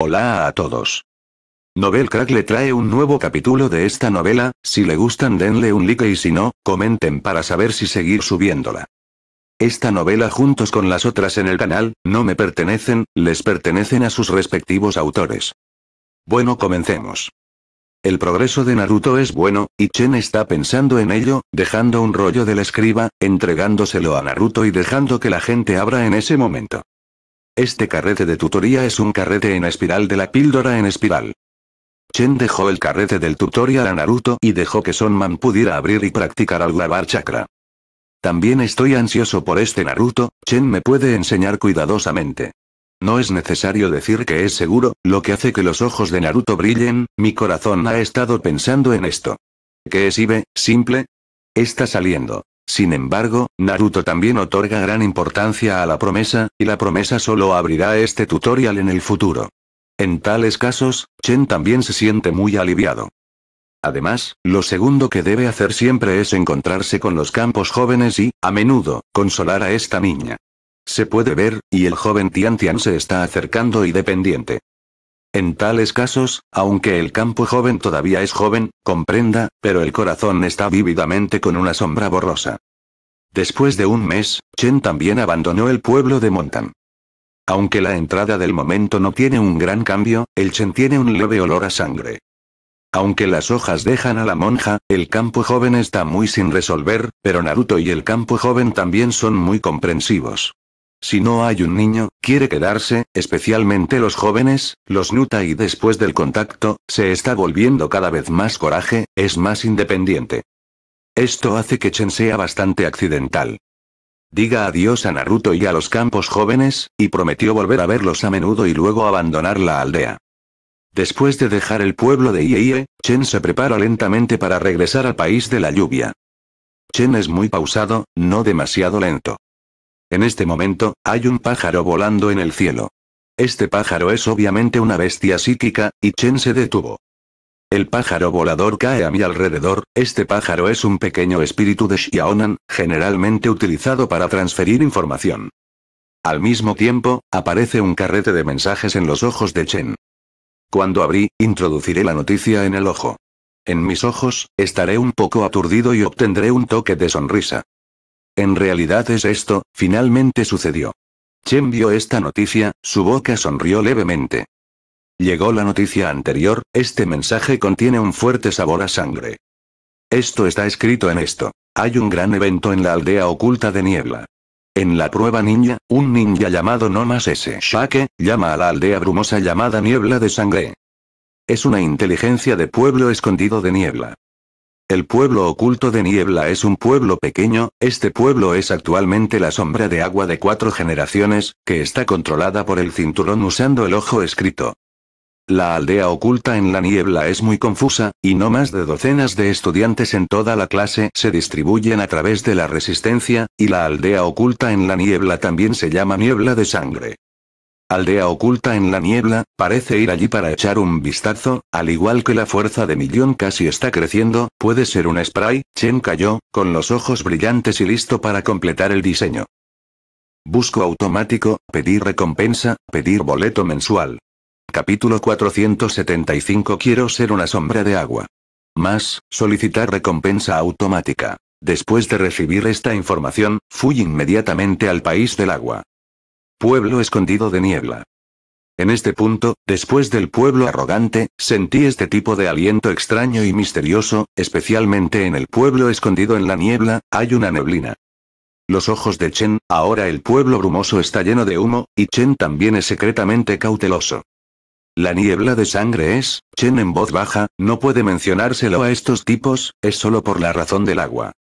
Hola a todos. Novel Crack le trae un nuevo capítulo de esta novela, si le gustan denle un like y si no, comenten para saber si seguir subiéndola. Esta novela juntos con las otras en el canal, no me pertenecen, les pertenecen a sus respectivos autores. Bueno comencemos. El progreso de Naruto es bueno, y Chen está pensando en ello, dejando un rollo del escriba, entregándoselo a Naruto y dejando que la gente abra en ese momento. Este carrete de tutoría es un carrete en espiral de la píldora en espiral. Chen dejó el carrete del tutorial a Naruto y dejó que Sonman pudiera abrir y practicar al grabar chakra. También estoy ansioso por este Naruto, Chen me puede enseñar cuidadosamente. No es necesario decir que es seguro, lo que hace que los ojos de Naruto brillen, mi corazón ha estado pensando en esto. ¿Qué es Ibe, simple? Está saliendo. Sin embargo, Naruto también otorga gran importancia a la promesa, y la promesa solo abrirá este tutorial en el futuro. En tales casos, Chen también se siente muy aliviado. Además, lo segundo que debe hacer siempre es encontrarse con los campos jóvenes y, a menudo, consolar a esta niña. Se puede ver, y el joven Tian Tian se está acercando y dependiente. En tales casos, aunque el campo joven todavía es joven, comprenda, pero el corazón está vívidamente con una sombra borrosa. Después de un mes, Chen también abandonó el pueblo de Montan. Aunque la entrada del momento no tiene un gran cambio, el Chen tiene un leve olor a sangre. Aunque las hojas dejan a la monja, el campo joven está muy sin resolver, pero Naruto y el campo joven también son muy comprensivos. Si no hay un niño, quiere quedarse, especialmente los jóvenes, los Nuta y después del contacto, se está volviendo cada vez más coraje, es más independiente. Esto hace que Chen sea bastante accidental. Diga adiós a Naruto y a los campos jóvenes, y prometió volver a verlos a menudo y luego abandonar la aldea. Después de dejar el pueblo de Ieie, Chen se prepara lentamente para regresar al país de la lluvia. Chen es muy pausado, no demasiado lento. En este momento, hay un pájaro volando en el cielo. Este pájaro es obviamente una bestia psíquica, y Chen se detuvo. El pájaro volador cae a mi alrededor, este pájaro es un pequeño espíritu de Xiaonan, generalmente utilizado para transferir información. Al mismo tiempo, aparece un carrete de mensajes en los ojos de Chen. Cuando abrí, introduciré la noticia en el ojo. En mis ojos, estaré un poco aturdido y obtendré un toque de sonrisa. En realidad es esto, finalmente sucedió. Chen vio esta noticia, su boca sonrió levemente. Llegó la noticia anterior, este mensaje contiene un fuerte sabor a sangre. Esto está escrito en esto. Hay un gran evento en la aldea oculta de niebla. En la prueba ninja, un ninja llamado Nomás S. Shake, llama a la aldea brumosa llamada Niebla de Sangre. Es una inteligencia de pueblo escondido de niebla. El pueblo oculto de Niebla es un pueblo pequeño, este pueblo es actualmente la sombra de agua de cuatro generaciones, que está controlada por el cinturón usando el ojo escrito. La aldea oculta en la niebla es muy confusa, y no más de docenas de estudiantes en toda la clase se distribuyen a través de la resistencia, y la aldea oculta en la niebla también se llama niebla de sangre. Aldea oculta en la niebla, parece ir allí para echar un vistazo, al igual que la fuerza de Millón casi está creciendo, puede ser un spray, Chen cayó, con los ojos brillantes y listo para completar el diseño. Busco automático, pedir recompensa, pedir boleto mensual. Capítulo 475 Quiero ser una sombra de agua. Más, solicitar recompensa automática. Después de recibir esta información, fui inmediatamente al país del agua. Pueblo escondido de niebla. En este punto, después del pueblo arrogante, sentí este tipo de aliento extraño y misterioso, especialmente en el pueblo escondido en la niebla, hay una neblina. Los ojos de Chen, ahora el pueblo brumoso está lleno de humo, y Chen también es secretamente cauteloso. La niebla de sangre es, Chen en voz baja, no puede mencionárselo a estos tipos, es solo por la razón del agua.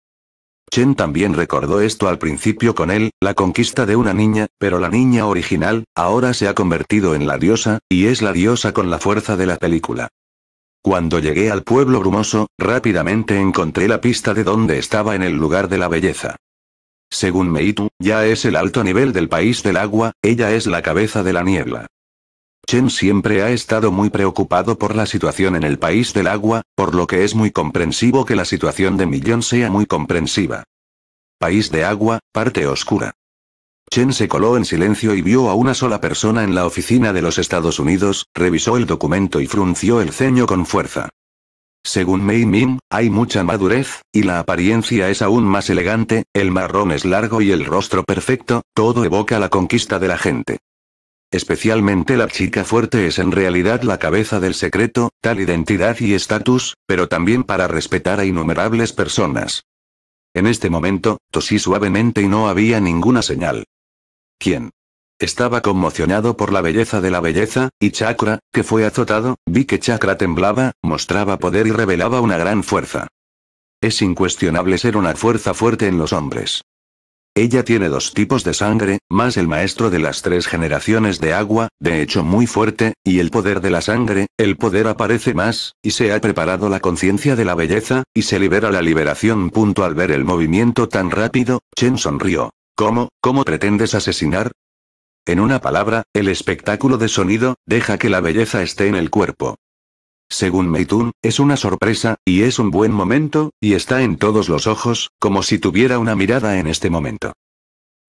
Chen también recordó esto al principio con él, la conquista de una niña, pero la niña original, ahora se ha convertido en la diosa, y es la diosa con la fuerza de la película. Cuando llegué al pueblo brumoso, rápidamente encontré la pista de donde estaba en el lugar de la belleza. Según Meitu, ya es el alto nivel del país del agua, ella es la cabeza de la niebla. Chen siempre ha estado muy preocupado por la situación en el país del agua, por lo que es muy comprensivo que la situación de Millón sea muy comprensiva. País de agua, parte oscura. Chen se coló en silencio y vio a una sola persona en la oficina de los Estados Unidos, revisó el documento y frunció el ceño con fuerza. Según Mei Min, hay mucha madurez, y la apariencia es aún más elegante, el marrón es largo y el rostro perfecto, todo evoca la conquista de la gente. Especialmente la chica fuerte es en realidad la cabeza del secreto, tal identidad y estatus, pero también para respetar a innumerables personas. En este momento, tosí suavemente y no había ninguna señal. ¿Quién? Estaba conmocionado por la belleza de la belleza, y Chakra, que fue azotado, vi que Chakra temblaba, mostraba poder y revelaba una gran fuerza. Es incuestionable ser una fuerza fuerte en los hombres. Ella tiene dos tipos de sangre, más el maestro de las tres generaciones de agua, de hecho muy fuerte, y el poder de la sangre, el poder aparece más, y se ha preparado la conciencia de la belleza, y se libera la liberación. Punto al ver el movimiento tan rápido, Chen sonrió. ¿Cómo, cómo pretendes asesinar? En una palabra, el espectáculo de sonido, deja que la belleza esté en el cuerpo. Según Meitun, es una sorpresa, y es un buen momento, y está en todos los ojos, como si tuviera una mirada en este momento.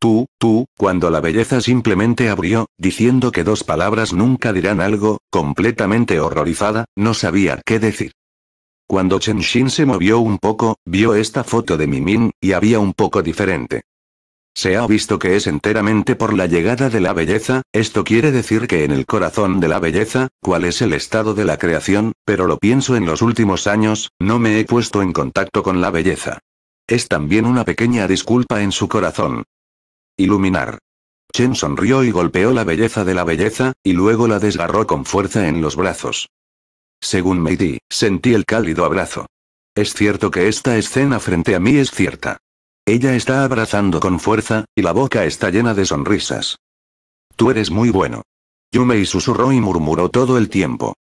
Tú, tú, cuando la belleza simplemente abrió, diciendo que dos palabras nunca dirán algo, completamente horrorizada, no sabía qué decir. Cuando Chen Xin se movió un poco, vio esta foto de Mimin, y había un poco diferente. Se ha visto que es enteramente por la llegada de la belleza, esto quiere decir que en el corazón de la belleza, cuál es el estado de la creación, pero lo pienso en los últimos años, no me he puesto en contacto con la belleza. Es también una pequeña disculpa en su corazón. Iluminar. Chen sonrió y golpeó la belleza de la belleza, y luego la desgarró con fuerza en los brazos. Según Meidi, sentí el cálido abrazo. Es cierto que esta escena frente a mí es cierta. Ella está abrazando con fuerza, y la boca está llena de sonrisas. Tú eres muy bueno. Yumei susurró y murmuró todo el tiempo.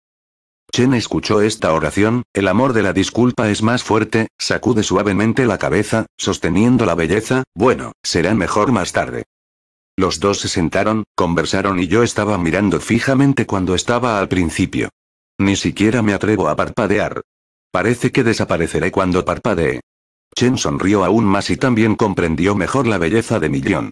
Chen escuchó esta oración, el amor de la disculpa es más fuerte, sacude suavemente la cabeza, sosteniendo la belleza, bueno, será mejor más tarde. Los dos se sentaron, conversaron y yo estaba mirando fijamente cuando estaba al principio. Ni siquiera me atrevo a parpadear. Parece que desapareceré cuando parpadee. Chen sonrió aún más y también comprendió mejor la belleza de Millón.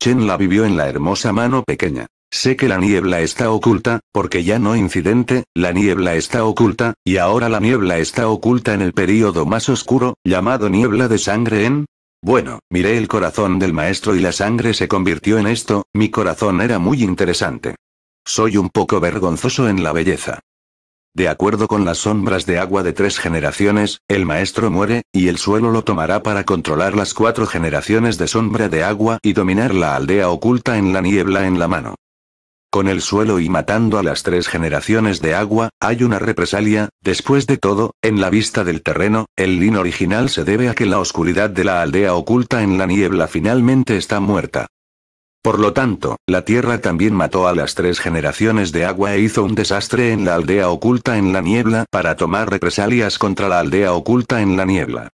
Chen la vivió en la hermosa mano pequeña. Sé que la niebla está oculta, porque ya no incidente, la niebla está oculta, y ahora la niebla está oculta en el período más oscuro, llamado niebla de sangre en... Bueno, miré el corazón del maestro y la sangre se convirtió en esto, mi corazón era muy interesante. Soy un poco vergonzoso en la belleza. De acuerdo con las sombras de agua de tres generaciones, el maestro muere, y el suelo lo tomará para controlar las cuatro generaciones de sombra de agua y dominar la aldea oculta en la niebla en la mano. Con el suelo y matando a las tres generaciones de agua, hay una represalia, después de todo, en la vista del terreno, el lin original se debe a que la oscuridad de la aldea oculta en la niebla finalmente está muerta. Por lo tanto, la Tierra también mató a las tres generaciones de agua e hizo un desastre en la aldea oculta en la niebla para tomar represalias contra la aldea oculta en la niebla.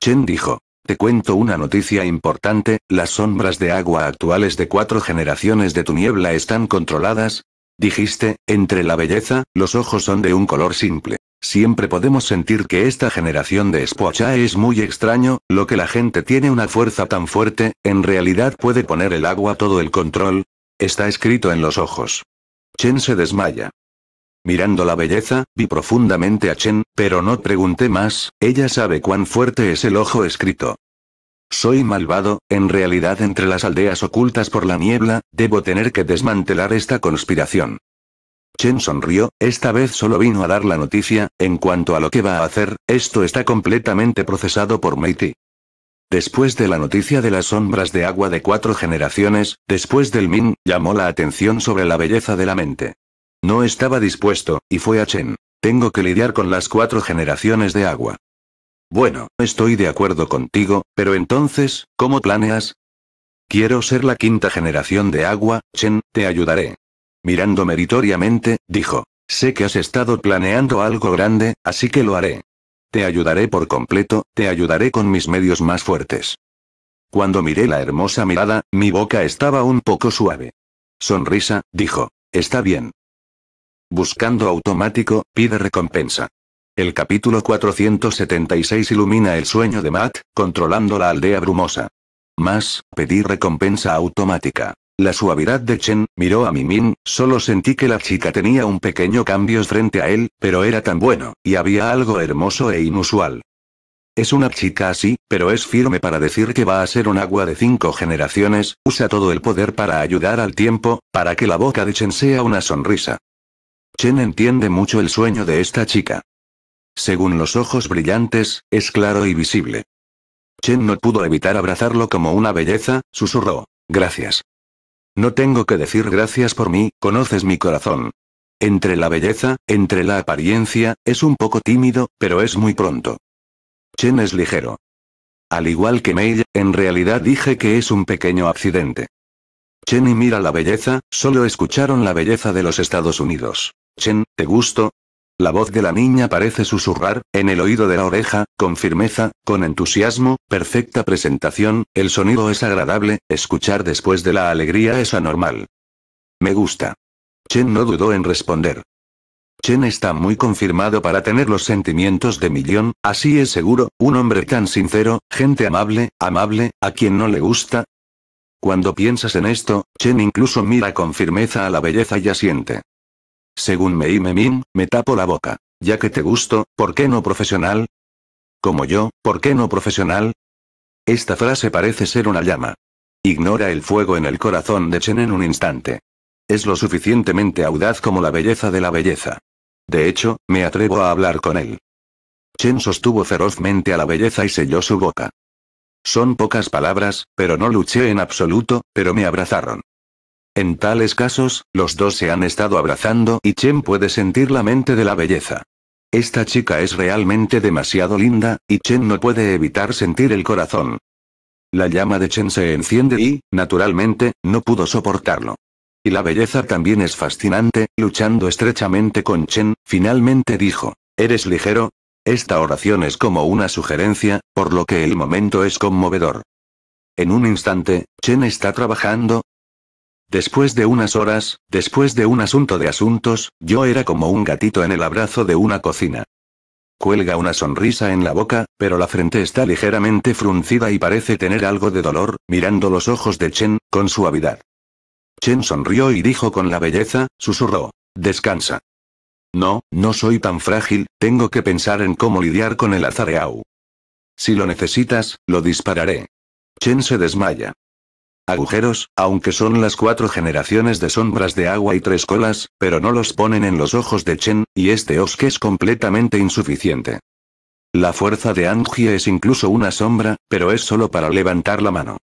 Chen dijo, te cuento una noticia importante, las sombras de agua actuales de cuatro generaciones de tu niebla están controladas. Dijiste, entre la belleza, los ojos son de un color simple. Siempre podemos sentir que esta generación de Spocha es muy extraño, lo que la gente tiene una fuerza tan fuerte, en realidad puede poner el agua todo el control. Está escrito en los ojos. Chen se desmaya. Mirando la belleza, vi profundamente a Chen, pero no pregunté más, ella sabe cuán fuerte es el ojo escrito. Soy malvado, en realidad entre las aldeas ocultas por la niebla, debo tener que desmantelar esta conspiración. Chen sonrió, esta vez solo vino a dar la noticia, en cuanto a lo que va a hacer, esto está completamente procesado por Meiti. Después de la noticia de las sombras de agua de cuatro generaciones, después del Min, llamó la atención sobre la belleza de la mente. No estaba dispuesto, y fue a Chen. Tengo que lidiar con las cuatro generaciones de agua. Bueno, estoy de acuerdo contigo, pero entonces, ¿cómo planeas? Quiero ser la quinta generación de agua, Chen, te ayudaré mirando meritoriamente, dijo, sé que has estado planeando algo grande, así que lo haré. Te ayudaré por completo, te ayudaré con mis medios más fuertes. Cuando miré la hermosa mirada, mi boca estaba un poco suave. Sonrisa, dijo, está bien. Buscando automático, pide recompensa. El capítulo 476 ilumina el sueño de Matt, controlando la aldea brumosa. Más, pedir recompensa automática. La suavidad de Chen, miró a Mimin, solo sentí que la chica tenía un pequeño cambio frente a él, pero era tan bueno, y había algo hermoso e inusual. Es una chica así, pero es firme para decir que va a ser un agua de cinco generaciones, usa todo el poder para ayudar al tiempo, para que la boca de Chen sea una sonrisa. Chen entiende mucho el sueño de esta chica. Según los ojos brillantes, es claro y visible. Chen no pudo evitar abrazarlo como una belleza, susurró. Gracias. No tengo que decir gracias por mí, conoces mi corazón. Entre la belleza, entre la apariencia, es un poco tímido, pero es muy pronto. Chen es ligero. Al igual que Mei, en realidad dije que es un pequeño accidente. Chen y mira la belleza, solo escucharon la belleza de los Estados Unidos. Chen, ¿te gusto? La voz de la niña parece susurrar, en el oído de la oreja, con firmeza, con entusiasmo, perfecta presentación, el sonido es agradable, escuchar después de la alegría es anormal. Me gusta. Chen no dudó en responder. Chen está muy confirmado para tener los sentimientos de millón, así es seguro, un hombre tan sincero, gente amable, amable, a quien no le gusta. Cuando piensas en esto, Chen incluso mira con firmeza a la belleza y asiente. Según me min me tapo la boca. Ya que te gusto, ¿por qué no profesional? Como yo, ¿por qué no profesional? Esta frase parece ser una llama. Ignora el fuego en el corazón de Chen en un instante. Es lo suficientemente audaz como la belleza de la belleza. De hecho, me atrevo a hablar con él. Chen sostuvo ferozmente a la belleza y selló su boca. Son pocas palabras, pero no luché en absoluto, pero me abrazaron. En tales casos, los dos se han estado abrazando y Chen puede sentir la mente de la belleza. Esta chica es realmente demasiado linda, y Chen no puede evitar sentir el corazón. La llama de Chen se enciende y, naturalmente, no pudo soportarlo. Y la belleza también es fascinante, luchando estrechamente con Chen, finalmente dijo, ¿eres ligero? Esta oración es como una sugerencia, por lo que el momento es conmovedor. En un instante, Chen está trabajando, Después de unas horas, después de un asunto de asuntos, yo era como un gatito en el abrazo de una cocina. Cuelga una sonrisa en la boca, pero la frente está ligeramente fruncida y parece tener algo de dolor, mirando los ojos de Chen, con suavidad. Chen sonrió y dijo con la belleza, susurró. Descansa. No, no soy tan frágil, tengo que pensar en cómo lidiar con el azareau. Si lo necesitas, lo dispararé. Chen se desmaya agujeros, aunque son las cuatro generaciones de sombras de agua y tres colas, pero no los ponen en los ojos de Chen, y este que es completamente insuficiente. La fuerza de Angie es incluso una sombra, pero es solo para levantar la mano.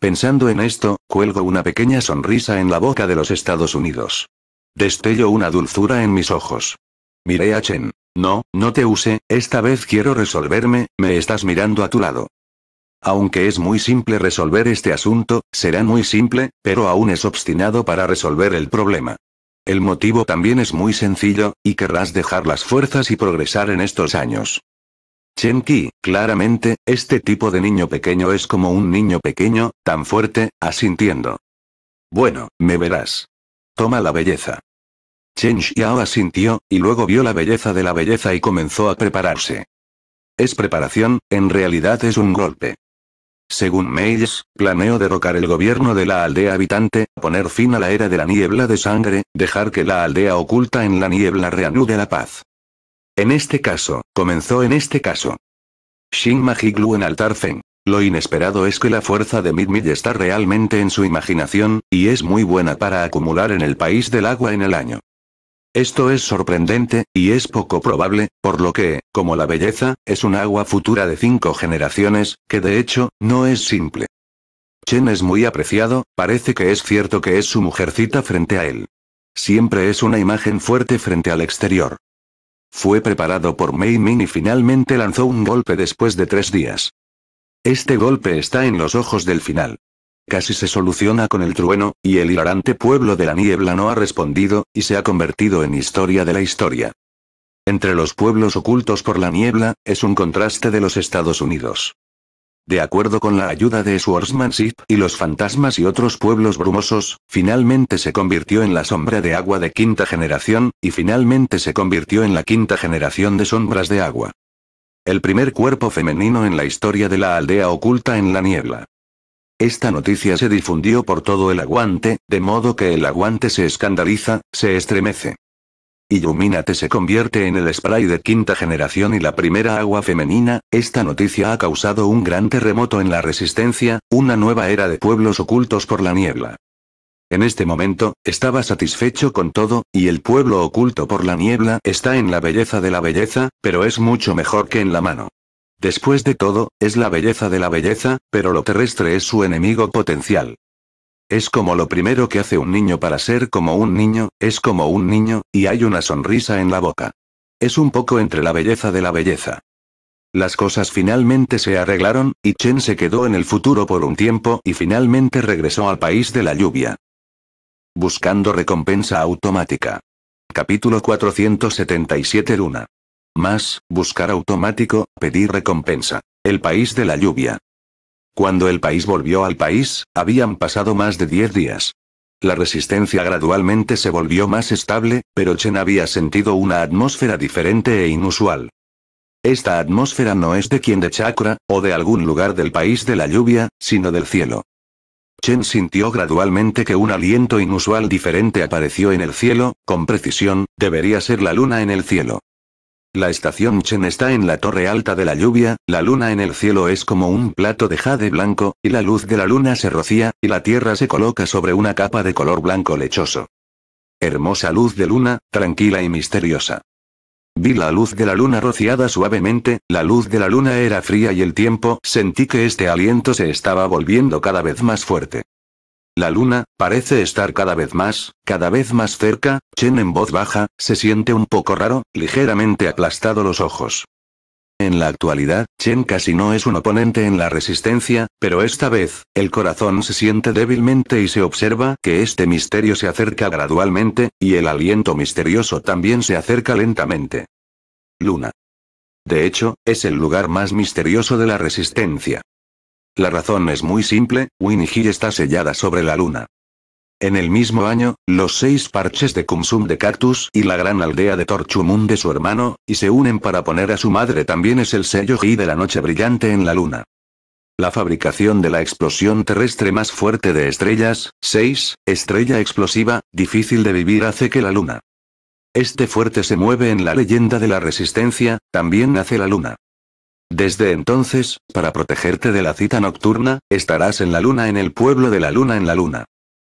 Pensando en esto, cuelgo una pequeña sonrisa en la boca de los Estados Unidos. Destello una dulzura en mis ojos. Miré a Chen. No, no te use, esta vez quiero resolverme, me estás mirando a tu lado. Aunque es muy simple resolver este asunto, será muy simple, pero aún es obstinado para resolver el problema. El motivo también es muy sencillo, y querrás dejar las fuerzas y progresar en estos años. Chen Qi, claramente, este tipo de niño pequeño es como un niño pequeño, tan fuerte, asintiendo. Bueno, me verás. Toma la belleza. Chen Xiao asintió, y luego vio la belleza de la belleza y comenzó a prepararse. Es preparación, en realidad es un golpe. Según Mays, planeó derrocar el gobierno de la aldea habitante, poner fin a la era de la niebla de sangre, dejar que la aldea oculta en la niebla reanude la paz. En este caso, comenzó en este caso. Shin Majiglu en Altar Lo inesperado es que la fuerza de Midmid está realmente en su imaginación, y es muy buena para acumular en el país del agua en el año. Esto es sorprendente, y es poco probable, por lo que, como la belleza, es un agua futura de cinco generaciones, que de hecho, no es simple. Chen es muy apreciado, parece que es cierto que es su mujercita frente a él. Siempre es una imagen fuerte frente al exterior. Fue preparado por Mei Min y finalmente lanzó un golpe después de tres días. Este golpe está en los ojos del final casi se soluciona con el trueno, y el hilarante pueblo de la niebla no ha respondido, y se ha convertido en historia de la historia. Entre los pueblos ocultos por la niebla, es un contraste de los Estados Unidos. De acuerdo con la ayuda de Swordsmanship y los fantasmas y otros pueblos brumosos, finalmente se convirtió en la sombra de agua de quinta generación, y finalmente se convirtió en la quinta generación de sombras de agua. El primer cuerpo femenino en la historia de la aldea oculta en la niebla. Esta noticia se difundió por todo el aguante, de modo que el aguante se escandaliza, se estremece. Illuminate se convierte en el spray de quinta generación y la primera agua femenina, esta noticia ha causado un gran terremoto en la resistencia, una nueva era de pueblos ocultos por la niebla. En este momento, estaba satisfecho con todo, y el pueblo oculto por la niebla está en la belleza de la belleza, pero es mucho mejor que en la mano. Después de todo, es la belleza de la belleza, pero lo terrestre es su enemigo potencial. Es como lo primero que hace un niño para ser como un niño, es como un niño, y hay una sonrisa en la boca. Es un poco entre la belleza de la belleza. Las cosas finalmente se arreglaron, y Chen se quedó en el futuro por un tiempo y finalmente regresó al país de la lluvia. Buscando recompensa automática. Capítulo 477 Luna. Más, buscar automático, pedir recompensa. El país de la lluvia. Cuando el país volvió al país, habían pasado más de 10 días. La resistencia gradualmente se volvió más estable, pero Chen había sentido una atmósfera diferente e inusual. Esta atmósfera no es de quien de chakra, o de algún lugar del país de la lluvia, sino del cielo. Chen sintió gradualmente que un aliento inusual diferente apareció en el cielo, con precisión, debería ser la luna en el cielo. La estación Chen está en la torre alta de la lluvia, la luna en el cielo es como un plato de jade blanco, y la luz de la luna se rocía, y la tierra se coloca sobre una capa de color blanco lechoso. Hermosa luz de luna, tranquila y misteriosa. Vi la luz de la luna rociada suavemente, la luz de la luna era fría y el tiempo, sentí que este aliento se estaba volviendo cada vez más fuerte. La luna, parece estar cada vez más, cada vez más cerca, Chen en voz baja, se siente un poco raro, ligeramente aplastado los ojos. En la actualidad, Chen casi no es un oponente en la resistencia, pero esta vez, el corazón se siente débilmente y se observa que este misterio se acerca gradualmente, y el aliento misterioso también se acerca lentamente. Luna. De hecho, es el lugar más misterioso de la resistencia. La razón es muy simple, Winnie está sellada sobre la luna. En el mismo año, los seis parches de Kumsum de Cactus y la gran aldea de Torchumun de su hermano, y se unen para poner a su madre también es el sello Ji de la noche brillante en la luna. La fabricación de la explosión terrestre más fuerte de estrellas, 6, estrella explosiva, difícil de vivir hace que la luna. Este fuerte se mueve en la leyenda de la resistencia, también hace la luna. Desde entonces, para protegerte de la cita nocturna, estarás en la luna en el pueblo de la luna en la luna.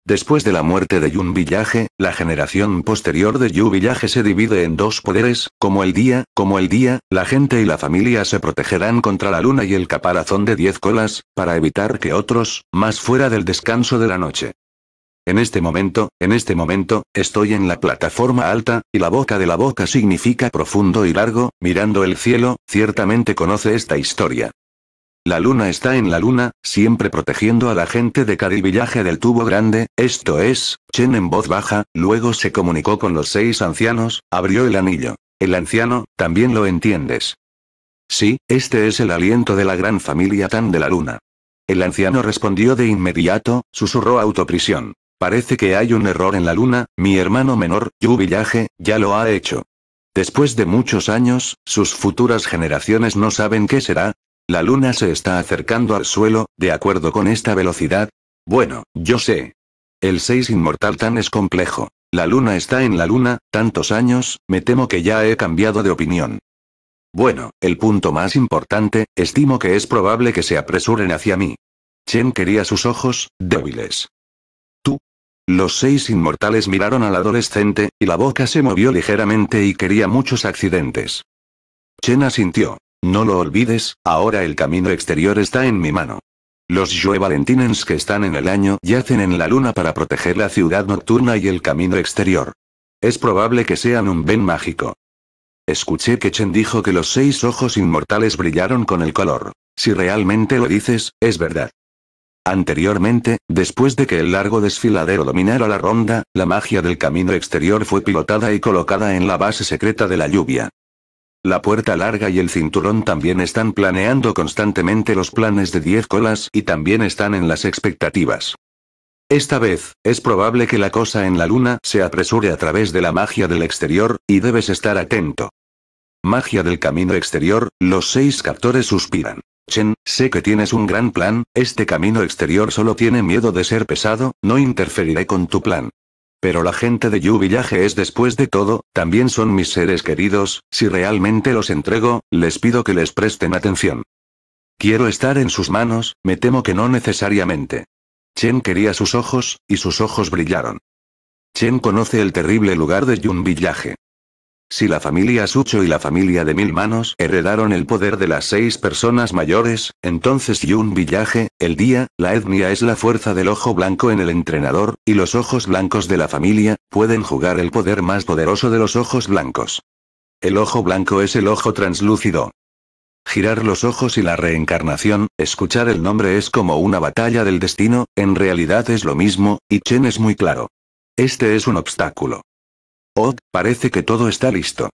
Después de la muerte de Yun Villaje, la generación posterior de Yu Villaje se divide en dos poderes, como el día, como el día, la gente y la familia se protegerán contra la luna y el caparazón de diez colas, para evitar que otros, más fuera del descanso de la noche, en este momento, en este momento, estoy en la plataforma alta, y la boca de la boca significa profundo y largo, mirando el cielo, ciertamente conoce esta historia. La luna está en la luna, siempre protegiendo a la gente de Villaje del tubo grande, esto es, Chen en voz baja, luego se comunicó con los seis ancianos, abrió el anillo. El anciano, también lo entiendes. Sí, este es el aliento de la gran familia Tan de la luna. El anciano respondió de inmediato, susurró autoprisión. Parece que hay un error en la luna, mi hermano menor, Yu Village, ya lo ha hecho. Después de muchos años, sus futuras generaciones no saben qué será. La luna se está acercando al suelo, de acuerdo con esta velocidad. Bueno, yo sé. El 6 inmortal tan es complejo. La luna está en la luna, tantos años, me temo que ya he cambiado de opinión. Bueno, el punto más importante, estimo que es probable que se apresuren hacia mí. Chen quería sus ojos, débiles. Los seis inmortales miraron al adolescente, y la boca se movió ligeramente y quería muchos accidentes. Chen asintió. No lo olvides, ahora el camino exterior está en mi mano. Los Yue Valentinens que están en el año yacen en la luna para proteger la ciudad nocturna y el camino exterior. Es probable que sean un Ben mágico. Escuché que Chen dijo que los seis ojos inmortales brillaron con el color. Si realmente lo dices, es verdad. Anteriormente, después de que el largo desfiladero dominara la ronda, la magia del camino exterior fue pilotada y colocada en la base secreta de la lluvia. La puerta larga y el cinturón también están planeando constantemente los planes de 10 colas y también están en las expectativas. Esta vez, es probable que la cosa en la luna se apresure a través de la magia del exterior, y debes estar atento. Magia del camino exterior, los seis captores suspiran. Chen, sé que tienes un gran plan, este camino exterior solo tiene miedo de ser pesado, no interferiré con tu plan. Pero la gente de Yu Villaje es después de todo, también son mis seres queridos, si realmente los entrego, les pido que les presten atención. Quiero estar en sus manos, me temo que no necesariamente. Chen quería sus ojos, y sus ojos brillaron. Chen conoce el terrible lugar de Yun Villaje. Si la familia Sucho y la familia de Mil Manos heredaron el poder de las seis personas mayores, entonces Yun Villaje, el día, la etnia es la fuerza del ojo blanco en el entrenador, y los ojos blancos de la familia, pueden jugar el poder más poderoso de los ojos blancos. El ojo blanco es el ojo translúcido. Girar los ojos y la reencarnación, escuchar el nombre es como una batalla del destino, en realidad es lo mismo, y Chen es muy claro. Este es un obstáculo. Oh, parece que todo está listo.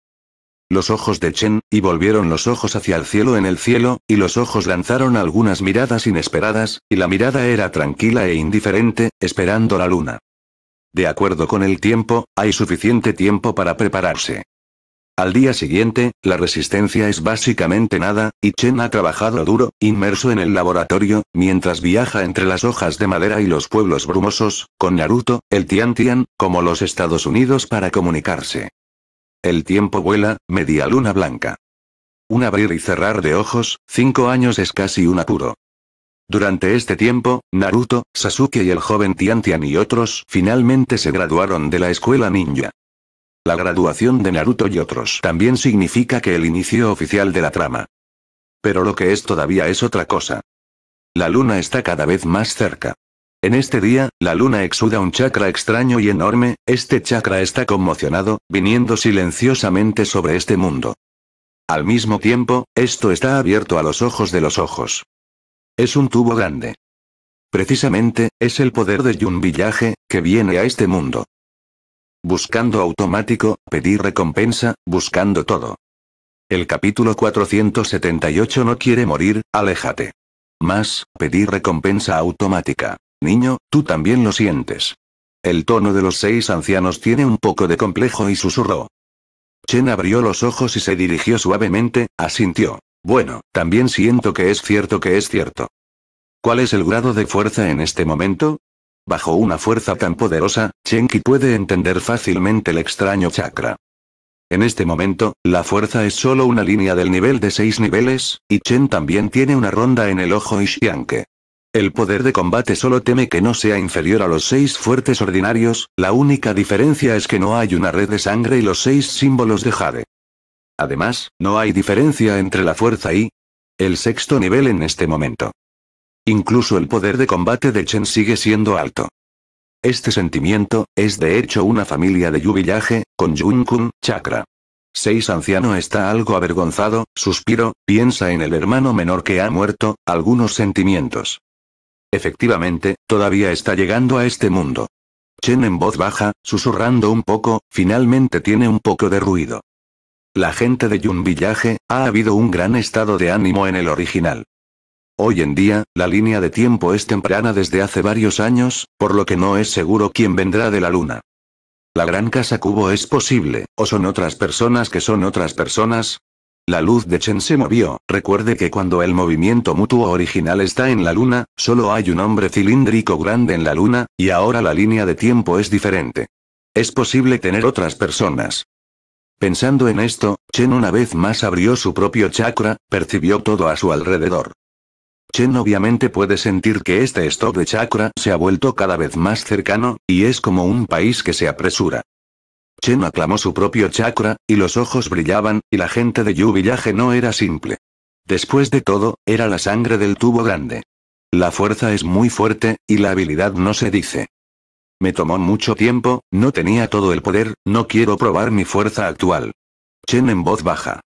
Los ojos de Chen, y volvieron los ojos hacia el cielo en el cielo, y los ojos lanzaron algunas miradas inesperadas, y la mirada era tranquila e indiferente, esperando la luna. De acuerdo con el tiempo, hay suficiente tiempo para prepararse. Al día siguiente, la resistencia es básicamente nada, y Chen ha trabajado duro, inmerso en el laboratorio, mientras viaja entre las hojas de madera y los pueblos brumosos, con Naruto, el Tian Tian, como los Estados Unidos para comunicarse. El tiempo vuela, media luna blanca. Un abrir y cerrar de ojos, cinco años es casi un apuro. Durante este tiempo, Naruto, Sasuke y el joven Tian Tian y otros finalmente se graduaron de la escuela ninja. La graduación de Naruto y otros también significa que el inicio oficial de la trama. Pero lo que es todavía es otra cosa. La luna está cada vez más cerca. En este día, la luna exuda un chakra extraño y enorme, este chakra está conmocionado, viniendo silenciosamente sobre este mundo. Al mismo tiempo, esto está abierto a los ojos de los ojos. Es un tubo grande. Precisamente, es el poder de Yun Village, que viene a este mundo. Buscando automático, pedir recompensa, buscando todo. El capítulo 478 no quiere morir, aléjate. Más, pedir recompensa automática. Niño, tú también lo sientes. El tono de los seis ancianos tiene un poco de complejo y susurró. Chen abrió los ojos y se dirigió suavemente, asintió. Bueno, también siento que es cierto que es cierto. ¿Cuál es el grado de fuerza en este momento? Bajo una fuerza tan poderosa, Chenki puede entender fácilmente el extraño chakra. En este momento, la fuerza es solo una línea del nivel de seis niveles, y Chen también tiene una ronda en el ojo Ishianke. El poder de combate solo teme que no sea inferior a los seis fuertes ordinarios, la única diferencia es que no hay una red de sangre y los seis símbolos de Jade. Además, no hay diferencia entre la fuerza y el sexto nivel en este momento. Incluso el poder de combate de Chen sigue siendo alto. Este sentimiento, es de hecho una familia de Yu Village, con Yun kun chakra. Seis anciano está algo avergonzado, suspiro, piensa en el hermano menor que ha muerto, algunos sentimientos. Efectivamente, todavía está llegando a este mundo. Chen en voz baja, susurrando un poco, finalmente tiene un poco de ruido. La gente de Yun Village, ha habido un gran estado de ánimo en el original. Hoy en día, la línea de tiempo es temprana desde hace varios años, por lo que no es seguro quién vendrá de la Luna. La gran casa cubo es posible, o son otras personas que son otras personas, la luz de Chen se movió, recuerde que cuando el movimiento mutuo original está en la luna, solo hay un hombre cilíndrico grande en la luna, y ahora la línea de tiempo es diferente. Es posible tener otras personas. Pensando en esto, Chen una vez más abrió su propio chakra, percibió todo a su alrededor. Chen obviamente puede sentir que este stop de chakra se ha vuelto cada vez más cercano, y es como un país que se apresura. Chen aclamó su propio chakra, y los ojos brillaban, y la gente de Yu Village no era simple. Después de todo, era la sangre del tubo grande. La fuerza es muy fuerte, y la habilidad no se dice. Me tomó mucho tiempo, no tenía todo el poder, no quiero probar mi fuerza actual. Chen en voz baja.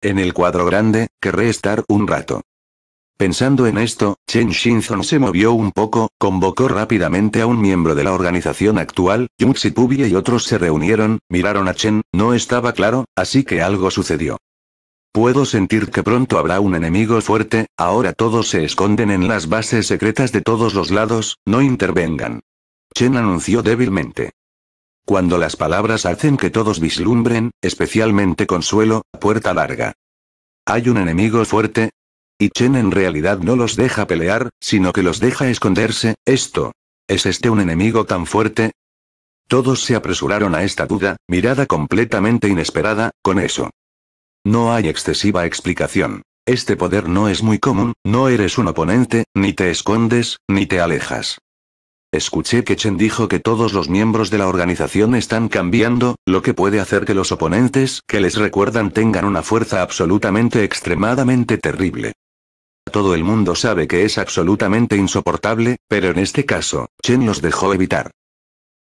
En el cuadro grande, querré estar un rato. Pensando en esto, Chen Shinzong se movió un poco, convocó rápidamente a un miembro de la organización actual, Yuxi y otros se reunieron, miraron a Chen, no estaba claro, así que algo sucedió. Puedo sentir que pronto habrá un enemigo fuerte, ahora todos se esconden en las bases secretas de todos los lados, no intervengan. Chen anunció débilmente. Cuando las palabras hacen que todos vislumbren, especialmente consuelo, puerta larga. Hay un enemigo fuerte, y Chen en realidad no los deja pelear, sino que los deja esconderse, esto. ¿Es este un enemigo tan fuerte? Todos se apresuraron a esta duda, mirada completamente inesperada, con eso. No hay excesiva explicación. Este poder no es muy común, no eres un oponente, ni te escondes, ni te alejas. Escuché que Chen dijo que todos los miembros de la organización están cambiando, lo que puede hacer que los oponentes que les recuerdan tengan una fuerza absolutamente extremadamente terrible. Todo el mundo sabe que es absolutamente insoportable, pero en este caso, Chen los dejó evitar.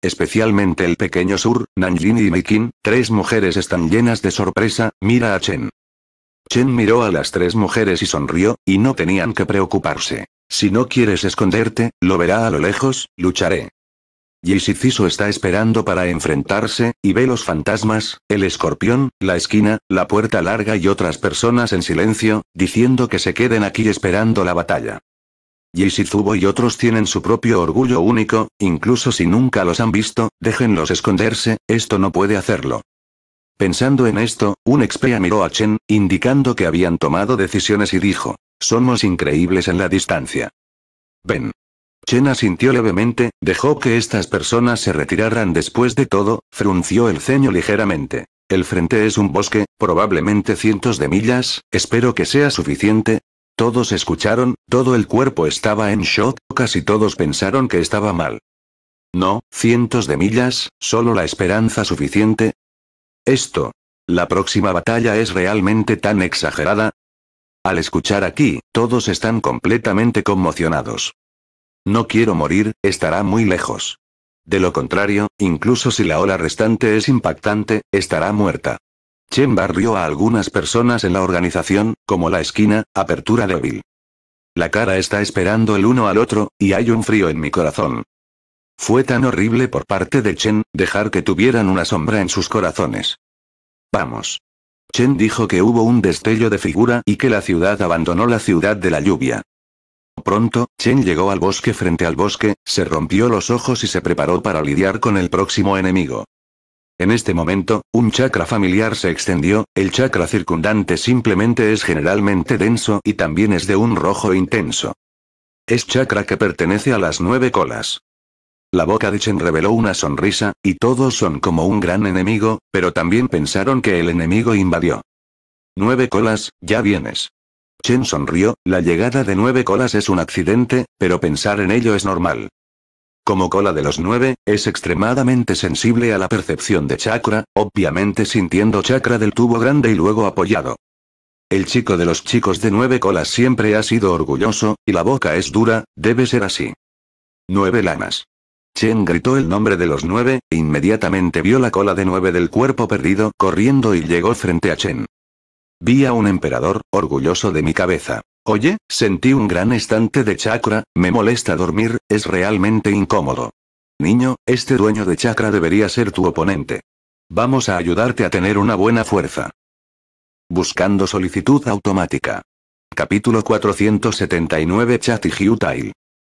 Especialmente el pequeño Sur, Nanjin y Meikin, tres mujeres están llenas de sorpresa, mira a Chen. Chen miró a las tres mujeres y sonrió, y no tenían que preocuparse. Si no quieres esconderte, lo verá a lo lejos, lucharé. Siciso está esperando para enfrentarse, y ve los fantasmas, el escorpión, la esquina, la puerta larga y otras personas en silencio, diciendo que se queden aquí esperando la batalla. Yisizubo y otros tienen su propio orgullo único, incluso si nunca los han visto, déjenlos esconderse, esto no puede hacerlo. Pensando en esto, un expea miró a Chen, indicando que habían tomado decisiones y dijo, somos increíbles en la distancia. Ven. Chena sintió levemente, dejó que estas personas se retiraran después de todo, frunció el ceño ligeramente. El frente es un bosque, probablemente cientos de millas, espero que sea suficiente. Todos escucharon, todo el cuerpo estaba en shock, casi todos pensaron que estaba mal. No, cientos de millas, solo la esperanza suficiente. Esto. La próxima batalla es realmente tan exagerada. Al escuchar aquí, todos están completamente conmocionados. No quiero morir, estará muy lejos. De lo contrario, incluso si la ola restante es impactante, estará muerta. Chen barrió a algunas personas en la organización, como la esquina, apertura débil. La cara está esperando el uno al otro, y hay un frío en mi corazón. Fue tan horrible por parte de Chen, dejar que tuvieran una sombra en sus corazones. Vamos. Chen dijo que hubo un destello de figura y que la ciudad abandonó la ciudad de la lluvia. Pronto, Chen llegó al bosque frente al bosque, se rompió los ojos y se preparó para lidiar con el próximo enemigo. En este momento, un chakra familiar se extendió, el chakra circundante simplemente es generalmente denso y también es de un rojo intenso. Es chakra que pertenece a las nueve colas. La boca de Chen reveló una sonrisa, y todos son como un gran enemigo, pero también pensaron que el enemigo invadió. Nueve colas, ya vienes. Chen sonrió, la llegada de nueve colas es un accidente, pero pensar en ello es normal. Como cola de los nueve, es extremadamente sensible a la percepción de chakra, obviamente sintiendo chakra del tubo grande y luego apoyado. El chico de los chicos de nueve colas siempre ha sido orgulloso, y la boca es dura, debe ser así. Nueve lamas. Chen gritó el nombre de los nueve, e inmediatamente vio la cola de nueve del cuerpo perdido corriendo y llegó frente a Chen. Vi a un emperador, orgulloso de mi cabeza. Oye, sentí un gran estante de chakra, me molesta dormir, es realmente incómodo. Niño, este dueño de chakra debería ser tu oponente. Vamos a ayudarte a tener una buena fuerza. Buscando solicitud automática. Capítulo 479 Chat y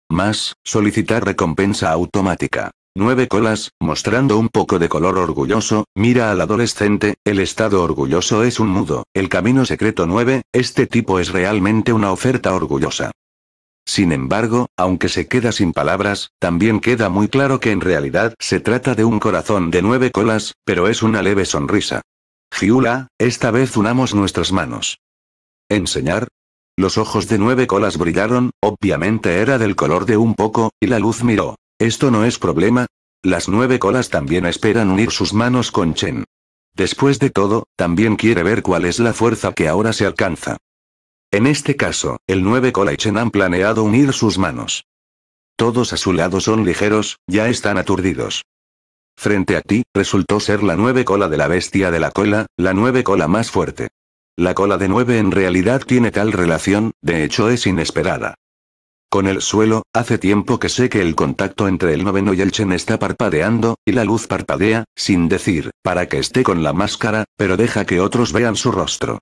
Más, solicitar recompensa automática. Nueve colas, mostrando un poco de color orgulloso, mira al adolescente, el estado orgulloso es un mudo, el camino secreto 9, este tipo es realmente una oferta orgullosa. Sin embargo, aunque se queda sin palabras, también queda muy claro que en realidad se trata de un corazón de nueve colas, pero es una leve sonrisa. Giula, esta vez unamos nuestras manos. ¿Enseñar? Los ojos de nueve colas brillaron, obviamente era del color de un poco, y la luz miró. Esto no es problema. Las nueve colas también esperan unir sus manos con Chen. Después de todo, también quiere ver cuál es la fuerza que ahora se alcanza. En este caso, el nueve Cola y Chen han planeado unir sus manos. Todos a su lado son ligeros, ya están aturdidos. Frente a ti, resultó ser la nueve cola de la bestia de la cola, la nueve cola más fuerte. La cola de nueve en realidad tiene tal relación, de hecho es inesperada. Con el suelo, hace tiempo que sé que el contacto entre el noveno y el chen está parpadeando, y la luz parpadea, sin decir, para que esté con la máscara, pero deja que otros vean su rostro.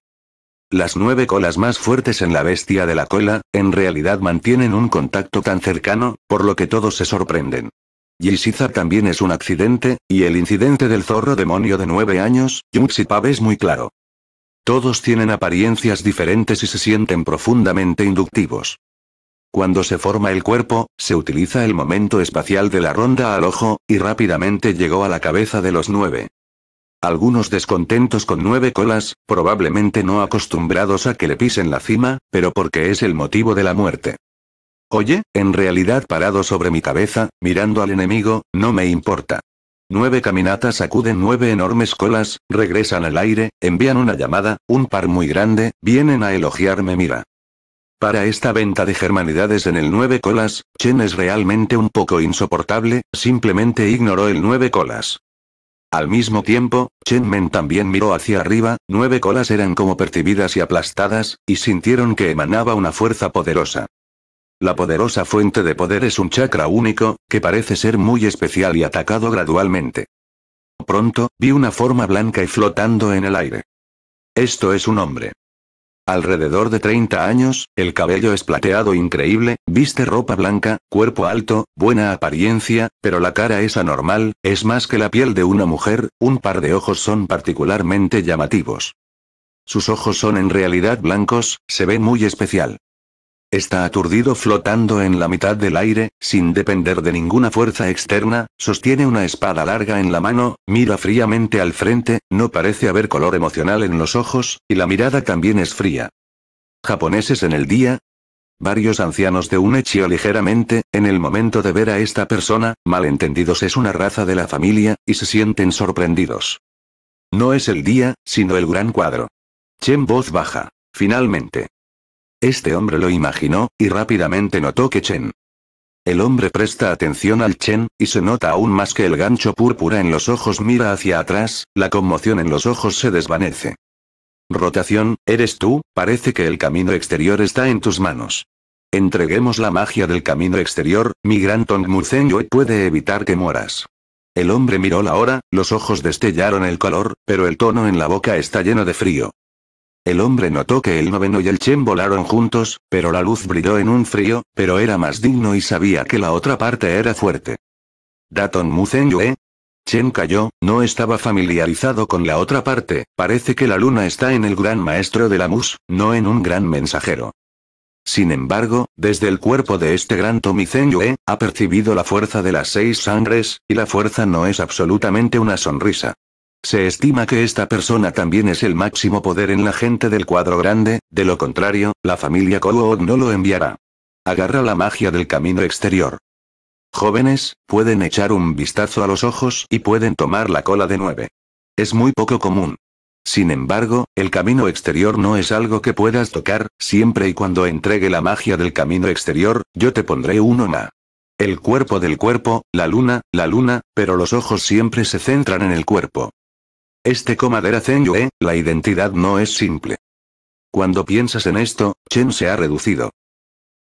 Las nueve colas más fuertes en la bestia de la cola, en realidad mantienen un contacto tan cercano, por lo que todos se sorprenden. Yishiza también es un accidente, y el incidente del zorro demonio de nueve años, Yuxipab es muy claro. Todos tienen apariencias diferentes y se sienten profundamente inductivos. Cuando se forma el cuerpo, se utiliza el momento espacial de la ronda al ojo, y rápidamente llegó a la cabeza de los nueve. Algunos descontentos con nueve colas, probablemente no acostumbrados a que le pisen la cima, pero porque es el motivo de la muerte. Oye, en realidad parado sobre mi cabeza, mirando al enemigo, no me importa. Nueve caminatas acuden nueve enormes colas, regresan al aire, envían una llamada, un par muy grande, vienen a elogiarme mira. Para esta venta de germanidades en el 9 colas, Chen es realmente un poco insoportable, simplemente ignoró el 9 colas. Al mismo tiempo, Chen Men también miró hacia arriba, nueve colas eran como percibidas y aplastadas, y sintieron que emanaba una fuerza poderosa. La poderosa fuente de poder es un chakra único, que parece ser muy especial y atacado gradualmente. Pronto, vi una forma blanca y flotando en el aire. Esto es un hombre alrededor de 30 años, el cabello es plateado increíble, viste ropa blanca, cuerpo alto, buena apariencia, pero la cara es anormal, es más que la piel de una mujer, un par de ojos son particularmente llamativos. Sus ojos son en realidad blancos, se ve muy especial. Está aturdido flotando en la mitad del aire, sin depender de ninguna fuerza externa, sostiene una espada larga en la mano, mira fríamente al frente, no parece haber color emocional en los ojos, y la mirada también es fría. ¿Japoneses en el día? Varios ancianos de un echio ligeramente, en el momento de ver a esta persona, malentendidos es una raza de la familia, y se sienten sorprendidos. No es el día, sino el gran cuadro. Chen voz baja. Finalmente. Este hombre lo imaginó, y rápidamente notó que Chen. El hombre presta atención al Chen, y se nota aún más que el gancho púrpura en los ojos mira hacia atrás, la conmoción en los ojos se desvanece. Rotación, eres tú, parece que el camino exterior está en tus manos. Entreguemos la magia del camino exterior, mi gran Tongmuzen puede evitar que mueras. El hombre miró la hora, los ojos destellaron el color, pero el tono en la boca está lleno de frío. El hombre notó que el noveno y el chen volaron juntos, pero la luz brilló en un frío, pero era más digno y sabía que la otra parte era fuerte. Daton Muzen Yue. Chen cayó, no estaba familiarizado con la otra parte, parece que la luna está en el gran maestro de la mus, no en un gran mensajero. Sin embargo, desde el cuerpo de este gran Tomizen Yue, ha percibido la fuerza de las seis sangres, y la fuerza no es absolutamente una sonrisa. Se estima que esta persona también es el máximo poder en la gente del cuadro grande, de lo contrario, la familia Kowook no lo enviará. Agarra la magia del camino exterior. Jóvenes, pueden echar un vistazo a los ojos y pueden tomar la cola de nueve. Es muy poco común. Sin embargo, el camino exterior no es algo que puedas tocar, siempre y cuando entregue la magia del camino exterior, yo te pondré uno más. El cuerpo del cuerpo, la luna, la luna, pero los ojos siempre se centran en el cuerpo. Este comadera Yue, la identidad no es simple. Cuando piensas en esto, Chen se ha reducido.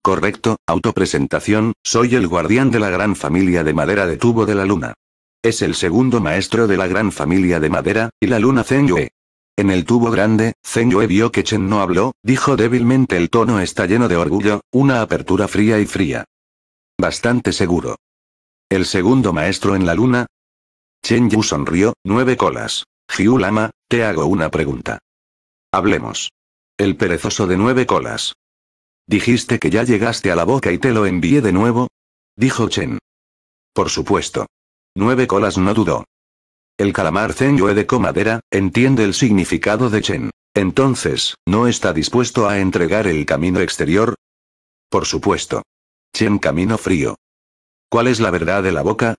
Correcto, autopresentación, soy el guardián de la gran familia de madera de tubo de la luna. Es el segundo maestro de la gran familia de madera, y la luna Zen Yue. En el tubo grande, Zen Yue vio que Chen no habló, dijo débilmente el tono está lleno de orgullo, una apertura fría y fría. Bastante seguro. El segundo maestro en la luna. Chen Yu sonrió, nueve colas. Giulama, te hago una pregunta. Hablemos. El perezoso de nueve colas. Dijiste que ya llegaste a la boca y te lo envié de nuevo. Dijo Chen. Por supuesto. Nueve colas no dudó. El calamar Zen Yue de Comadera, entiende el significado de Chen. Entonces, ¿no está dispuesto a entregar el camino exterior? Por supuesto. Chen camino frío. ¿Cuál es la verdad de la boca?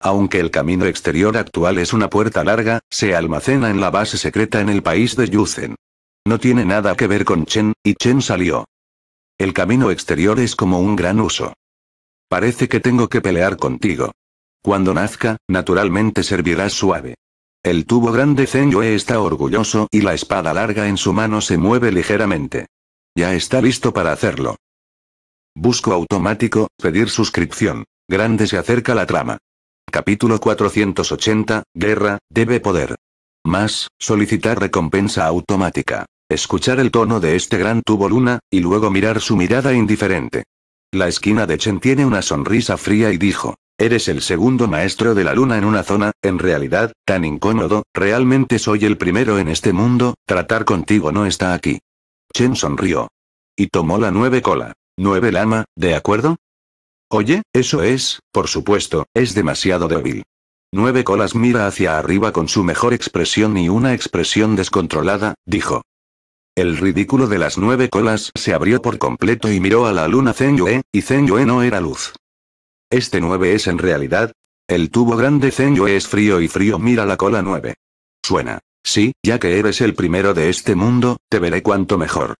Aunque el camino exterior actual es una puerta larga, se almacena en la base secreta en el país de Yuzen. No tiene nada que ver con Chen, y Chen salió. El camino exterior es como un gran uso. Parece que tengo que pelear contigo. Cuando nazca, naturalmente servirás suave. El tubo grande Zen Yue está orgulloso y la espada larga en su mano se mueve ligeramente. Ya está listo para hacerlo. Busco automático, pedir suscripción. Grande se acerca la trama. Capítulo 480, Guerra, debe poder. Más, solicitar recompensa automática. Escuchar el tono de este gran tubo luna, y luego mirar su mirada indiferente. La esquina de Chen tiene una sonrisa fría y dijo, Eres el segundo maestro de la luna en una zona, en realidad, tan incómodo, realmente soy el primero en este mundo, tratar contigo no está aquí. Chen sonrió. Y tomó la nueve cola. Nueve lama, ¿de acuerdo? Oye, eso es, por supuesto, es demasiado débil. Nueve Colas mira hacia arriba con su mejor expresión y una expresión descontrolada, dijo. El ridículo de las nueve colas se abrió por completo y miró a la luna Zen y Zen no era luz. Este nueve es en realidad. El tubo grande Zen es frío y frío mira la cola nueve. Suena. Sí, ya que eres el primero de este mundo, te veré cuanto mejor.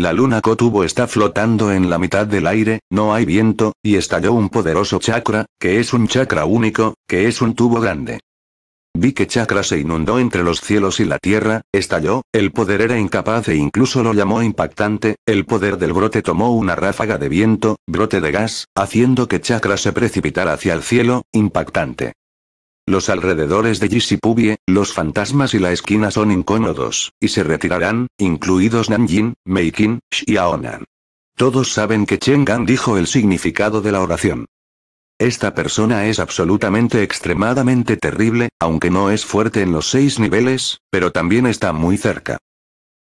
La luna Kotubo está flotando en la mitad del aire, no hay viento, y estalló un poderoso chakra, que es un chakra único, que es un tubo grande. Vi que chakra se inundó entre los cielos y la tierra, estalló, el poder era incapaz e incluso lo llamó impactante, el poder del brote tomó una ráfaga de viento, brote de gas, haciendo que chakra se precipitara hacia el cielo, impactante. Los alrededores de Jisipubie, los fantasmas y la esquina son incómodos, y se retirarán, incluidos Nanjin, Meikin, Aonan. Todos saben que Gan dijo el significado de la oración. Esta persona es absolutamente extremadamente terrible, aunque no es fuerte en los seis niveles, pero también está muy cerca.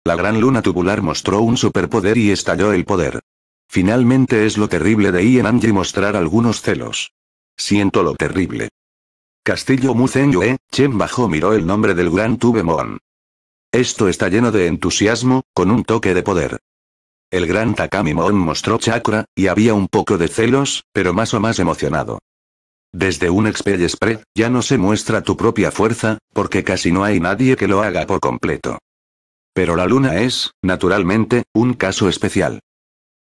La gran luna tubular mostró un superpoder y estalló el poder. Finalmente es lo terrible de Ian Angie mostrar algunos celos. Siento lo terrible. Castillo Muzenyue, eh, Chen Bajo miró el nombre del gran Tubemon. Esto está lleno de entusiasmo, con un toque de poder. El gran Takami mostró chakra, y había un poco de celos, pero más o más emocionado. Desde un Expel Spread, ya no se muestra tu propia fuerza, porque casi no hay nadie que lo haga por completo. Pero la luna es, naturalmente, un caso especial.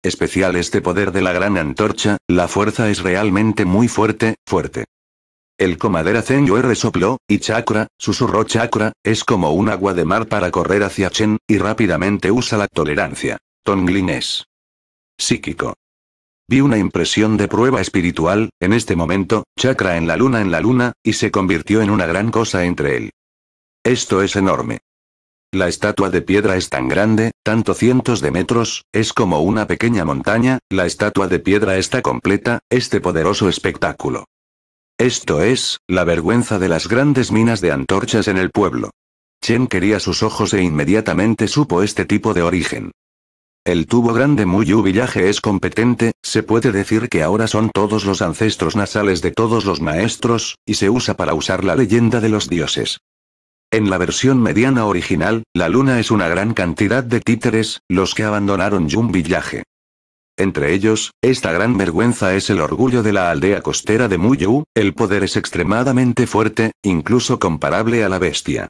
Especial este poder de la gran antorcha, la fuerza es realmente muy fuerte, fuerte. El comadera Yue resopló, y Chakra, susurró Chakra, es como un agua de mar para correr hacia Chen, y rápidamente usa la tolerancia. Tonglin es psíquico. Vi una impresión de prueba espiritual, en este momento, Chakra en la luna en la luna, y se convirtió en una gran cosa entre él. Esto es enorme. La estatua de piedra es tan grande, tanto cientos de metros, es como una pequeña montaña, la estatua de piedra está completa, este poderoso espectáculo. Esto es, la vergüenza de las grandes minas de antorchas en el pueblo. Chen quería sus ojos e inmediatamente supo este tipo de origen. El tubo grande Muyu Villaje es competente, se puede decir que ahora son todos los ancestros nasales de todos los maestros, y se usa para usar la leyenda de los dioses. En la versión mediana original, la luna es una gran cantidad de títeres, los que abandonaron Yum Villaje. Entre ellos, esta gran vergüenza es el orgullo de la aldea costera de Muyu, el poder es extremadamente fuerte, incluso comparable a la bestia.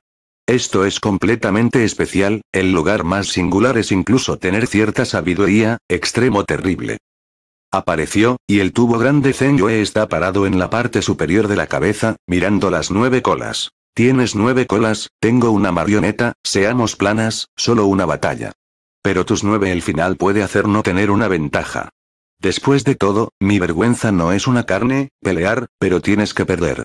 Esto es completamente especial, el lugar más singular es incluso tener cierta sabiduría, extremo terrible. Apareció, y el tubo grande Zenyue está parado en la parte superior de la cabeza, mirando las nueve colas. Tienes nueve colas, tengo una marioneta, seamos planas, solo una batalla. Pero tus nueve el final puede hacer no tener una ventaja. Después de todo, mi vergüenza no es una carne, pelear, pero tienes que perder.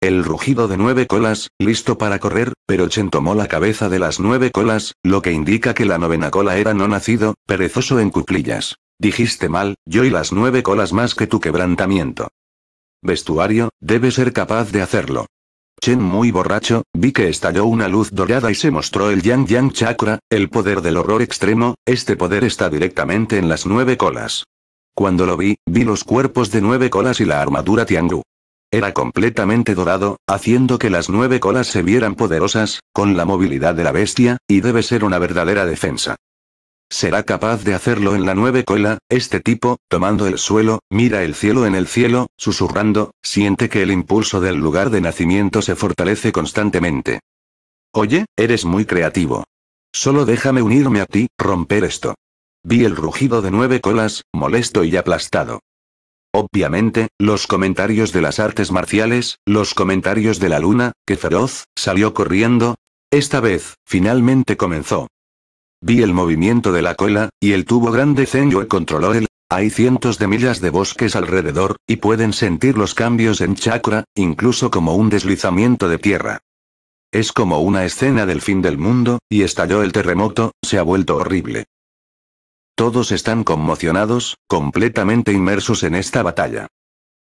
El rugido de nueve colas, listo para correr, pero Chen tomó la cabeza de las nueve colas, lo que indica que la novena cola era no nacido, perezoso en cuclillas. Dijiste mal, yo y las nueve colas más que tu quebrantamiento. Vestuario, debe ser capaz de hacerlo muy borracho, vi que estalló una luz dorada y se mostró el Yang Yang Chakra, el poder del horror extremo, este poder está directamente en las nueve colas. Cuando lo vi, vi los cuerpos de nueve colas y la armadura Tiangu. Era completamente dorado, haciendo que las nueve colas se vieran poderosas, con la movilidad de la bestia, y debe ser una verdadera defensa. Será capaz de hacerlo en la nueve cola, este tipo, tomando el suelo, mira el cielo en el cielo, susurrando, siente que el impulso del lugar de nacimiento se fortalece constantemente. Oye, eres muy creativo. Solo déjame unirme a ti, romper esto. Vi el rugido de nueve colas, molesto y aplastado. Obviamente, los comentarios de las artes marciales, los comentarios de la luna, que feroz, salió corriendo. Esta vez, finalmente comenzó. Vi el movimiento de la cola, y el tubo grande Zenyue controló el... Hay cientos de millas de bosques alrededor, y pueden sentir los cambios en chakra, incluso como un deslizamiento de tierra. Es como una escena del fin del mundo, y estalló el terremoto, se ha vuelto horrible. Todos están conmocionados, completamente inmersos en esta batalla.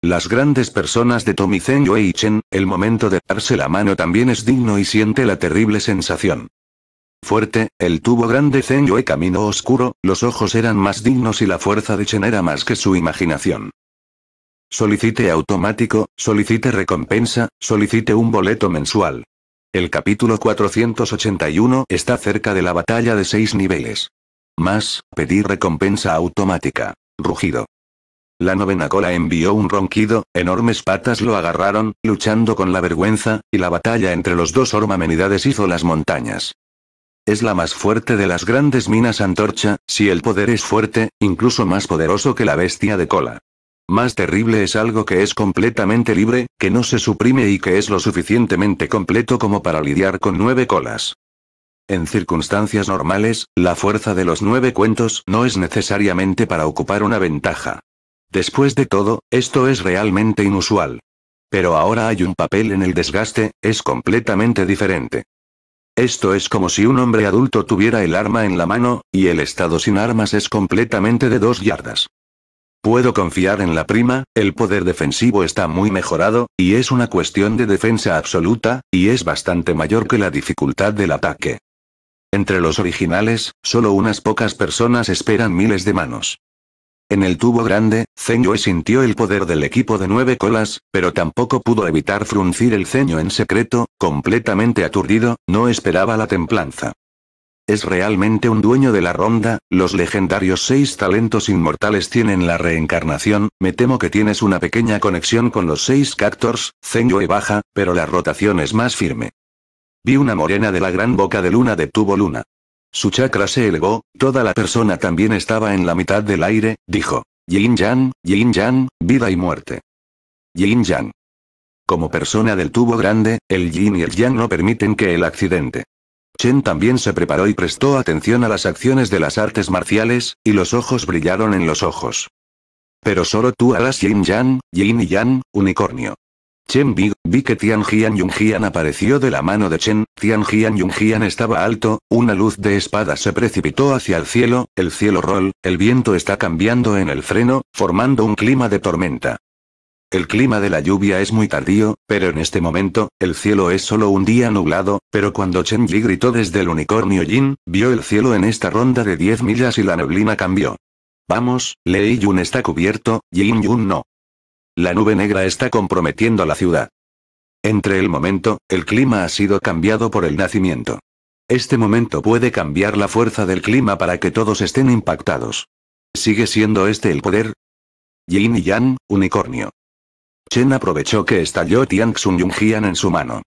Las grandes personas de Tomi Yue y Chen, el momento de darse la mano también es digno y siente la terrible sensación. Fuerte, el tubo grande y camino oscuro, los ojos eran más dignos y la fuerza de Chen era más que su imaginación. Solicite automático, solicite recompensa, solicite un boleto mensual. El capítulo 481 está cerca de la batalla de seis niveles. Más, pedir recompensa automática. Rugido. La novena cola envió un ronquido, enormes patas lo agarraron, luchando con la vergüenza, y la batalla entre los dos ormamenidades hizo las montañas. Es la más fuerte de las grandes minas antorcha, si el poder es fuerte, incluso más poderoso que la bestia de cola. Más terrible es algo que es completamente libre, que no se suprime y que es lo suficientemente completo como para lidiar con nueve colas. En circunstancias normales, la fuerza de los nueve cuentos no es necesariamente para ocupar una ventaja. Después de todo, esto es realmente inusual. Pero ahora hay un papel en el desgaste, es completamente diferente. Esto es como si un hombre adulto tuviera el arma en la mano, y el estado sin armas es completamente de dos yardas. Puedo confiar en la prima, el poder defensivo está muy mejorado, y es una cuestión de defensa absoluta, y es bastante mayor que la dificultad del ataque. Entre los originales, solo unas pocas personas esperan miles de manos. En el tubo grande, Zen sintió el poder del equipo de nueve colas, pero tampoco pudo evitar fruncir el ceño en secreto, completamente aturdido, no esperaba la templanza. Es realmente un dueño de la ronda, los legendarios seis talentos inmortales tienen la reencarnación, me temo que tienes una pequeña conexión con los seis cactors, Zen baja, pero la rotación es más firme. Vi una morena de la gran boca de luna de tubo luna. Su chakra se elevó, toda la persona también estaba en la mitad del aire, dijo. Yin Yang, Yin Yang, vida y muerte. Yin Yang. Como persona del tubo grande, el yin y el yang no permiten que el accidente. Chen también se preparó y prestó atención a las acciones de las artes marciales, y los ojos brillaron en los ojos. Pero solo tú harás yin yang, yin y yang, unicornio. Chen Big, vi que Tian Jian apareció de la mano de Chen, Tian Jian estaba alto, una luz de espada se precipitó hacia el cielo, el cielo rol, el viento está cambiando en el freno, formando un clima de tormenta. El clima de la lluvia es muy tardío, pero en este momento, el cielo es solo un día nublado, pero cuando Chen Yi gritó desde el unicornio Jin, vio el cielo en esta ronda de 10 millas y la neblina cambió. Vamos, Lei Yun está cubierto, yin Yun no. La nube negra está comprometiendo a la ciudad. Entre el momento, el clima ha sido cambiado por el nacimiento. Este momento puede cambiar la fuerza del clima para que todos estén impactados. ¿Sigue siendo este el poder? Yin y Yang, unicornio. Chen aprovechó que estalló Tian Xun Yunjian en su mano.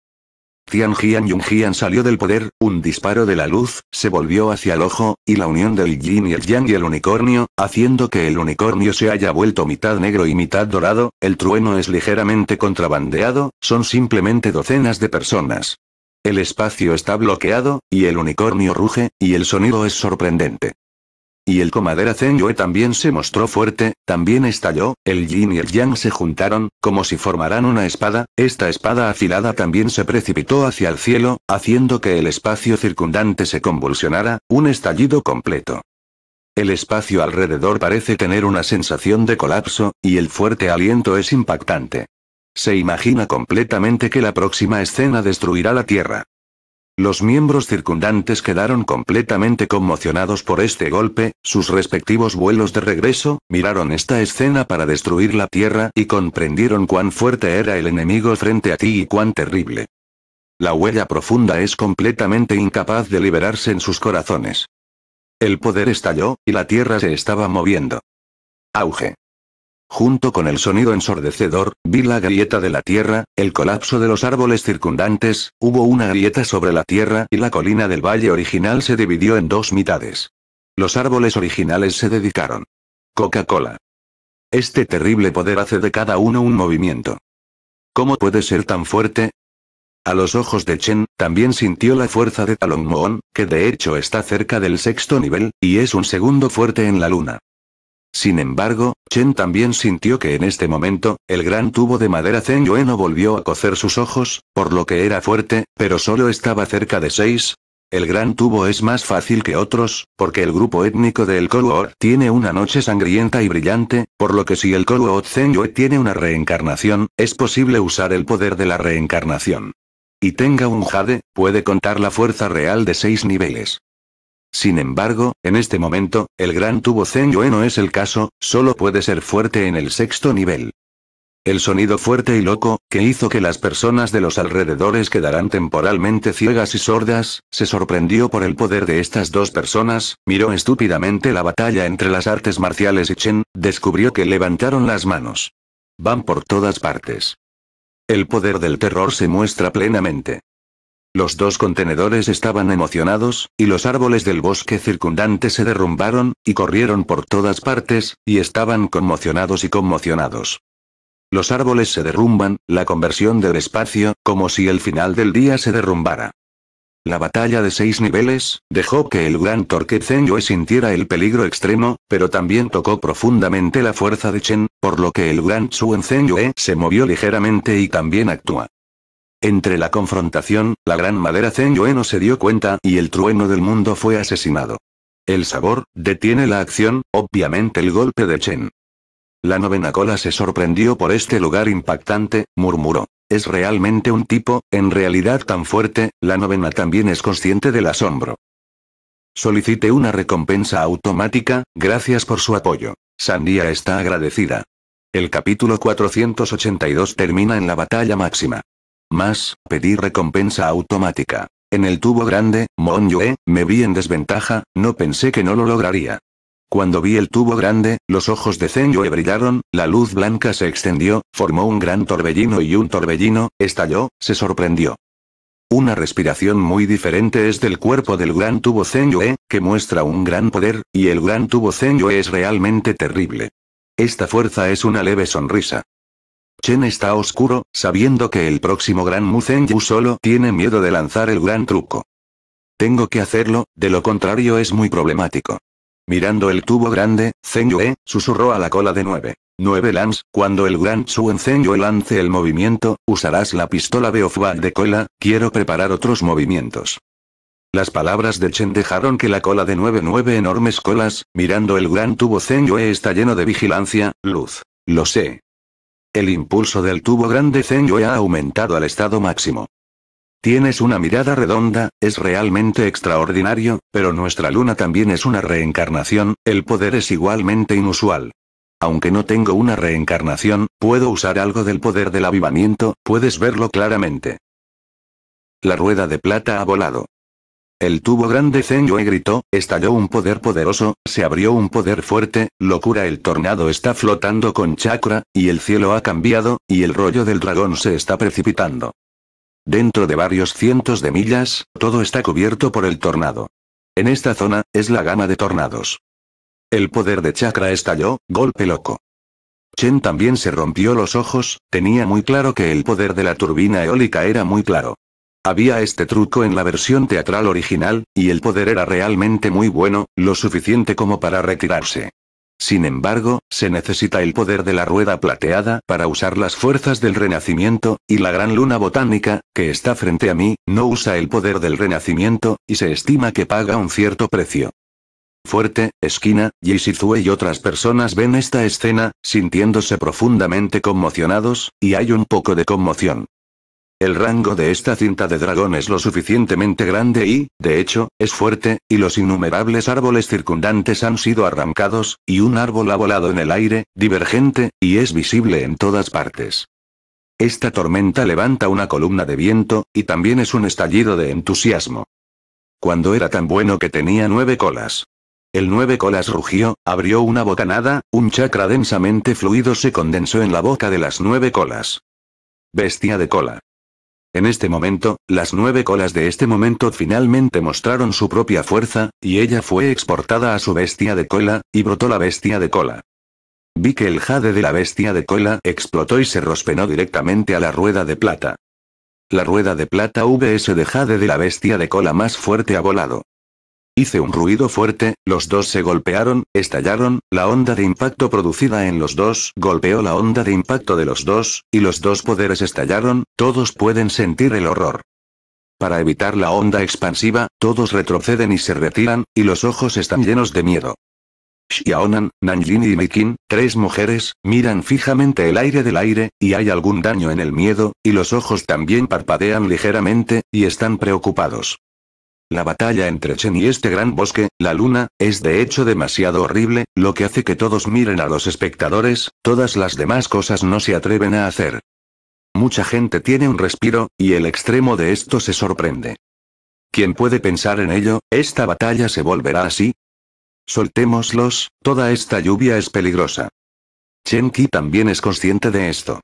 Tianjian Yunjian salió del poder, un disparo de la luz, se volvió hacia el ojo, y la unión del yin y el yang y el unicornio, haciendo que el unicornio se haya vuelto mitad negro y mitad dorado, el trueno es ligeramente contrabandeado, son simplemente docenas de personas. El espacio está bloqueado, y el unicornio ruge, y el sonido es sorprendente. Y el comadera Yue también se mostró fuerte, también estalló, el yin y el yang se juntaron, como si formaran una espada, esta espada afilada también se precipitó hacia el cielo, haciendo que el espacio circundante se convulsionara, un estallido completo. El espacio alrededor parece tener una sensación de colapso, y el fuerte aliento es impactante. Se imagina completamente que la próxima escena destruirá la Tierra. Los miembros circundantes quedaron completamente conmocionados por este golpe, sus respectivos vuelos de regreso, miraron esta escena para destruir la tierra y comprendieron cuán fuerte era el enemigo frente a ti y cuán terrible. La huella profunda es completamente incapaz de liberarse en sus corazones. El poder estalló, y la tierra se estaba moviendo. Auge. Junto con el sonido ensordecedor, vi la grieta de la tierra, el colapso de los árboles circundantes, hubo una grieta sobre la tierra y la colina del valle original se dividió en dos mitades. Los árboles originales se dedicaron. Coca-Cola. Este terrible poder hace de cada uno un movimiento. ¿Cómo puede ser tan fuerte? A los ojos de Chen, también sintió la fuerza de Talon que de hecho está cerca del sexto nivel, y es un segundo fuerte en la luna. Sin embargo, Chen también sintió que en este momento, el gran tubo de madera Zen no volvió a cocer sus ojos, por lo que era fuerte, pero solo estaba cerca de 6. El gran tubo es más fácil que otros, porque el grupo étnico del Koluot tiene una noche sangrienta y brillante, por lo que si el Koluot Zen tiene una reencarnación, es posible usar el poder de la reencarnación. Y tenga un jade, puede contar la fuerza real de seis niveles. Sin embargo, en este momento, el gran tubo Zen Yue no es el caso, solo puede ser fuerte en el sexto nivel. El sonido fuerte y loco, que hizo que las personas de los alrededores quedaran temporalmente ciegas y sordas, se sorprendió por el poder de estas dos personas, miró estúpidamente la batalla entre las artes marciales y Chen, descubrió que levantaron las manos. Van por todas partes. El poder del terror se muestra plenamente. Los dos contenedores estaban emocionados, y los árboles del bosque circundante se derrumbaron, y corrieron por todas partes, y estaban conmocionados y conmocionados. Los árboles se derrumban, la conversión del espacio, como si el final del día se derrumbara. La batalla de seis niveles, dejó que el gran Torque Zenyue sintiera el peligro extremo, pero también tocó profundamente la fuerza de Chen, por lo que el gran Chuen Zenyue se movió ligeramente y también actúa. Entre la confrontación, la gran madera Zen no se dio cuenta y el trueno del mundo fue asesinado. El sabor, detiene la acción, obviamente el golpe de Chen. La novena cola se sorprendió por este lugar impactante, murmuró. Es realmente un tipo, en realidad tan fuerte, la novena también es consciente del asombro. Solicite una recompensa automática, gracias por su apoyo. Sandía está agradecida. El capítulo 482 termina en la batalla máxima. Más, pedí recompensa automática. En el tubo grande, mon Yue, me vi en desventaja, no pensé que no lo lograría. Cuando vi el tubo grande, los ojos de Zen Yue brillaron, la luz blanca se extendió, formó un gran torbellino y un torbellino, estalló, se sorprendió. Una respiración muy diferente es del cuerpo del gran tubo Zen Yue, que muestra un gran poder, y el gran tubo Zen Yue es realmente terrible. Esta fuerza es una leve sonrisa. Chen está oscuro, sabiendo que el próximo Gran Mu Zen Yu solo tiene miedo de lanzar el gran truco. Tengo que hacerlo, de lo contrario es muy problemático. Mirando el tubo grande, Zeng Yue, susurró a la cola de nueve. Nueve Lance, cuando el gran Chuen Zeng Yue lance el movimiento, usarás la pistola de de cola, quiero preparar otros movimientos. Las palabras de Chen dejaron que la cola de nueve nueve enormes colas, mirando el gran tubo Zen Yue está lleno de vigilancia, luz. Lo sé, el impulso del tubo grande Zenyo ha aumentado al estado máximo. Tienes una mirada redonda, es realmente extraordinario, pero nuestra luna también es una reencarnación, el poder es igualmente inusual. Aunque no tengo una reencarnación, puedo usar algo del poder del avivamiento, puedes verlo claramente. La rueda de plata ha volado. El tubo grande y gritó, estalló un poder poderoso, se abrió un poder fuerte, locura el tornado está flotando con chakra, y el cielo ha cambiado, y el rollo del dragón se está precipitando. Dentro de varios cientos de millas, todo está cubierto por el tornado. En esta zona, es la gama de tornados. El poder de chakra estalló, golpe loco. Chen también se rompió los ojos, tenía muy claro que el poder de la turbina eólica era muy claro. Había este truco en la versión teatral original, y el poder era realmente muy bueno, lo suficiente como para retirarse. Sin embargo, se necesita el poder de la rueda plateada para usar las fuerzas del renacimiento, y la gran luna botánica, que está frente a mí, no usa el poder del renacimiento, y se estima que paga un cierto precio. Fuerte, esquina, Yishizue y otras personas ven esta escena, sintiéndose profundamente conmocionados, y hay un poco de conmoción. El rango de esta cinta de dragón es lo suficientemente grande y, de hecho, es fuerte, y los innumerables árboles circundantes han sido arrancados, y un árbol ha volado en el aire, divergente, y es visible en todas partes. Esta tormenta levanta una columna de viento, y también es un estallido de entusiasmo. Cuando era tan bueno que tenía nueve colas. El nueve colas rugió, abrió una bocanada, un chakra densamente fluido se condensó en la boca de las nueve colas. Bestia de cola. En este momento, las nueve colas de este momento finalmente mostraron su propia fuerza, y ella fue exportada a su bestia de cola, y brotó la bestia de cola. Vi que el jade de la bestia de cola explotó y se rospenó directamente a la rueda de plata. La rueda de plata VS de jade de la bestia de cola más fuerte ha volado. Hice un ruido fuerte, los dos se golpearon, estallaron, la onda de impacto producida en los dos golpeó la onda de impacto de los dos, y los dos poderes estallaron, todos pueden sentir el horror. Para evitar la onda expansiva, todos retroceden y se retiran, y los ojos están llenos de miedo. Xiaonan, Nanjin y Mikin, tres mujeres, miran fijamente el aire del aire, y hay algún daño en el miedo, y los ojos también parpadean ligeramente, y están preocupados. La batalla entre Chen y este gran bosque, la luna, es de hecho demasiado horrible, lo que hace que todos miren a los espectadores, todas las demás cosas no se atreven a hacer. Mucha gente tiene un respiro, y el extremo de esto se sorprende. ¿Quién puede pensar en ello, esta batalla se volverá así? Soltémoslos, toda esta lluvia es peligrosa. Chen Qi también es consciente de esto.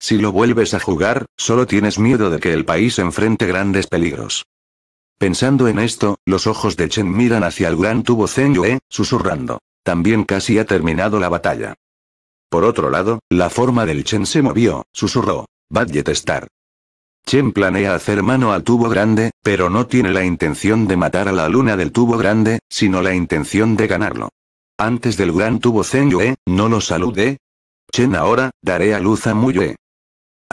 Si lo vuelves a jugar, solo tienes miedo de que el país enfrente grandes peligros. Pensando en esto, los ojos de Chen miran hacia el gran tubo Zen Yue, susurrando. También casi ha terminado la batalla. Por otro lado, la forma del Chen se movió, susurró. Badget Star. Chen planea hacer mano al tubo grande, pero no tiene la intención de matar a la luna del tubo grande, sino la intención de ganarlo. Antes del gran tubo Zen Yue, ¿no lo saludé? Chen ahora, daré a luz a Muyue.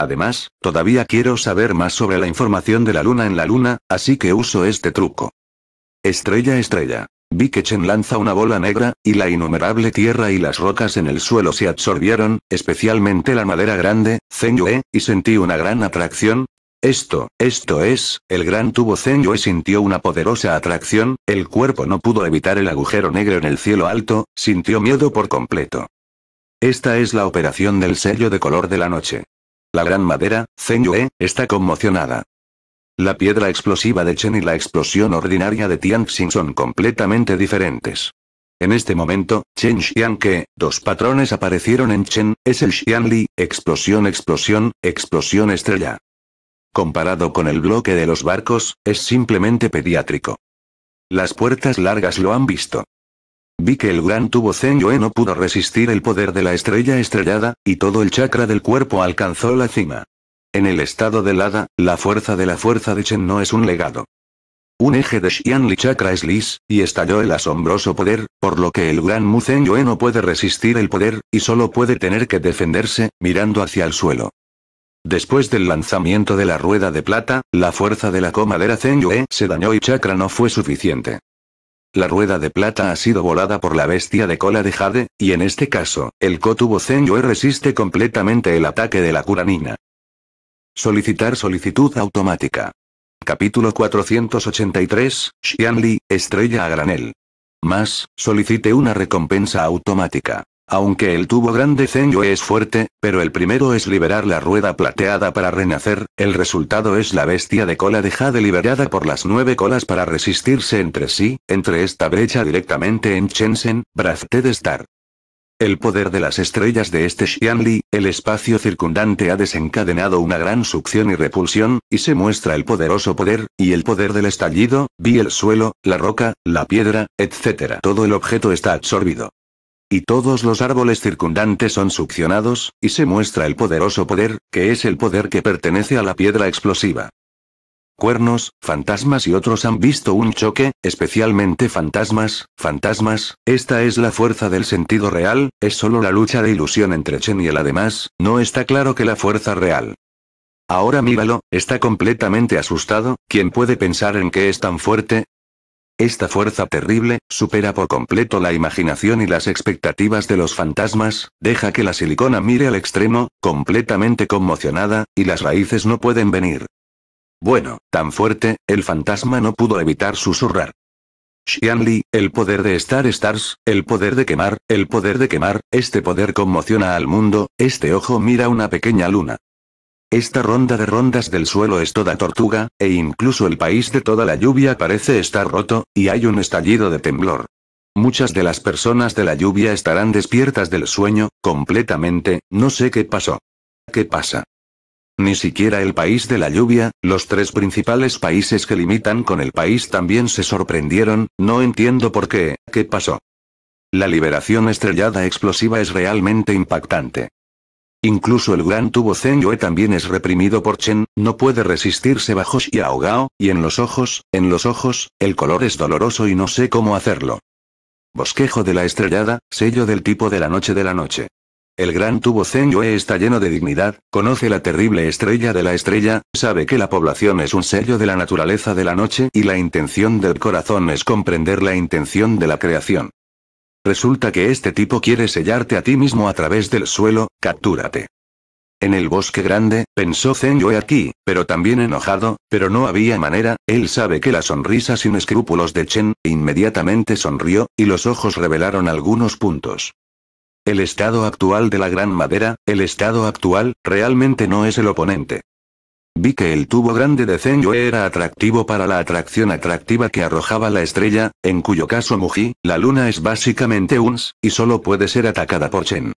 Además, todavía quiero saber más sobre la información de la luna en la luna, así que uso este truco. Estrella estrella. Vi que Chen lanza una bola negra, y la innumerable tierra y las rocas en el suelo se absorbieron, especialmente la madera grande, Zen y sentí una gran atracción. Esto, esto es, el gran tubo Zen sintió una poderosa atracción, el cuerpo no pudo evitar el agujero negro en el cielo alto, sintió miedo por completo. Esta es la operación del sello de color de la noche. La gran madera, Zen está conmocionada. La piedra explosiva de Chen y la explosión ordinaria de Tianxing son completamente diferentes. En este momento, Chen Xian que, dos patrones aparecieron en Chen, es el Li, explosión explosión, explosión estrella. Comparado con el bloque de los barcos, es simplemente pediátrico. Las puertas largas lo han visto. Vi que el gran tubo Zen Yue no pudo resistir el poder de la estrella estrellada, y todo el chakra del cuerpo alcanzó la cima. En el estado de hada, la fuerza de la fuerza de Chen no es un legado. Un eje de Xianli chakra es lis, y estalló el asombroso poder, por lo que el gran Mu Zen Yue no puede resistir el poder, y solo puede tener que defenderse, mirando hacia el suelo. Después del lanzamiento de la rueda de plata, la fuerza de la comadera Zen Yue se dañó y chakra no fue suficiente. La rueda de plata ha sido volada por la bestia de cola de Jade, y en este caso, el Kotubo Zenyue resiste completamente el ataque de la curanina. Solicitar solicitud automática. Capítulo 483, Xianli, estrella a granel. Más, solicite una recompensa automática. Aunque el tubo grande Zenyo es fuerte, pero el primero es liberar la rueda plateada para renacer, el resultado es la bestia de cola dejada liberada por las nueve colas para resistirse entre sí, entre esta brecha directamente en Shenzhen, Brazted Star. El poder de las estrellas de este Xianli, el espacio circundante ha desencadenado una gran succión y repulsión, y se muestra el poderoso poder, y el poder del estallido, vi el suelo, la roca, la piedra, etc. Todo el objeto está absorbido y todos los árboles circundantes son succionados, y se muestra el poderoso poder, que es el poder que pertenece a la piedra explosiva. Cuernos, fantasmas y otros han visto un choque, especialmente fantasmas, fantasmas, esta es la fuerza del sentido real, es solo la lucha de ilusión entre Chen y el además, no está claro que la fuerza real. Ahora míralo, está completamente asustado, ¿quién puede pensar en que es tan fuerte? Esta fuerza terrible, supera por completo la imaginación y las expectativas de los fantasmas, deja que la silicona mire al extremo, completamente conmocionada, y las raíces no pueden venir. Bueno, tan fuerte, el fantasma no pudo evitar susurrar. Xianli, el poder de estar Stars, el poder de quemar, el poder de quemar, este poder conmociona al mundo, este ojo mira una pequeña luna. Esta ronda de rondas del suelo es toda tortuga, e incluso el país de toda la lluvia parece estar roto, y hay un estallido de temblor. Muchas de las personas de la lluvia estarán despiertas del sueño, completamente, no sé qué pasó. ¿Qué pasa? Ni siquiera el país de la lluvia, los tres principales países que limitan con el país también se sorprendieron, no entiendo por qué, ¿qué pasó? La liberación estrellada explosiva es realmente impactante. Incluso el gran tubo Zen Yue también es reprimido por Chen, no puede resistirse bajo Xiao Gao, y en los ojos, en los ojos, el color es doloroso y no sé cómo hacerlo. Bosquejo de la estrellada, sello del tipo de la noche de la noche. El gran tubo Zen Yue está lleno de dignidad, conoce la terrible estrella de la estrella, sabe que la población es un sello de la naturaleza de la noche y la intención del corazón es comprender la intención de la creación. Resulta que este tipo quiere sellarte a ti mismo a través del suelo, captúrate. En el bosque grande, pensó Zen Yue aquí, pero también enojado, pero no había manera, él sabe que la sonrisa sin escrúpulos de Chen, inmediatamente sonrió, y los ojos revelaron algunos puntos. El estado actual de la gran madera, el estado actual, realmente no es el oponente. Vi que el tubo grande de Yue era atractivo para la atracción atractiva que arrojaba la estrella, en cuyo caso Muji, la luna es básicamente uns, y solo puede ser atacada por Chen.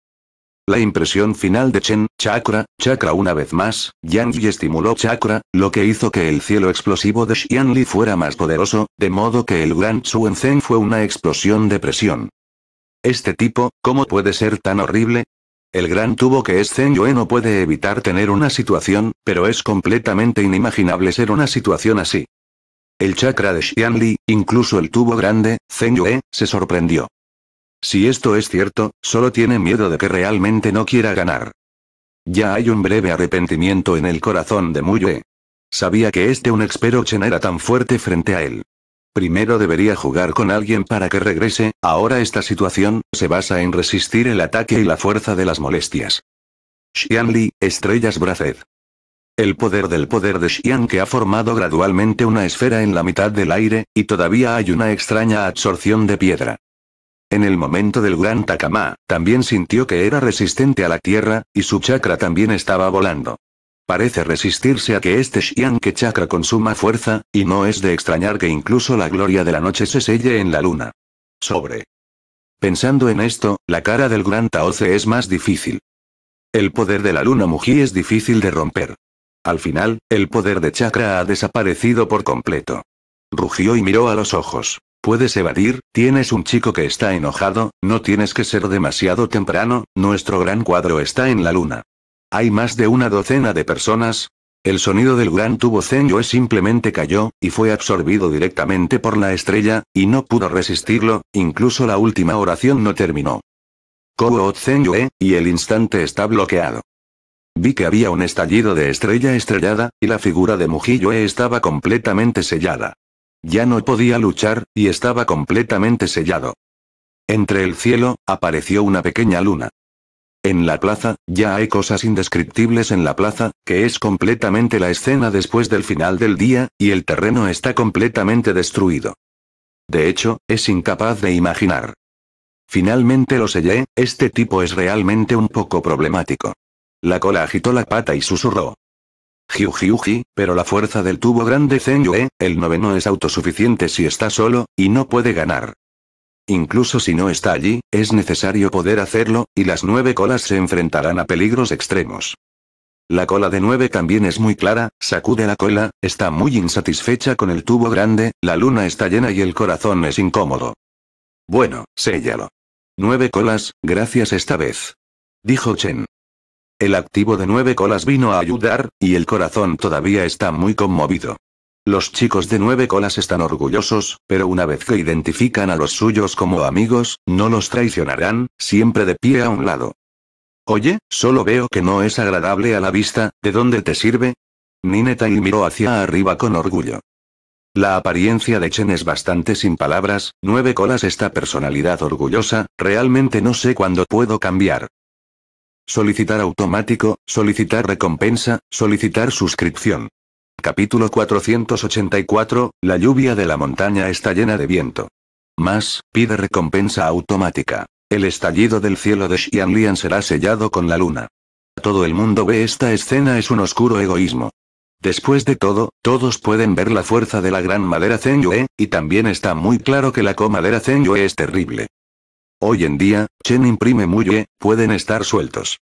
La impresión final de Chen, chakra, chakra una vez más, Yang Yi estimuló chakra, lo que hizo que el cielo explosivo de Xianli fuera más poderoso, de modo que el gran en Zen fue una explosión de presión. Este tipo, ¿cómo puede ser tan horrible? El gran tubo que es Zen no puede evitar tener una situación, pero es completamente inimaginable ser una situación así. El chakra de Xianli, incluso el tubo grande, Zen se sorprendió. Si esto es cierto, solo tiene miedo de que realmente no quiera ganar. Ya hay un breve arrepentimiento en el corazón de Muyue. Sabía que este un experto Chen era tan fuerte frente a él. Primero debería jugar con alguien para que regrese, ahora esta situación, se basa en resistir el ataque y la fuerza de las molestias. Xianli, Estrellas Braced. El poder del poder de Xian que ha formado gradualmente una esfera en la mitad del aire, y todavía hay una extraña absorción de piedra. En el momento del gran Takama, también sintió que era resistente a la tierra, y su chakra también estaba volando. Parece resistirse a que este que chakra consuma fuerza, y no es de extrañar que incluso la gloria de la noche se selle en la luna. Sobre. Pensando en esto, la cara del gran Taoce es más difícil. El poder de la luna Muji es difícil de romper. Al final, el poder de chakra ha desaparecido por completo. Rugió y miró a los ojos. Puedes evadir, tienes un chico que está enojado, no tienes que ser demasiado temprano, nuestro gran cuadro está en la luna. Hay más de una docena de personas. El sonido del gran tubo Yue simplemente cayó, y fue absorbido directamente por la estrella, y no pudo resistirlo, incluso la última oración no terminó. Zen Yue, y el instante está bloqueado. Vi que había un estallido de estrella estrellada, y la figura de Yue estaba completamente sellada. Ya no podía luchar, y estaba completamente sellado. Entre el cielo, apareció una pequeña luna. En la plaza, ya hay cosas indescriptibles en la plaza, que es completamente la escena después del final del día, y el terreno está completamente destruido. De hecho, es incapaz de imaginar. Finalmente lo sellé, este tipo es realmente un poco problemático. La cola agitó la pata y susurró. Jiujiuji, pero la fuerza del tubo grande Zen Yue, el noveno es autosuficiente si está solo, y no puede ganar. Incluso si no está allí, es necesario poder hacerlo, y las nueve colas se enfrentarán a peligros extremos. La cola de nueve también es muy clara, sacude la cola, está muy insatisfecha con el tubo grande, la luna está llena y el corazón es incómodo. Bueno, séllalo. Nueve colas, gracias esta vez. Dijo Chen. El activo de nueve colas vino a ayudar, y el corazón todavía está muy conmovido. Los chicos de nueve colas están orgullosos, pero una vez que identifican a los suyos como amigos, no los traicionarán, siempre de pie a un lado. Oye, solo veo que no es agradable a la vista, ¿de dónde te sirve? y miró hacia arriba con orgullo. La apariencia de Chen es bastante sin palabras, nueve colas esta personalidad orgullosa, realmente no sé cuándo puedo cambiar. Solicitar automático, solicitar recompensa, solicitar suscripción. Capítulo 484, La lluvia de la montaña está llena de viento. Más, pide recompensa automática. El estallido del cielo de Xianlian será sellado con la luna. Todo el mundo ve esta escena es un oscuro egoísmo. Después de todo, todos pueden ver la fuerza de la gran madera Zen Yue, y también está muy claro que la comadera Zen Yue es terrible. Hoy en día, Chen imprime Muye, pueden estar sueltos.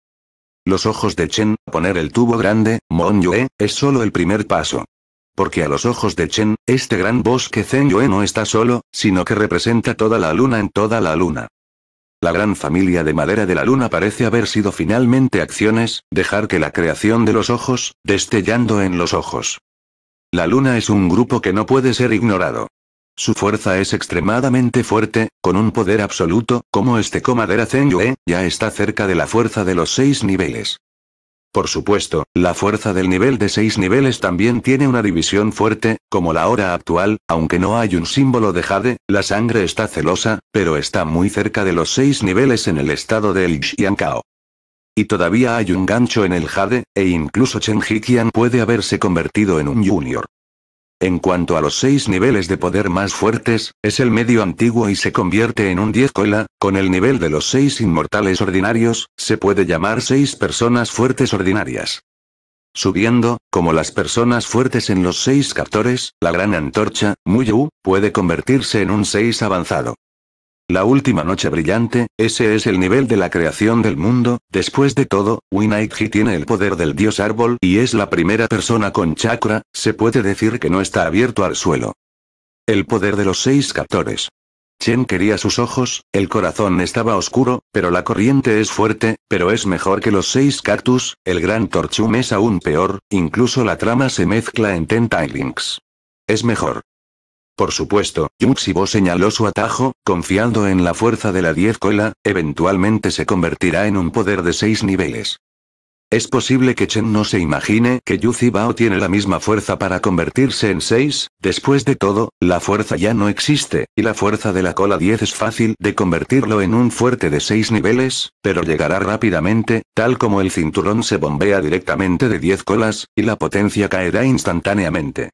Los ojos de Chen, poner el tubo grande, Mon Yue, es solo el primer paso. Porque a los ojos de Chen, este gran bosque Zen Yue no está solo, sino que representa toda la luna en toda la luna. La gran familia de madera de la luna parece haber sido finalmente acciones, dejar que la creación de los ojos, destellando en los ojos. La luna es un grupo que no puede ser ignorado. Su fuerza es extremadamente fuerte, con un poder absoluto, como este Comadera Zen ya está cerca de la fuerza de los seis niveles. Por supuesto, la fuerza del nivel de seis niveles también tiene una división fuerte, como la hora actual, aunque no hay un símbolo de Jade, la sangre está celosa, pero está muy cerca de los seis niveles en el estado del Xiancao. Y todavía hay un gancho en el Jade, e incluso Chen Hikian puede haberse convertido en un junior. En cuanto a los seis niveles de poder más fuertes, es el medio antiguo y se convierte en un 10 cola, con el nivel de los seis inmortales ordinarios, se puede llamar seis personas fuertes ordinarias. Subiendo, como las personas fuertes en los seis captores, la gran antorcha, Muyu, puede convertirse en un 6 avanzado. La última noche brillante, ese es el nivel de la creación del mundo, después de todo, he tiene el poder del dios árbol y es la primera persona con chakra, se puede decir que no está abierto al suelo. El poder de los seis captores. Chen quería sus ojos, el corazón estaba oscuro, pero la corriente es fuerte, pero es mejor que los seis cactus, el gran torchum es aún peor, incluso la trama se mezcla en Ten links Es mejor. Por supuesto, Yuxibo señaló su atajo, confiando en la fuerza de la 10 cola, eventualmente se convertirá en un poder de 6 niveles. Es posible que Chen no se imagine que Yuxi Bao tiene la misma fuerza para convertirse en 6, después de todo, la fuerza ya no existe, y la fuerza de la cola 10 es fácil de convertirlo en un fuerte de 6 niveles, pero llegará rápidamente, tal como el cinturón se bombea directamente de 10 colas, y la potencia caerá instantáneamente.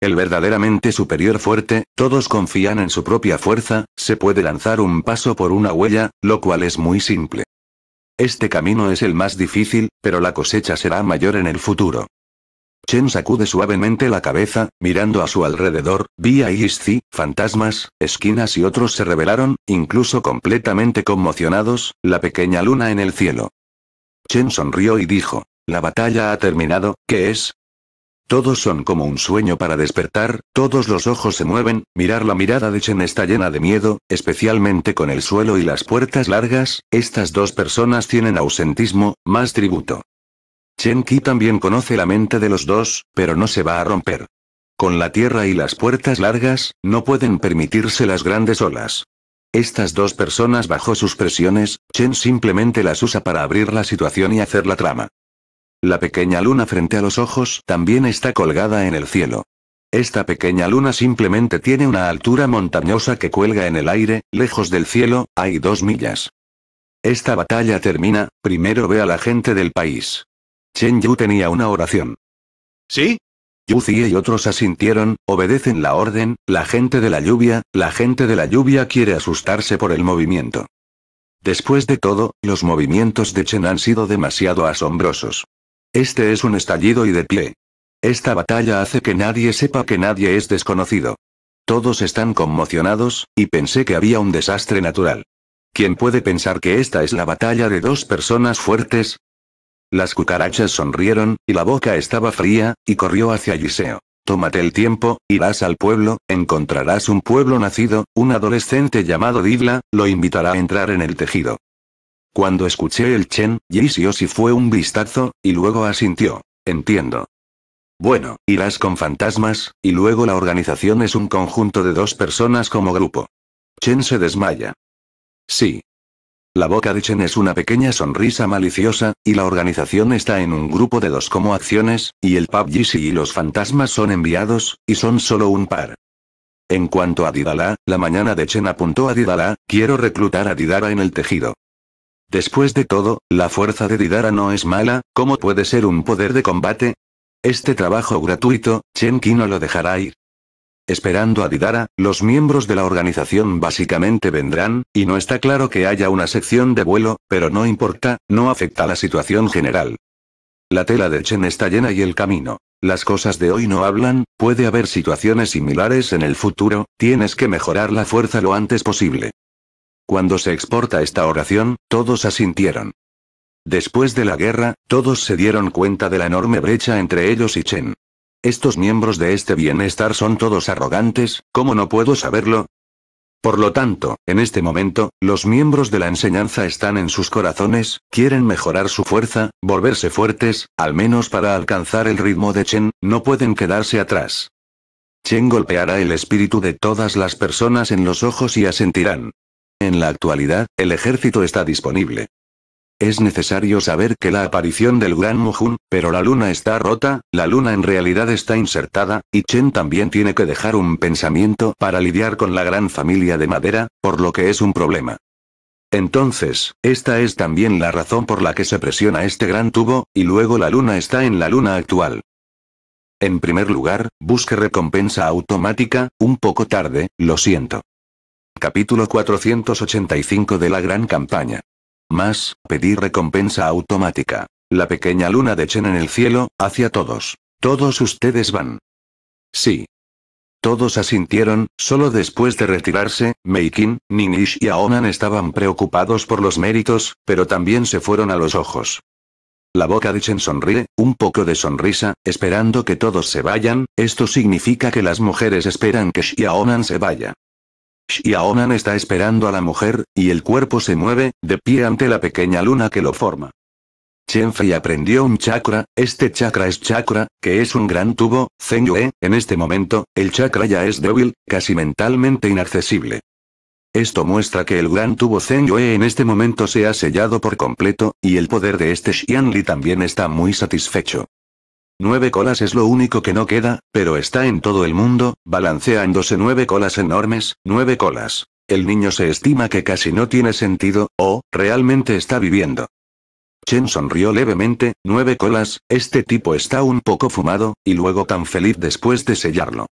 El verdaderamente superior fuerte, todos confían en su propia fuerza, se puede lanzar un paso por una huella, lo cual es muy simple. Este camino es el más difícil, pero la cosecha será mayor en el futuro. Chen sacude suavemente la cabeza, mirando a su alrededor, vía Isci, fantasmas, esquinas y otros se revelaron, incluso completamente conmocionados, la pequeña luna en el cielo. Chen sonrió y dijo, la batalla ha terminado, ¿qué es? Todos son como un sueño para despertar, todos los ojos se mueven, mirar la mirada de Chen está llena de miedo, especialmente con el suelo y las puertas largas, estas dos personas tienen ausentismo, más tributo. Chen Qi también conoce la mente de los dos, pero no se va a romper. Con la tierra y las puertas largas, no pueden permitirse las grandes olas. Estas dos personas bajo sus presiones, Chen simplemente las usa para abrir la situación y hacer la trama. La pequeña luna frente a los ojos también está colgada en el cielo. Esta pequeña luna simplemente tiene una altura montañosa que cuelga en el aire, lejos del cielo, hay dos millas. Esta batalla termina, primero ve a la gente del país. Chen Yu tenía una oración. ¿Sí? Yu Zi y otros asintieron, obedecen la orden, la gente de la lluvia, la gente de la lluvia quiere asustarse por el movimiento. Después de todo, los movimientos de Chen han sido demasiado asombrosos. Este es un estallido y de pie. Esta batalla hace que nadie sepa que nadie es desconocido. Todos están conmocionados, y pensé que había un desastre natural. ¿Quién puede pensar que esta es la batalla de dos personas fuertes? Las cucarachas sonrieron, y la boca estaba fría, y corrió hacia Giseo. Tómate el tiempo, irás al pueblo, encontrarás un pueblo nacido, un adolescente llamado Divla lo invitará a entrar en el tejido. Cuando escuché el Chen, si fue un vistazo, y luego asintió. Entiendo. Bueno, irás con fantasmas, y luego la organización es un conjunto de dos personas como grupo. Chen se desmaya. Sí. La boca de Chen es una pequeña sonrisa maliciosa, y la organización está en un grupo de dos como acciones, y el Pub y los fantasmas son enviados, y son solo un par. En cuanto a Didala, la mañana de Chen apuntó a Didala, quiero reclutar a Didara en el tejido. Después de todo, la fuerza de Didara no es mala, ¿cómo puede ser un poder de combate? Este trabajo gratuito, Chen no lo dejará ir. Esperando a Didara, los miembros de la organización básicamente vendrán, y no está claro que haya una sección de vuelo, pero no importa, no afecta la situación general. La tela de Chen está llena y el camino. Las cosas de hoy no hablan, puede haber situaciones similares en el futuro, tienes que mejorar la fuerza lo antes posible. Cuando se exporta esta oración, todos asintieron. Después de la guerra, todos se dieron cuenta de la enorme brecha entre ellos y Chen. Estos miembros de este bienestar son todos arrogantes, ¿cómo no puedo saberlo? Por lo tanto, en este momento, los miembros de la enseñanza están en sus corazones, quieren mejorar su fuerza, volverse fuertes, al menos para alcanzar el ritmo de Chen, no pueden quedarse atrás. Chen golpeará el espíritu de todas las personas en los ojos y asentirán. En la actualidad, el ejército está disponible. Es necesario saber que la aparición del Gran Mujun, pero la luna está rota, la luna en realidad está insertada, y Chen también tiene que dejar un pensamiento para lidiar con la gran familia de madera, por lo que es un problema. Entonces, esta es también la razón por la que se presiona este gran tubo, y luego la luna está en la luna actual. En primer lugar, busque recompensa automática, un poco tarde, lo siento capítulo 485 de la gran campaña. Más, pedí recompensa automática. La pequeña luna de Chen en el cielo, hacia todos. Todos ustedes van. Sí. Todos asintieron, solo después de retirarse, Meikin, Ninish y Aonan estaban preocupados por los méritos, pero también se fueron a los ojos. La boca de Chen sonríe, un poco de sonrisa, esperando que todos se vayan, esto significa que las mujeres esperan que Xiaonan se vaya. Xiaonan está esperando a la mujer, y el cuerpo se mueve, de pie ante la pequeña luna que lo forma. Chenfei aprendió un chakra, este chakra es chakra, que es un gran tubo, Zenyue, en este momento, el chakra ya es débil, casi mentalmente inaccesible. Esto muestra que el gran tubo Zenyue en este momento se ha sellado por completo, y el poder de este Xianli también está muy satisfecho. Nueve colas es lo único que no queda, pero está en todo el mundo, balanceándose nueve colas enormes, nueve colas. El niño se estima que casi no tiene sentido, o, realmente está viviendo. Chen sonrió levemente, nueve colas, este tipo está un poco fumado, y luego tan feliz después de sellarlo.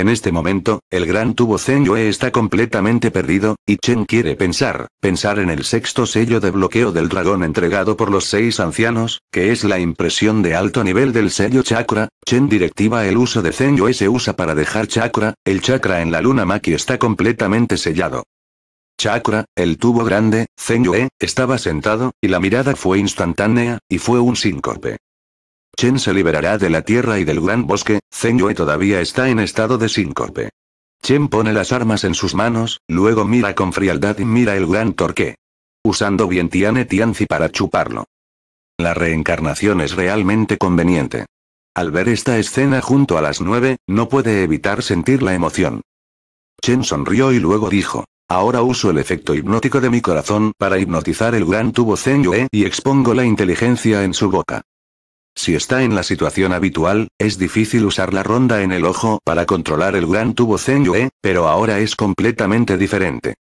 En este momento, el gran tubo Zenyue está completamente perdido, y Chen quiere pensar, pensar en el sexto sello de bloqueo del dragón entregado por los seis ancianos, que es la impresión de alto nivel del sello chakra, Chen directiva el uso de Zenyue se usa para dejar chakra, el chakra en la luna Maki está completamente sellado. Chakra, el tubo grande, Zenyue, estaba sentado, y la mirada fue instantánea, y fue un síncope. Chen se liberará de la tierra y del gran bosque, Zen Yue todavía está en estado de síncope. Chen pone las armas en sus manos, luego mira con frialdad y mira el gran torque. Usando bien Tiane Tianzi para chuparlo. La reencarnación es realmente conveniente. Al ver esta escena junto a las nueve, no puede evitar sentir la emoción. Chen sonrió y luego dijo, ahora uso el efecto hipnótico de mi corazón para hipnotizar el gran tubo Zen Yue y expongo la inteligencia en su boca. Si está en la situación habitual, es difícil usar la ronda en el ojo para controlar el gran tubo Zen pero ahora es completamente diferente.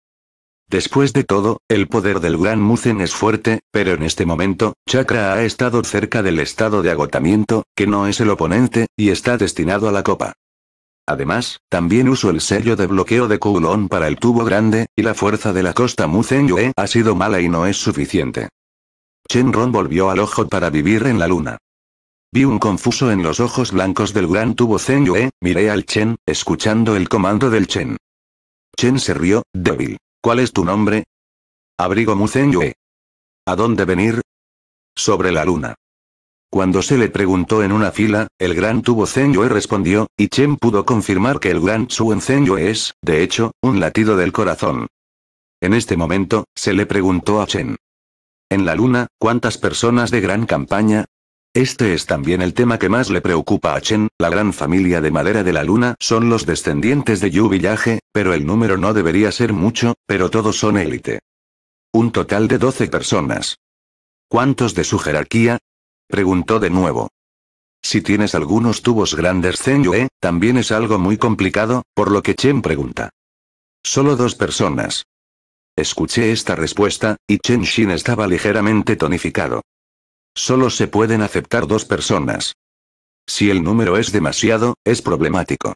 Después de todo, el poder del gran Muzen es fuerte, pero en este momento, Chakra ha estado cerca del estado de agotamiento, que no es el oponente, y está destinado a la copa. Además, también uso el sello de bloqueo de Kulon para el tubo grande, y la fuerza de la costa Muzen Yue ha sido mala y no es suficiente. Ron volvió al ojo para vivir en la luna. Vi un confuso en los ojos blancos del gran tubo Zen Yue, miré al Chen, escuchando el comando del Chen. Chen se rió, débil. ¿Cuál es tu nombre? Abrigo Mu Zen ¿A dónde venir? Sobre la luna. Cuando se le preguntó en una fila, el gran tubo Zen respondió, y Chen pudo confirmar que el gran Chuen Zen es, de hecho, un latido del corazón. En este momento, se le preguntó a Chen. En la luna, ¿cuántas personas de gran campaña? Este es también el tema que más le preocupa a Chen, la gran familia de madera de la luna son los descendientes de Yu Village, pero el número no debería ser mucho, pero todos son élite. Un total de 12 personas. ¿Cuántos de su jerarquía? Preguntó de nuevo. Si tienes algunos tubos grandes Zen Yue, también es algo muy complicado, por lo que Chen pregunta. Solo dos personas. Escuché esta respuesta, y Chen Xin estaba ligeramente tonificado. Solo se pueden aceptar dos personas. Si el número es demasiado, es problemático.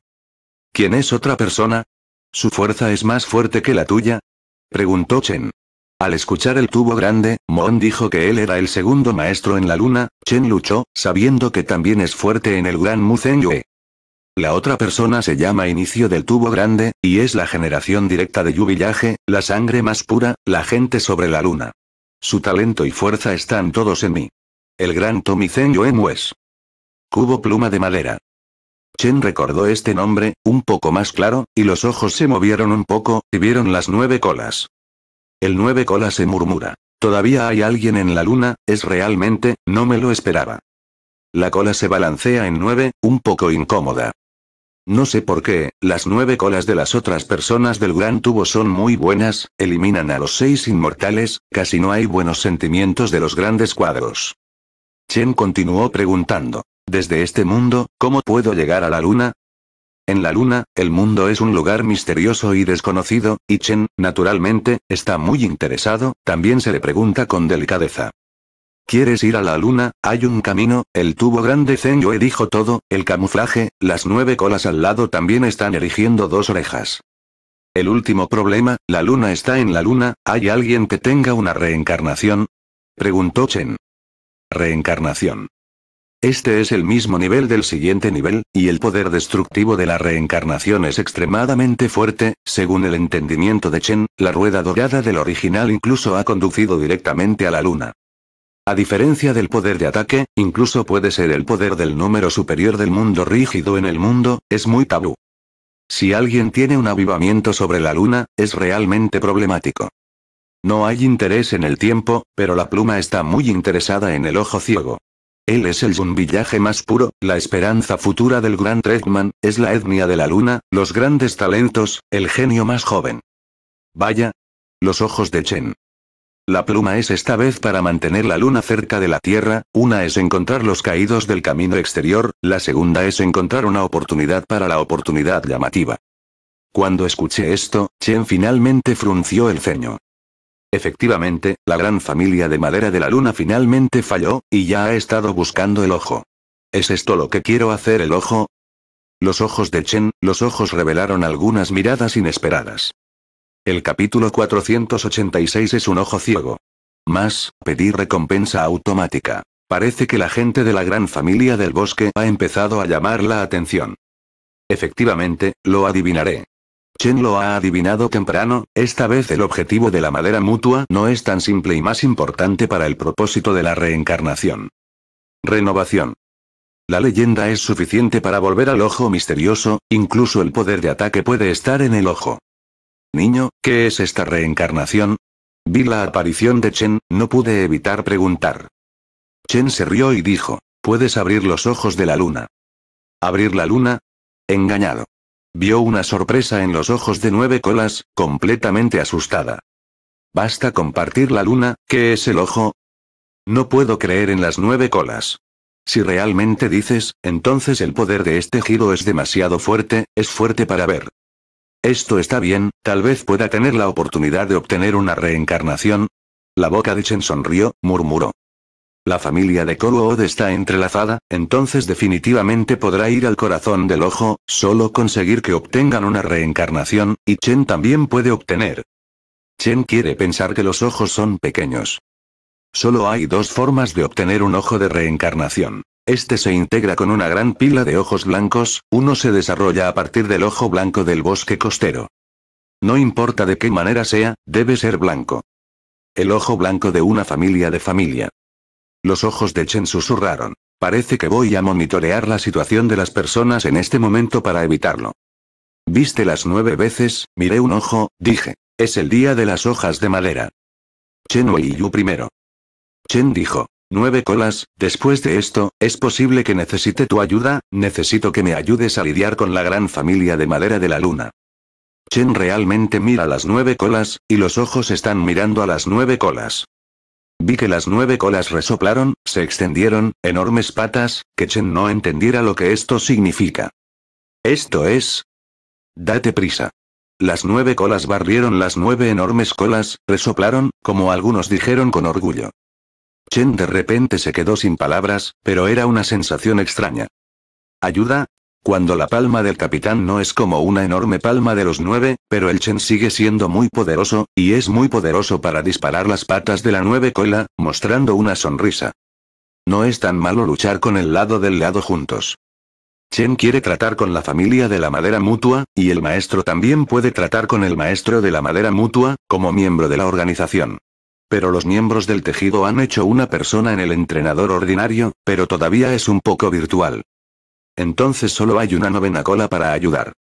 ¿Quién es otra persona? ¿Su fuerza es más fuerte que la tuya? Preguntó Chen. Al escuchar el tubo grande, Mon dijo que él era el segundo maestro en la luna, Chen luchó, sabiendo que también es fuerte en el gran Muzen Yue. La otra persona se llama inicio del tubo grande, y es la generación directa de Yu la sangre más pura, la gente sobre la luna. Su talento y fuerza están todos en mí. El gran Tomizen yo e Cubo pluma de madera. Chen recordó este nombre, un poco más claro, y los ojos se movieron un poco, y vieron las nueve colas. El nueve colas se murmura. Todavía hay alguien en la luna, es realmente, no me lo esperaba. La cola se balancea en nueve, un poco incómoda. No sé por qué, las nueve colas de las otras personas del gran tubo son muy buenas, eliminan a los seis inmortales, casi no hay buenos sentimientos de los grandes cuadros. Chen continuó preguntando. Desde este mundo, ¿cómo puedo llegar a la luna? En la luna, el mundo es un lugar misterioso y desconocido, y Chen, naturalmente, está muy interesado, también se le pregunta con delicadeza. ¿Quieres ir a la luna? Hay un camino, el tubo grande Zen Yue dijo todo, el camuflaje, las nueve colas al lado también están erigiendo dos orejas. El último problema, la luna está en la luna, ¿hay alguien que tenga una reencarnación? Preguntó Chen. Reencarnación. Este es el mismo nivel del siguiente nivel, y el poder destructivo de la reencarnación es extremadamente fuerte, según el entendimiento de Chen, la rueda dorada del original incluso ha conducido directamente a la luna. A diferencia del poder de ataque, incluso puede ser el poder del número superior del mundo rígido en el mundo, es muy tabú. Si alguien tiene un avivamiento sobre la luna, es realmente problemático. No hay interés en el tiempo, pero la pluma está muy interesada en el ojo ciego. Él es el zumbillaje más puro, la esperanza futura del gran Redman, es la etnia de la luna, los grandes talentos, el genio más joven. Vaya. Los ojos de Chen. La pluma es esta vez para mantener la luna cerca de la Tierra, una es encontrar los caídos del camino exterior, la segunda es encontrar una oportunidad para la oportunidad llamativa. Cuando escuché esto, Chen finalmente frunció el ceño. Efectivamente, la gran familia de madera de la luna finalmente falló, y ya ha estado buscando el ojo. ¿Es esto lo que quiero hacer el ojo? Los ojos de Chen, los ojos revelaron algunas miradas inesperadas. El capítulo 486 es un ojo ciego. Más, pedir recompensa automática. Parece que la gente de la gran familia del bosque ha empezado a llamar la atención. Efectivamente, lo adivinaré. Chen lo ha adivinado temprano, esta vez el objetivo de la madera mutua no es tan simple y más importante para el propósito de la reencarnación. Renovación. La leyenda es suficiente para volver al ojo misterioso, incluso el poder de ataque puede estar en el ojo. Niño, ¿qué es esta reencarnación? Vi la aparición de Chen, no pude evitar preguntar. Chen se rió y dijo, puedes abrir los ojos de la luna. ¿Abrir la luna? Engañado. Vio una sorpresa en los ojos de nueve colas, completamente asustada. ¿Basta compartir la luna, ¿qué es el ojo? No puedo creer en las nueve colas. Si realmente dices, entonces el poder de este giro es demasiado fuerte, es fuerte para ver. Esto está bien, tal vez pueda tener la oportunidad de obtener una reencarnación. La boca de Chen sonrió, murmuró. La familia de Kowood está entrelazada, entonces definitivamente podrá ir al corazón del ojo, solo conseguir que obtengan una reencarnación, y Chen también puede obtener. Chen quiere pensar que los ojos son pequeños. Solo hay dos formas de obtener un ojo de reencarnación. Este se integra con una gran pila de ojos blancos, uno se desarrolla a partir del ojo blanco del bosque costero. No importa de qué manera sea, debe ser blanco. El ojo blanco de una familia de familia. Los ojos de Chen susurraron. Parece que voy a monitorear la situación de las personas en este momento para evitarlo. Viste las nueve veces, miré un ojo, dije. Es el día de las hojas de madera. Chen Wei Yu primero. Chen dijo. Nueve colas, después de esto, es posible que necesite tu ayuda, necesito que me ayudes a lidiar con la gran familia de madera de la luna. Chen realmente mira las nueve colas, y los ojos están mirando a las nueve colas. Vi que las nueve colas resoplaron, se extendieron, enormes patas, que Chen no entendiera lo que esto significa. Esto es... Date prisa. Las nueve colas barrieron las nueve enormes colas, resoplaron, como algunos dijeron con orgullo. Chen de repente se quedó sin palabras, pero era una sensación extraña. ¿Ayuda? Cuando la palma del capitán no es como una enorme palma de los nueve, pero el Chen sigue siendo muy poderoso, y es muy poderoso para disparar las patas de la nueve cola, mostrando una sonrisa. No es tan malo luchar con el lado del lado juntos. Chen quiere tratar con la familia de la madera mutua, y el maestro también puede tratar con el maestro de la madera mutua, como miembro de la organización. Pero los miembros del tejido han hecho una persona en el entrenador ordinario, pero todavía es un poco virtual. Entonces solo hay una novena cola para ayudar.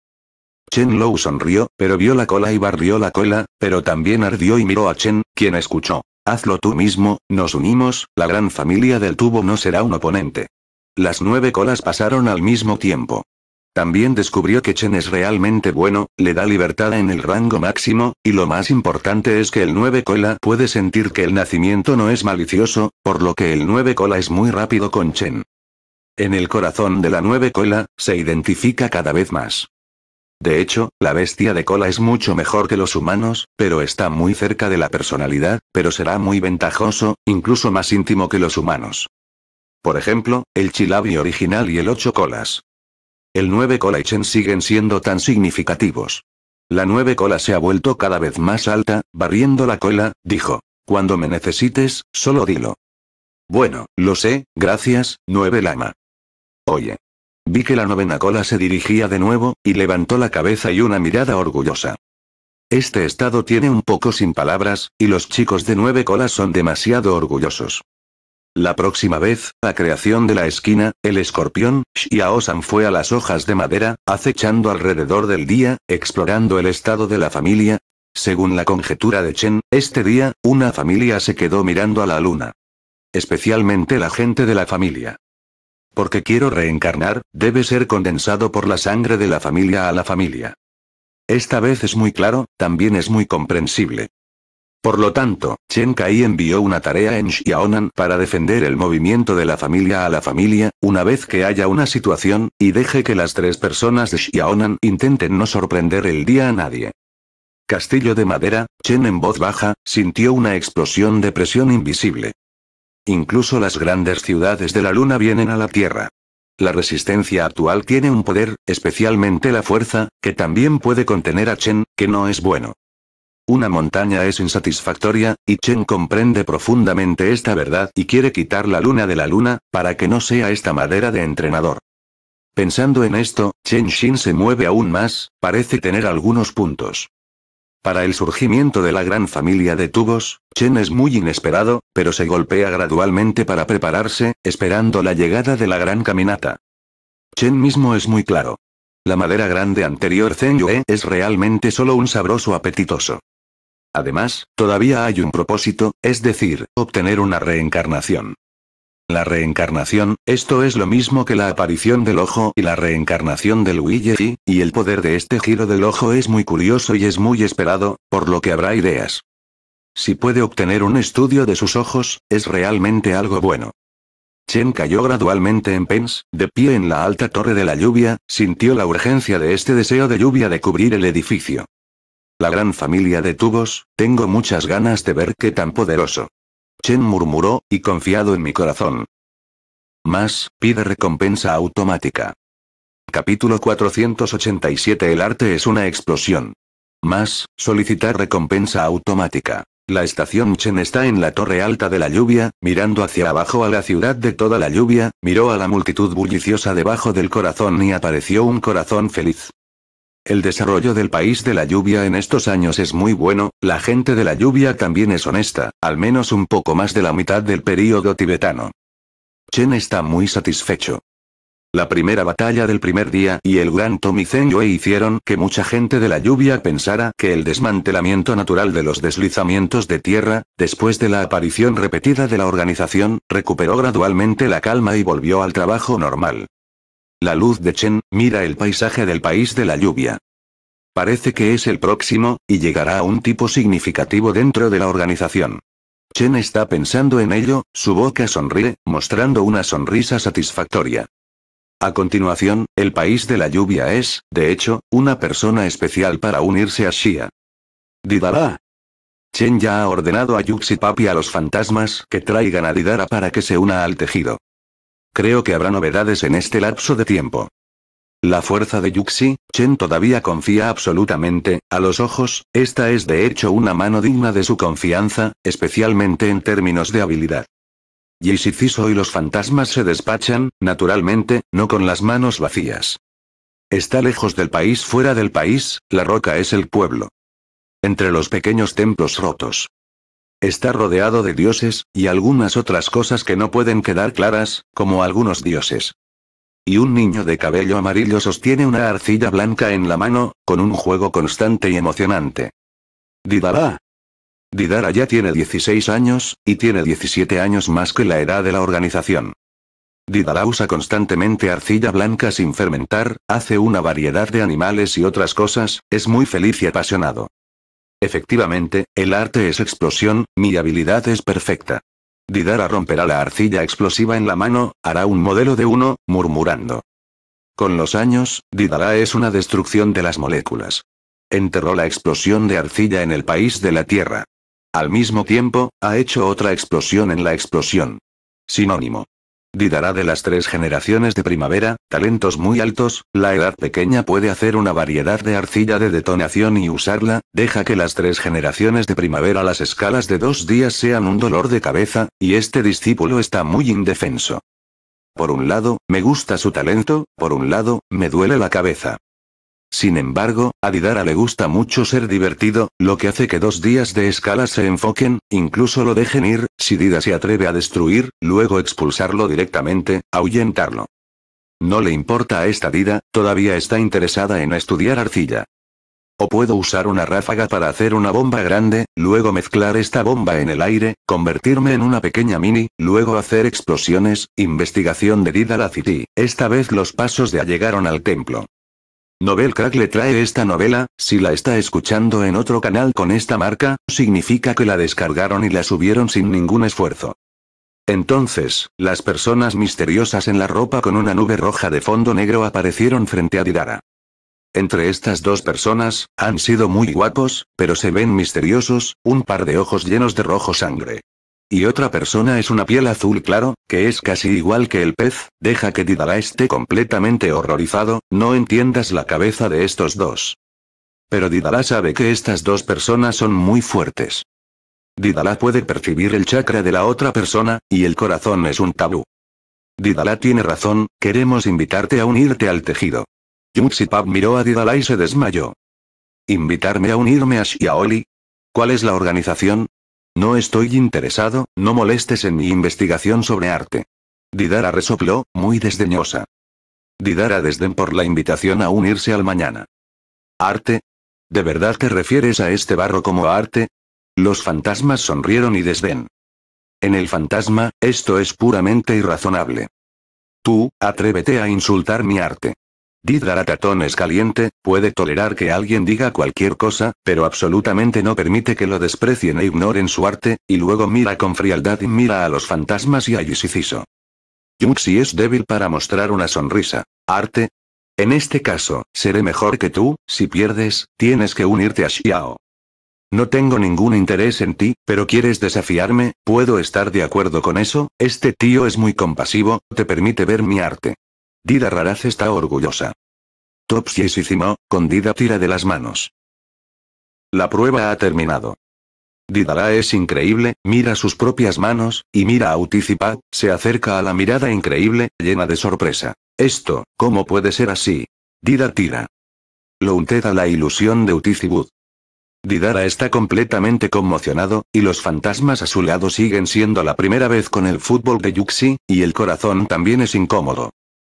Chen Lou sonrió, pero vio la cola y barrió la cola, pero también ardió y miró a Chen, quien escuchó. Hazlo tú mismo, nos unimos, la gran familia del tubo no será un oponente. Las nueve colas pasaron al mismo tiempo. También descubrió que Chen es realmente bueno, le da libertad en el rango máximo, y lo más importante es que el nueve cola puede sentir que el nacimiento no es malicioso, por lo que el 9 cola es muy rápido con Chen en el corazón de la nueve cola, se identifica cada vez más. De hecho, la bestia de cola es mucho mejor que los humanos, pero está muy cerca de la personalidad, pero será muy ventajoso, incluso más íntimo que los humanos. Por ejemplo, el chilabi original y el ocho colas. El nueve cola y Chen siguen siendo tan significativos. La nueve cola se ha vuelto cada vez más alta, barriendo la cola, dijo. Cuando me necesites, solo dilo. Bueno, lo sé, gracias, nueve lama. Oye. Vi que la novena cola se dirigía de nuevo, y levantó la cabeza y una mirada orgullosa. Este estado tiene un poco sin palabras, y los chicos de nueve colas son demasiado orgullosos. La próxima vez, la creación de la esquina, el escorpión, Xiaosan fue a las hojas de madera, acechando alrededor del día, explorando el estado de la familia. Según la conjetura de Chen, este día, una familia se quedó mirando a la luna. Especialmente la gente de la familia. Porque quiero reencarnar, debe ser condensado por la sangre de la familia a la familia. Esta vez es muy claro, también es muy comprensible. Por lo tanto, Chen Kai envió una tarea en Xiaonan para defender el movimiento de la familia a la familia, una vez que haya una situación, y deje que las tres personas de Xiaonan intenten no sorprender el día a nadie. Castillo de madera, Chen en voz baja, sintió una explosión de presión invisible. Incluso las grandes ciudades de la Luna vienen a la Tierra. La resistencia actual tiene un poder, especialmente la fuerza, que también puede contener a Chen, que no es bueno. Una montaña es insatisfactoria, y Chen comprende profundamente esta verdad y quiere quitar la luna de la luna, para que no sea esta madera de entrenador. Pensando en esto, Chen Xin se mueve aún más, parece tener algunos puntos. Para el surgimiento de la gran familia de tubos, Chen es muy inesperado, pero se golpea gradualmente para prepararse, esperando la llegada de la gran caminata. Chen mismo es muy claro. La madera grande anterior Zen Yue es realmente solo un sabroso apetitoso. Además, todavía hay un propósito, es decir, obtener una reencarnación. La reencarnación, esto es lo mismo que la aparición del ojo y la reencarnación de Luigi, y el poder de este giro del ojo es muy curioso y es muy esperado, por lo que habrá ideas. Si puede obtener un estudio de sus ojos, es realmente algo bueno. Chen cayó gradualmente en pens, de pie en la alta torre de la lluvia, sintió la urgencia de este deseo de lluvia de cubrir el edificio. La gran familia de tubos, tengo muchas ganas de ver qué tan poderoso. Chen murmuró, y confiado en mi corazón. Más, pide recompensa automática. Capítulo 487 El arte es una explosión. Más, solicitar recompensa automática. La estación Chen está en la torre alta de la lluvia, mirando hacia abajo a la ciudad de toda la lluvia, miró a la multitud bulliciosa debajo del corazón y apareció un corazón feliz. El desarrollo del país de la lluvia en estos años es muy bueno, la gente de la lluvia también es honesta, al menos un poco más de la mitad del período tibetano. Chen está muy satisfecho. La primera batalla del primer día y el gran Tomizen hicieron que mucha gente de la lluvia pensara que el desmantelamiento natural de los deslizamientos de tierra, después de la aparición repetida de la organización, recuperó gradualmente la calma y volvió al trabajo normal. La luz de Chen, mira el paisaje del país de la lluvia. Parece que es el próximo, y llegará a un tipo significativo dentro de la organización. Chen está pensando en ello, su boca sonríe, mostrando una sonrisa satisfactoria. A continuación, el país de la lluvia es, de hecho, una persona especial para unirse a Shia. Didara. Chen ya ha ordenado a Yuxi Papi a los fantasmas que traigan a Didara para que se una al tejido. Creo que habrá novedades en este lapso de tiempo. La fuerza de Yuxi, Chen todavía confía absolutamente, a los ojos, esta es de hecho una mano digna de su confianza, especialmente en términos de habilidad. Ciso y los fantasmas se despachan, naturalmente, no con las manos vacías. Está lejos del país fuera del país, la roca es el pueblo. Entre los pequeños templos rotos, Está rodeado de dioses, y algunas otras cosas que no pueden quedar claras, como algunos dioses. Y un niño de cabello amarillo sostiene una arcilla blanca en la mano, con un juego constante y emocionante. Didara. Didara ya tiene 16 años, y tiene 17 años más que la edad de la organización. Didara usa constantemente arcilla blanca sin fermentar, hace una variedad de animales y otras cosas, es muy feliz y apasionado. Efectivamente, el arte es explosión, mi habilidad es perfecta. Didara romperá la arcilla explosiva en la mano, hará un modelo de uno, murmurando. Con los años, Didara es una destrucción de las moléculas. Enterró la explosión de arcilla en el país de la Tierra. Al mismo tiempo, ha hecho otra explosión en la explosión. Sinónimo. Didará de las tres generaciones de primavera, talentos muy altos, la edad pequeña puede hacer una variedad de arcilla de detonación y usarla, deja que las tres generaciones de primavera las escalas de dos días sean un dolor de cabeza, y este discípulo está muy indefenso. Por un lado, me gusta su talento, por un lado, me duele la cabeza. Sin embargo, a Didara le gusta mucho ser divertido, lo que hace que dos días de escala se enfoquen, incluso lo dejen ir, si Dida se atreve a destruir, luego expulsarlo directamente, ahuyentarlo. No le importa a esta Dida, todavía está interesada en estudiar arcilla. O puedo usar una ráfaga para hacer una bomba grande, luego mezclar esta bomba en el aire, convertirme en una pequeña mini, luego hacer explosiones, investigación de Dida City. Esta vez los pasos de llegaron al templo. Novel Crack le trae esta novela, si la está escuchando en otro canal con esta marca, significa que la descargaron y la subieron sin ningún esfuerzo. Entonces, las personas misteriosas en la ropa con una nube roja de fondo negro aparecieron frente a Didara. Entre estas dos personas, han sido muy guapos, pero se ven misteriosos, un par de ojos llenos de rojo sangre. Y otra persona es una piel azul claro, que es casi igual que el pez, deja que Didala esté completamente horrorizado, no entiendas la cabeza de estos dos. Pero Didala sabe que estas dos personas son muy fuertes. Didala puede percibir el chakra de la otra persona, y el corazón es un tabú. Didala tiene razón, queremos invitarte a unirte al tejido. Yuxipab miró a Didala y se desmayó. ¿Invitarme a unirme a Xiaoli? ¿Cuál es la organización? No estoy interesado, no molestes en mi investigación sobre arte. Didara resopló, muy desdeñosa. Didara desdén por la invitación a unirse al mañana. ¿Arte? ¿De verdad te refieres a este barro como arte? Los fantasmas sonrieron y desdén. En el fantasma, esto es puramente irrazonable. Tú, atrévete a insultar mi arte. Did es caliente, puede tolerar que alguien diga cualquier cosa, pero absolutamente no permite que lo desprecien e ignoren su arte, y luego mira con frialdad y mira a los fantasmas y a Yusiciso. si es débil para mostrar una sonrisa. ¿Arte? En este caso, seré mejor que tú, si pierdes, tienes que unirte a Xiao. No tengo ningún interés en ti, pero quieres desafiarme, puedo estar de acuerdo con eso, este tío es muy compasivo, te permite ver mi arte. Dida Raraz está orgullosa. Tops y con Dida tira de las manos. La prueba ha terminado. Didara es increíble, mira sus propias manos, y mira a Uticipa, se acerca a la mirada increíble, llena de sorpresa. Esto, ¿cómo puede ser así? Dida tira. Lo unteda la ilusión de Uticibud. Didara está completamente conmocionado, y los fantasmas a su lado siguen siendo la primera vez con el fútbol de Yuxi, y el corazón también es incómodo.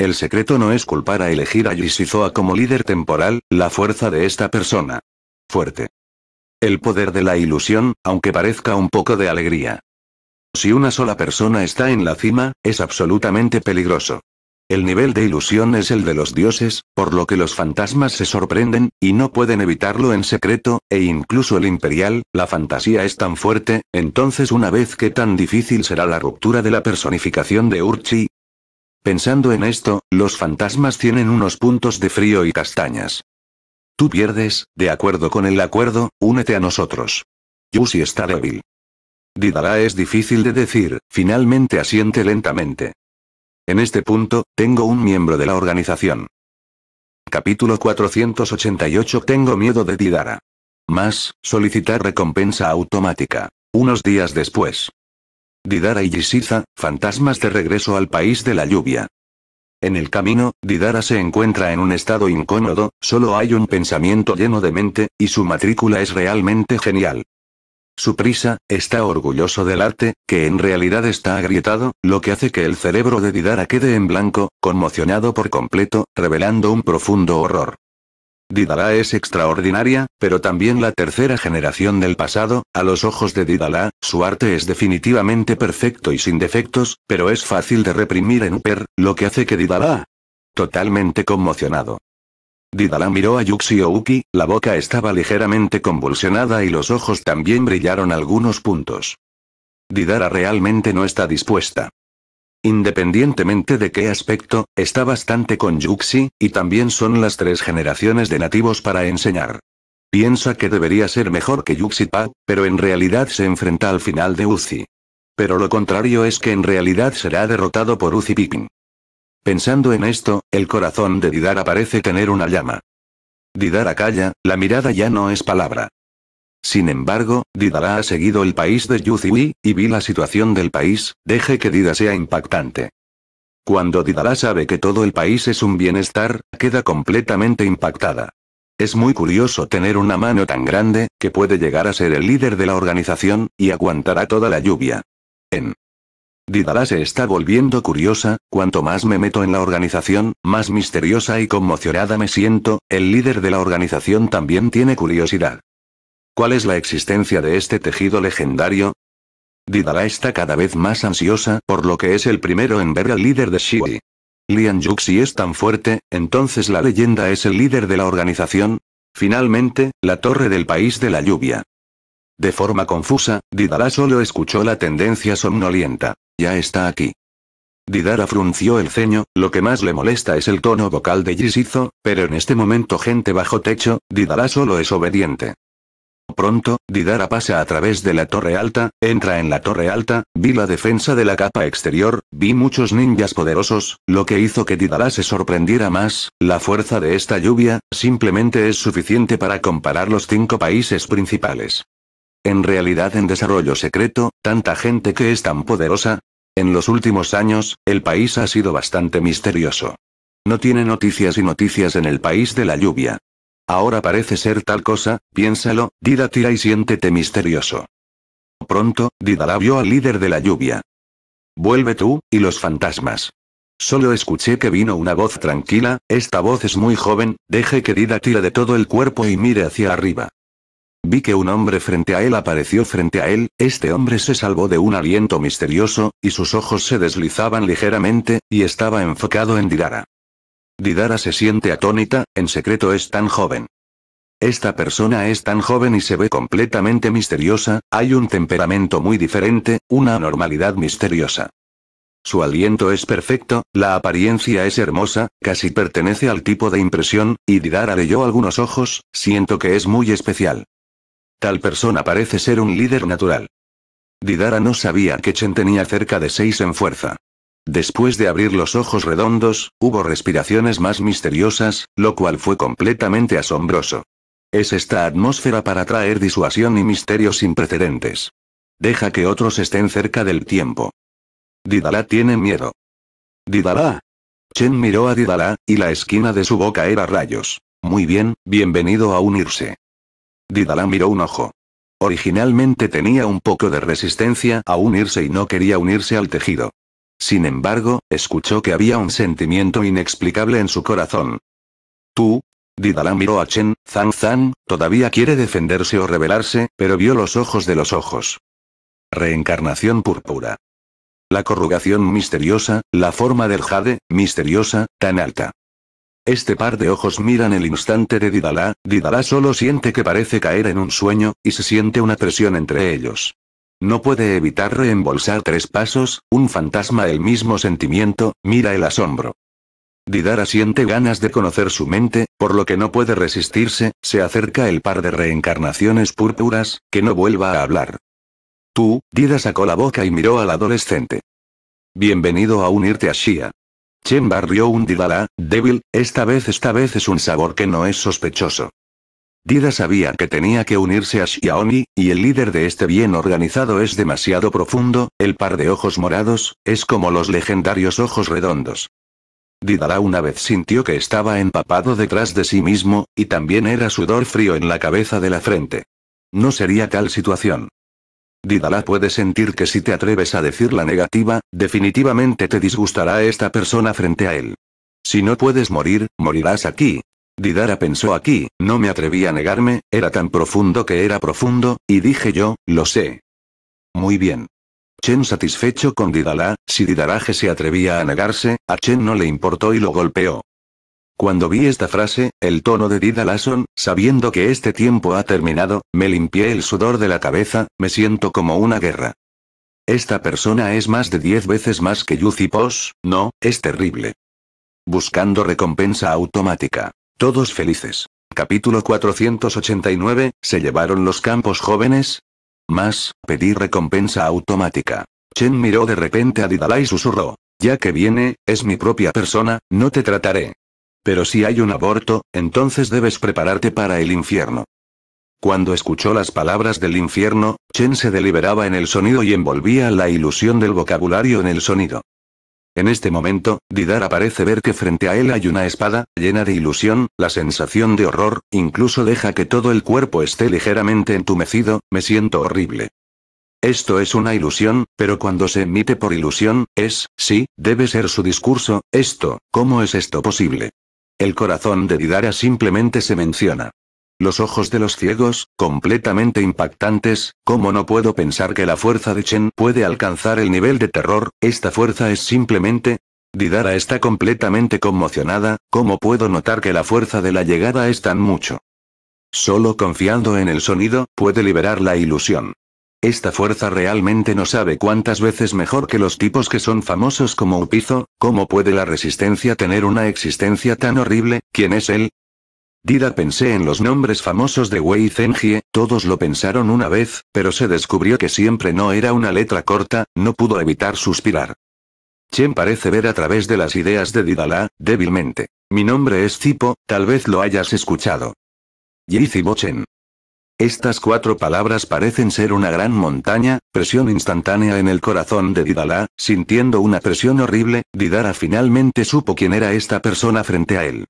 El secreto no es culpar a elegir a Yishizoa como líder temporal, la fuerza de esta persona. Fuerte. El poder de la ilusión, aunque parezca un poco de alegría. Si una sola persona está en la cima, es absolutamente peligroso. El nivel de ilusión es el de los dioses, por lo que los fantasmas se sorprenden, y no pueden evitarlo en secreto, e incluso el imperial, la fantasía es tan fuerte, entonces una vez que tan difícil será la ruptura de la personificación de Urchi, Pensando en esto, los fantasmas tienen unos puntos de frío y castañas. Tú pierdes, de acuerdo con el acuerdo, únete a nosotros. Yusi está débil. Didara es difícil de decir, finalmente asiente lentamente. En este punto, tengo un miembro de la organización. Capítulo 488 Tengo miedo de Didara. Más, solicitar recompensa automática. Unos días después. Didara y Yisiza, fantasmas de regreso al país de la lluvia. En el camino, Didara se encuentra en un estado incómodo, solo hay un pensamiento lleno de mente, y su matrícula es realmente genial. Su prisa, está orgulloso del arte, que en realidad está agrietado, lo que hace que el cerebro de Didara quede en blanco, conmocionado por completo, revelando un profundo horror. Didara es extraordinaria, pero también la tercera generación del pasado, a los ojos de Didala, su arte es definitivamente perfecto y sin defectos, pero es fácil de reprimir en Uper, lo que hace que Didala. Totalmente conmocionado. Didala miró a Yuxi Uki, la boca estaba ligeramente convulsionada y los ojos también brillaron algunos puntos. Didara realmente no está dispuesta. Independientemente de qué aspecto, está bastante con Yuxi, y también son las tres generaciones de nativos para enseñar. Piensa que debería ser mejor que Yuxi Pa, pero en realidad se enfrenta al final de Uzi. Pero lo contrario es que en realidad será derrotado por Uzi Pippin. Pensando en esto, el corazón de Didara parece tener una llama. Didara calla, la mirada ya no es palabra. Sin embargo, Didara ha seguido el país de Yuziwi, y vi la situación del país, deje que Dida sea impactante. Cuando Didara sabe que todo el país es un bienestar, queda completamente impactada. Es muy curioso tener una mano tan grande, que puede llegar a ser el líder de la organización, y aguantará toda la lluvia. En Didara se está volviendo curiosa, cuanto más me meto en la organización, más misteriosa y conmocionada me siento, el líder de la organización también tiene curiosidad. ¿Cuál es la existencia de este tejido legendario? Didara está cada vez más ansiosa, por lo que es el primero en ver al líder de Shiwi. Lian Juxi es tan fuerte, entonces la leyenda es el líder de la organización. Finalmente, la torre del país de la lluvia. De forma confusa, Didara solo escuchó la tendencia somnolienta. Ya está aquí. Didara frunció el ceño, lo que más le molesta es el tono vocal de Jisizo, pero en este momento gente bajo techo, Didara solo es obediente. Pronto, Didara pasa a través de la torre alta, entra en la torre alta, vi la defensa de la capa exterior, vi muchos ninjas poderosos, lo que hizo que Didara se sorprendiera más, la fuerza de esta lluvia, simplemente es suficiente para comparar los cinco países principales. En realidad en desarrollo secreto, tanta gente que es tan poderosa. En los últimos años, el país ha sido bastante misterioso. No tiene noticias y noticias en el país de la lluvia. Ahora parece ser tal cosa, piénsalo, Dida tira y siéntete misterioso. Pronto, Didala vio al líder de la lluvia. Vuelve tú, y los fantasmas. Solo escuché que vino una voz tranquila, esta voz es muy joven, deje que Dida tira de todo el cuerpo y mire hacia arriba. Vi que un hombre frente a él apareció frente a él, este hombre se salvó de un aliento misterioso, y sus ojos se deslizaban ligeramente, y estaba enfocado en Didara. Didara se siente atónita, en secreto es tan joven. Esta persona es tan joven y se ve completamente misteriosa, hay un temperamento muy diferente, una anormalidad misteriosa. Su aliento es perfecto, la apariencia es hermosa, casi pertenece al tipo de impresión, y Didara leyó algunos ojos, siento que es muy especial. Tal persona parece ser un líder natural. Didara no sabía que Chen tenía cerca de seis en fuerza. Después de abrir los ojos redondos, hubo respiraciones más misteriosas, lo cual fue completamente asombroso. Es esta atmósfera para traer disuasión y misterios sin precedentes. Deja que otros estén cerca del tiempo. Didala tiene miedo. Didala. Chen miró a Didala, y la esquina de su boca era rayos. Muy bien, bienvenido a unirse. Didala miró un ojo. Originalmente tenía un poco de resistencia a unirse y no quería unirse al tejido. Sin embargo, escuchó que había un sentimiento inexplicable en su corazón. Tú, Didala miró a Chen, Zhang Zhang, todavía quiere defenderse o rebelarse, pero vio los ojos de los ojos. Reencarnación púrpura. La corrugación misteriosa, la forma del jade, misteriosa, tan alta. Este par de ojos miran el instante de Didala, Didala solo siente que parece caer en un sueño, y se siente una presión entre ellos. No puede evitar reembolsar tres pasos, un fantasma el mismo sentimiento, mira el asombro. Didara siente ganas de conocer su mente, por lo que no puede resistirse, se acerca el par de reencarnaciones púrpuras, que no vuelva a hablar. Tú, Didara sacó la boca y miró al adolescente. Bienvenido a unirte a Shia. Chen barrió un Didara, débil, esta vez esta vez es un sabor que no es sospechoso. Dida sabía que tenía que unirse a Shiaoni, y el líder de este bien organizado es demasiado profundo, el par de ojos morados, es como los legendarios ojos redondos. Didala una vez sintió que estaba empapado detrás de sí mismo, y también era sudor frío en la cabeza de la frente. No sería tal situación. Didala puede sentir que si te atreves a decir la negativa, definitivamente te disgustará esta persona frente a él. Si no puedes morir, morirás aquí, Didara pensó aquí, no me atreví a negarme, era tan profundo que era profundo, y dije yo, lo sé. Muy bien. Chen satisfecho con Didala, si Didaraje se atrevía a negarse, a Chen no le importó y lo golpeó. Cuando vi esta frase, el tono de Didalason, sabiendo que este tiempo ha terminado, me limpié el sudor de la cabeza, me siento como una guerra. Esta persona es más de diez veces más que Yuzi Pos, no, es terrible. Buscando recompensa automática. Todos felices. Capítulo 489, ¿se llevaron los campos jóvenes? Más, pedí recompensa automática. Chen miró de repente a Didalai y susurró. Ya que viene, es mi propia persona, no te trataré. Pero si hay un aborto, entonces debes prepararte para el infierno. Cuando escuchó las palabras del infierno, Chen se deliberaba en el sonido y envolvía la ilusión del vocabulario en el sonido. En este momento, Didara parece ver que frente a él hay una espada, llena de ilusión, la sensación de horror, incluso deja que todo el cuerpo esté ligeramente entumecido, me siento horrible. Esto es una ilusión, pero cuando se emite por ilusión, es, sí, debe ser su discurso, esto, ¿cómo es esto posible? El corazón de Didara simplemente se menciona. Los ojos de los ciegos, completamente impactantes, como no puedo pensar que la fuerza de Chen puede alcanzar el nivel de terror? Esta fuerza es simplemente... Didara está completamente conmocionada, como puedo notar que la fuerza de la llegada es tan mucho? Solo confiando en el sonido, puede liberar la ilusión. Esta fuerza realmente no sabe cuántas veces mejor que los tipos que son famosos como Upizo, ¿cómo puede la resistencia tener una existencia tan horrible? ¿Quién es él? Dida pensé en los nombres famosos de Wei Zhenjie, todos lo pensaron una vez, pero se descubrió que siempre no era una letra corta, no pudo evitar suspirar. Chen parece ver a través de las ideas de Didala, débilmente. Mi nombre es Zipo, tal vez lo hayas escuchado. Zibo Chen. Estas cuatro palabras parecen ser una gran montaña, presión instantánea en el corazón de Didala, sintiendo una presión horrible, Didara finalmente supo quién era esta persona frente a él.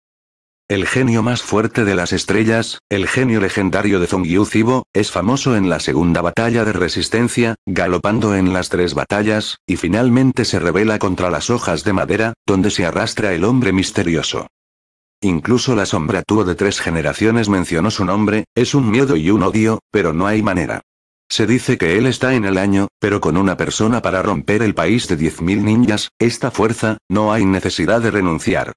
El genio más fuerte de las estrellas, el genio legendario de Zongyu Zibo, es famoso en la segunda batalla de resistencia, galopando en las tres batallas, y finalmente se revela contra las hojas de madera, donde se arrastra el hombre misterioso. Incluso la sombra tuvo de tres generaciones mencionó su nombre, es un miedo y un odio, pero no hay manera. Se dice que él está en el año, pero con una persona para romper el país de 10.000 ninjas, esta fuerza, no hay necesidad de renunciar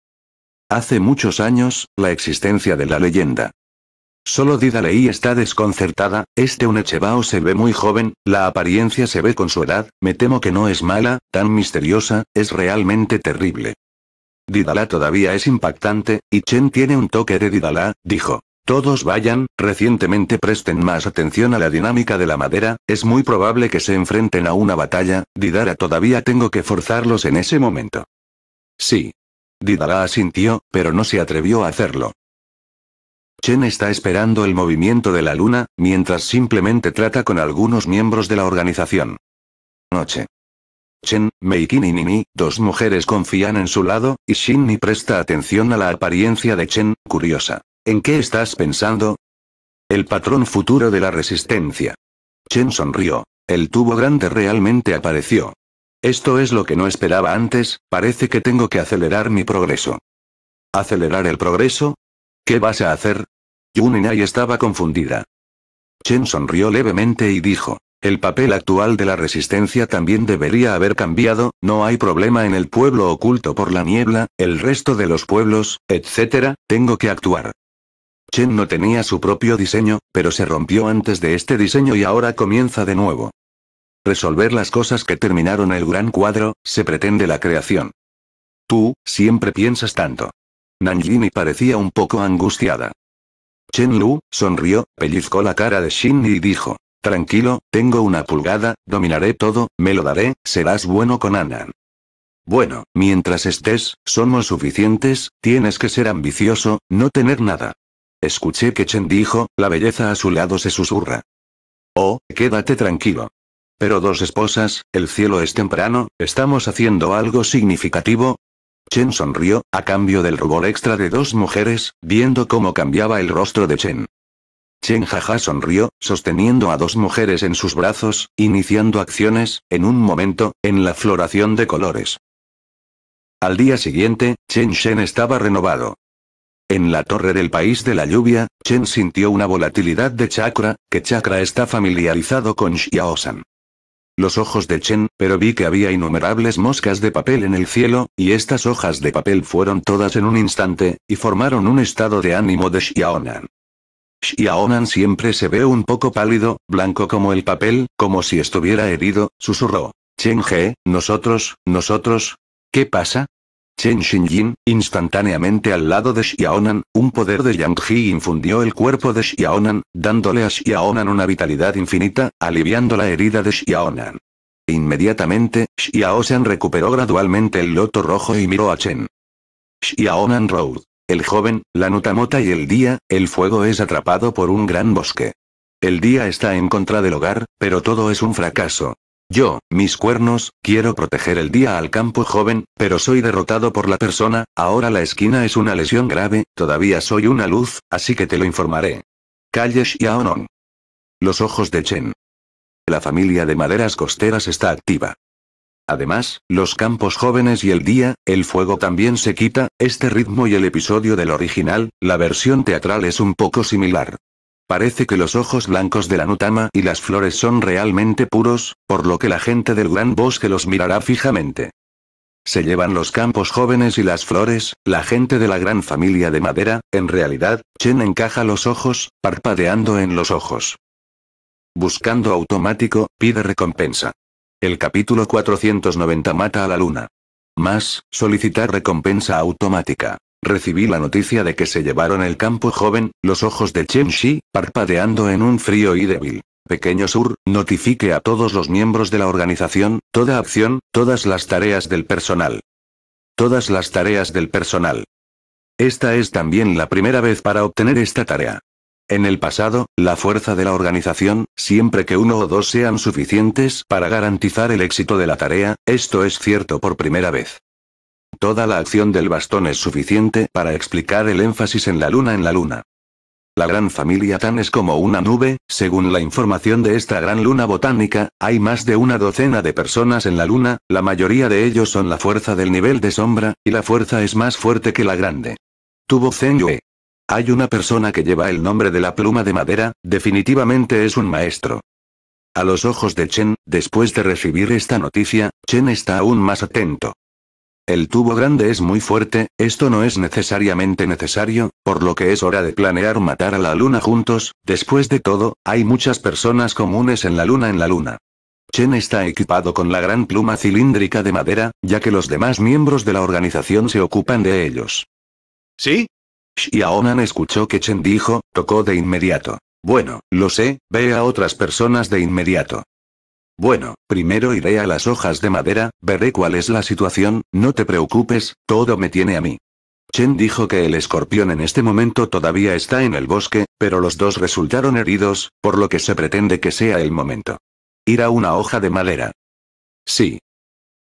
hace muchos años, la existencia de la leyenda. Solo Didalei está desconcertada, este Unechebao se ve muy joven, la apariencia se ve con su edad, me temo que no es mala, tan misteriosa, es realmente terrible. Didala todavía es impactante, y Chen tiene un toque de Didala, dijo. Todos vayan, recientemente presten más atención a la dinámica de la madera, es muy probable que se enfrenten a una batalla, Didara todavía tengo que forzarlos en ese momento. Sí, Didala asintió, pero no se atrevió a hacerlo. Chen está esperando el movimiento de la luna, mientras simplemente trata con algunos miembros de la organización. Noche. Chen, Meikin y Nini, dos mujeres confían en su lado, y Ni presta atención a la apariencia de Chen, curiosa. ¿En qué estás pensando? El patrón futuro de la resistencia. Chen sonrió. El tubo grande realmente apareció. Esto es lo que no esperaba antes, parece que tengo que acelerar mi progreso. ¿Acelerar el progreso? ¿Qué vas a hacer? Yuninai estaba confundida. Chen sonrió levemente y dijo, el papel actual de la resistencia también debería haber cambiado, no hay problema en el pueblo oculto por la niebla, el resto de los pueblos, etc., tengo que actuar. Chen no tenía su propio diseño, pero se rompió antes de este diseño y ahora comienza de nuevo resolver las cosas que terminaron el gran cuadro, se pretende la creación. Tú, siempre piensas tanto. Nanjini parecía un poco angustiada. Chen Lu, sonrió, pellizcó la cara de Shin y dijo, Tranquilo, tengo una pulgada, dominaré todo, me lo daré, serás bueno con Anan. Bueno, mientras estés, somos suficientes, tienes que ser ambicioso, no tener nada. Escuché que Chen dijo, la belleza a su lado se susurra. Oh, quédate tranquilo. Pero dos esposas, el cielo es temprano, ¿estamos haciendo algo significativo? Chen sonrió, a cambio del rubor extra de dos mujeres, viendo cómo cambiaba el rostro de Chen. Chen Jaja sonrió, sosteniendo a dos mujeres en sus brazos, iniciando acciones, en un momento, en la floración de colores. Al día siguiente, Chen Shen estaba renovado. En la torre del país de la lluvia, Chen sintió una volatilidad de chakra, que chakra está familiarizado con Xiaosan los ojos de Chen, pero vi que había innumerables moscas de papel en el cielo, y estas hojas de papel fueron todas en un instante, y formaron un estado de ánimo de Xiaonan. Xiaonan siempre se ve un poco pálido, blanco como el papel, como si estuviera herido, susurró. Chen He, nosotros, nosotros. ¿Qué pasa? Chen Xinjin, instantáneamente al lado de Xiaonan, un poder de Yang infundió el cuerpo de Xiaonan, dándole a Xiaonan una vitalidad infinita, aliviando la herida de Xiaonan. Inmediatamente, Xiaoshan recuperó gradualmente el loto rojo y miró a Chen. Xiaonan Road. El joven, la nutamota y el día, el fuego es atrapado por un gran bosque. El día está en contra del hogar, pero todo es un fracaso, yo, mis cuernos, quiero proteger el día al campo joven, pero soy derrotado por la persona, ahora la esquina es una lesión grave, todavía soy una luz, así que te lo informaré. y Aonon. Los ojos de Chen. La familia de maderas costeras está activa. Además, los campos jóvenes y el día, el fuego también se quita, este ritmo y el episodio del original, la versión teatral es un poco similar. Parece que los ojos blancos de la Nutama y las flores son realmente puros, por lo que la gente del gran bosque los mirará fijamente. Se llevan los campos jóvenes y las flores, la gente de la gran familia de madera, en realidad, Chen encaja los ojos, parpadeando en los ojos. Buscando automático, pide recompensa. El capítulo 490 mata a la luna. Más, solicitar recompensa automática recibí la noticia de que se llevaron el campo joven, los ojos de Chen Shi, parpadeando en un frío y débil. Pequeño Sur, notifique a todos los miembros de la organización, toda acción, todas las tareas del personal. Todas las tareas del personal. Esta es también la primera vez para obtener esta tarea. En el pasado, la fuerza de la organización, siempre que uno o dos sean suficientes para garantizar el éxito de la tarea, esto es cierto por primera vez. Toda la acción del bastón es suficiente para explicar el énfasis en la luna en la luna. La gran familia Tan es como una nube, según la información de esta gran luna botánica, hay más de una docena de personas en la luna, la mayoría de ellos son la fuerza del nivel de sombra, y la fuerza es más fuerte que la grande. Tuvo Zen Yue. Hay una persona que lleva el nombre de la pluma de madera, definitivamente es un maestro. A los ojos de Chen, después de recibir esta noticia, Chen está aún más atento. El tubo grande es muy fuerte, esto no es necesariamente necesario, por lo que es hora de planear matar a la luna juntos, después de todo, hay muchas personas comunes en la luna en la luna. Chen está equipado con la gran pluma cilíndrica de madera, ya que los demás miembros de la organización se ocupan de ellos. ¿Sí? Xiaonan escuchó que Chen dijo, tocó de inmediato. Bueno, lo sé, ve a otras personas de inmediato. Bueno, primero iré a las hojas de madera, veré cuál es la situación, no te preocupes, todo me tiene a mí. Chen dijo que el escorpión en este momento todavía está en el bosque, pero los dos resultaron heridos, por lo que se pretende que sea el momento. Ir a una hoja de madera. Sí.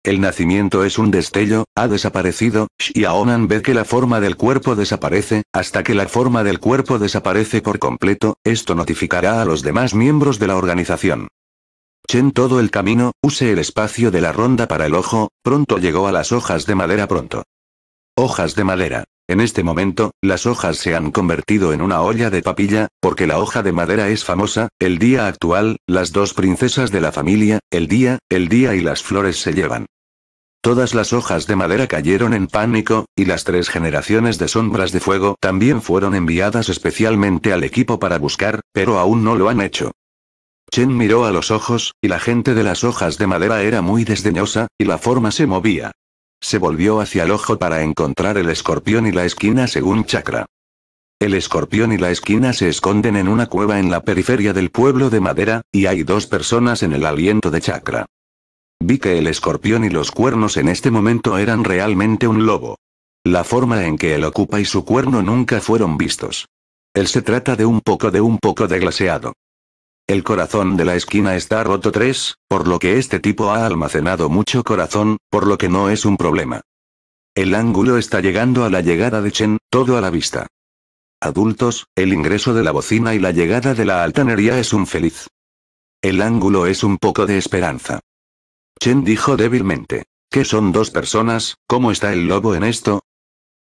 El nacimiento es un destello, ha desaparecido, Xiaonan ve que la forma del cuerpo desaparece, hasta que la forma del cuerpo desaparece por completo, esto notificará a los demás miembros de la organización. Chen todo el camino, use el espacio de la ronda para el ojo, pronto llegó a las hojas de madera pronto. Hojas de madera. En este momento, las hojas se han convertido en una olla de papilla, porque la hoja de madera es famosa, el día actual, las dos princesas de la familia, el día, el día y las flores se llevan. Todas las hojas de madera cayeron en pánico, y las tres generaciones de sombras de fuego también fueron enviadas especialmente al equipo para buscar, pero aún no lo han hecho. Chen miró a los ojos, y la gente de las hojas de madera era muy desdeñosa, y la forma se movía. Se volvió hacia el ojo para encontrar el escorpión y la esquina según chakra. El escorpión y la esquina se esconden en una cueva en la periferia del pueblo de madera, y hay dos personas en el aliento de chakra. Vi que el escorpión y los cuernos en este momento eran realmente un lobo. La forma en que él ocupa y su cuerno nunca fueron vistos. Él se trata de un poco de un poco de glaseado. El corazón de la esquina está roto 3, por lo que este tipo ha almacenado mucho corazón, por lo que no es un problema. El ángulo está llegando a la llegada de Chen, todo a la vista. Adultos, el ingreso de la bocina y la llegada de la altanería es un feliz. El ángulo es un poco de esperanza. Chen dijo débilmente. ¿Qué son dos personas? ¿Cómo está el lobo en esto?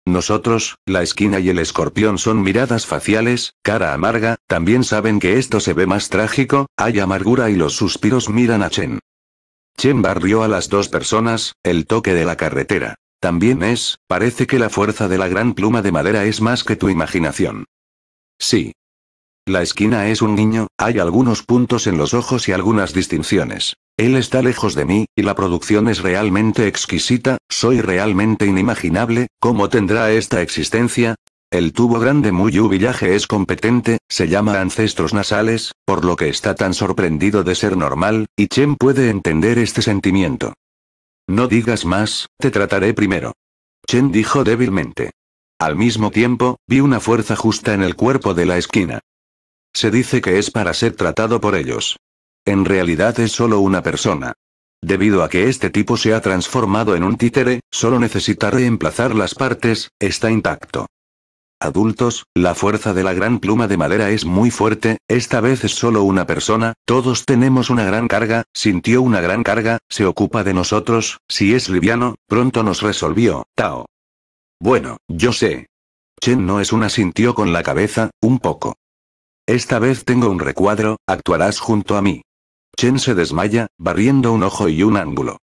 Nosotros, la esquina y el escorpión son miradas faciales, cara amarga, también saben que esto se ve más trágico, hay amargura y los suspiros miran a Chen. Chen barrió a las dos personas, el toque de la carretera. También es, parece que la fuerza de la gran pluma de madera es más que tu imaginación. Sí, la esquina es un niño, hay algunos puntos en los ojos y algunas distinciones. Él está lejos de mí, y la producción es realmente exquisita, soy realmente inimaginable, ¿cómo tendrá esta existencia? El tubo grande Muyu villaje es competente, se llama ancestros nasales, por lo que está tan sorprendido de ser normal, y Chen puede entender este sentimiento. No digas más, te trataré primero. Chen dijo débilmente. Al mismo tiempo, vi una fuerza justa en el cuerpo de la esquina. Se dice que es para ser tratado por ellos. En realidad es solo una persona. Debido a que este tipo se ha transformado en un títere, solo necesita reemplazar las partes, está intacto. Adultos, la fuerza de la gran pluma de madera es muy fuerte, esta vez es solo una persona, todos tenemos una gran carga, sintió una gran carga, se ocupa de nosotros, si es liviano, pronto nos resolvió, Tao. Bueno, yo sé. Chen no es una sintió con la cabeza, un poco. Esta vez tengo un recuadro, actuarás junto a mí. Chen se desmaya, barriendo un ojo y un ángulo.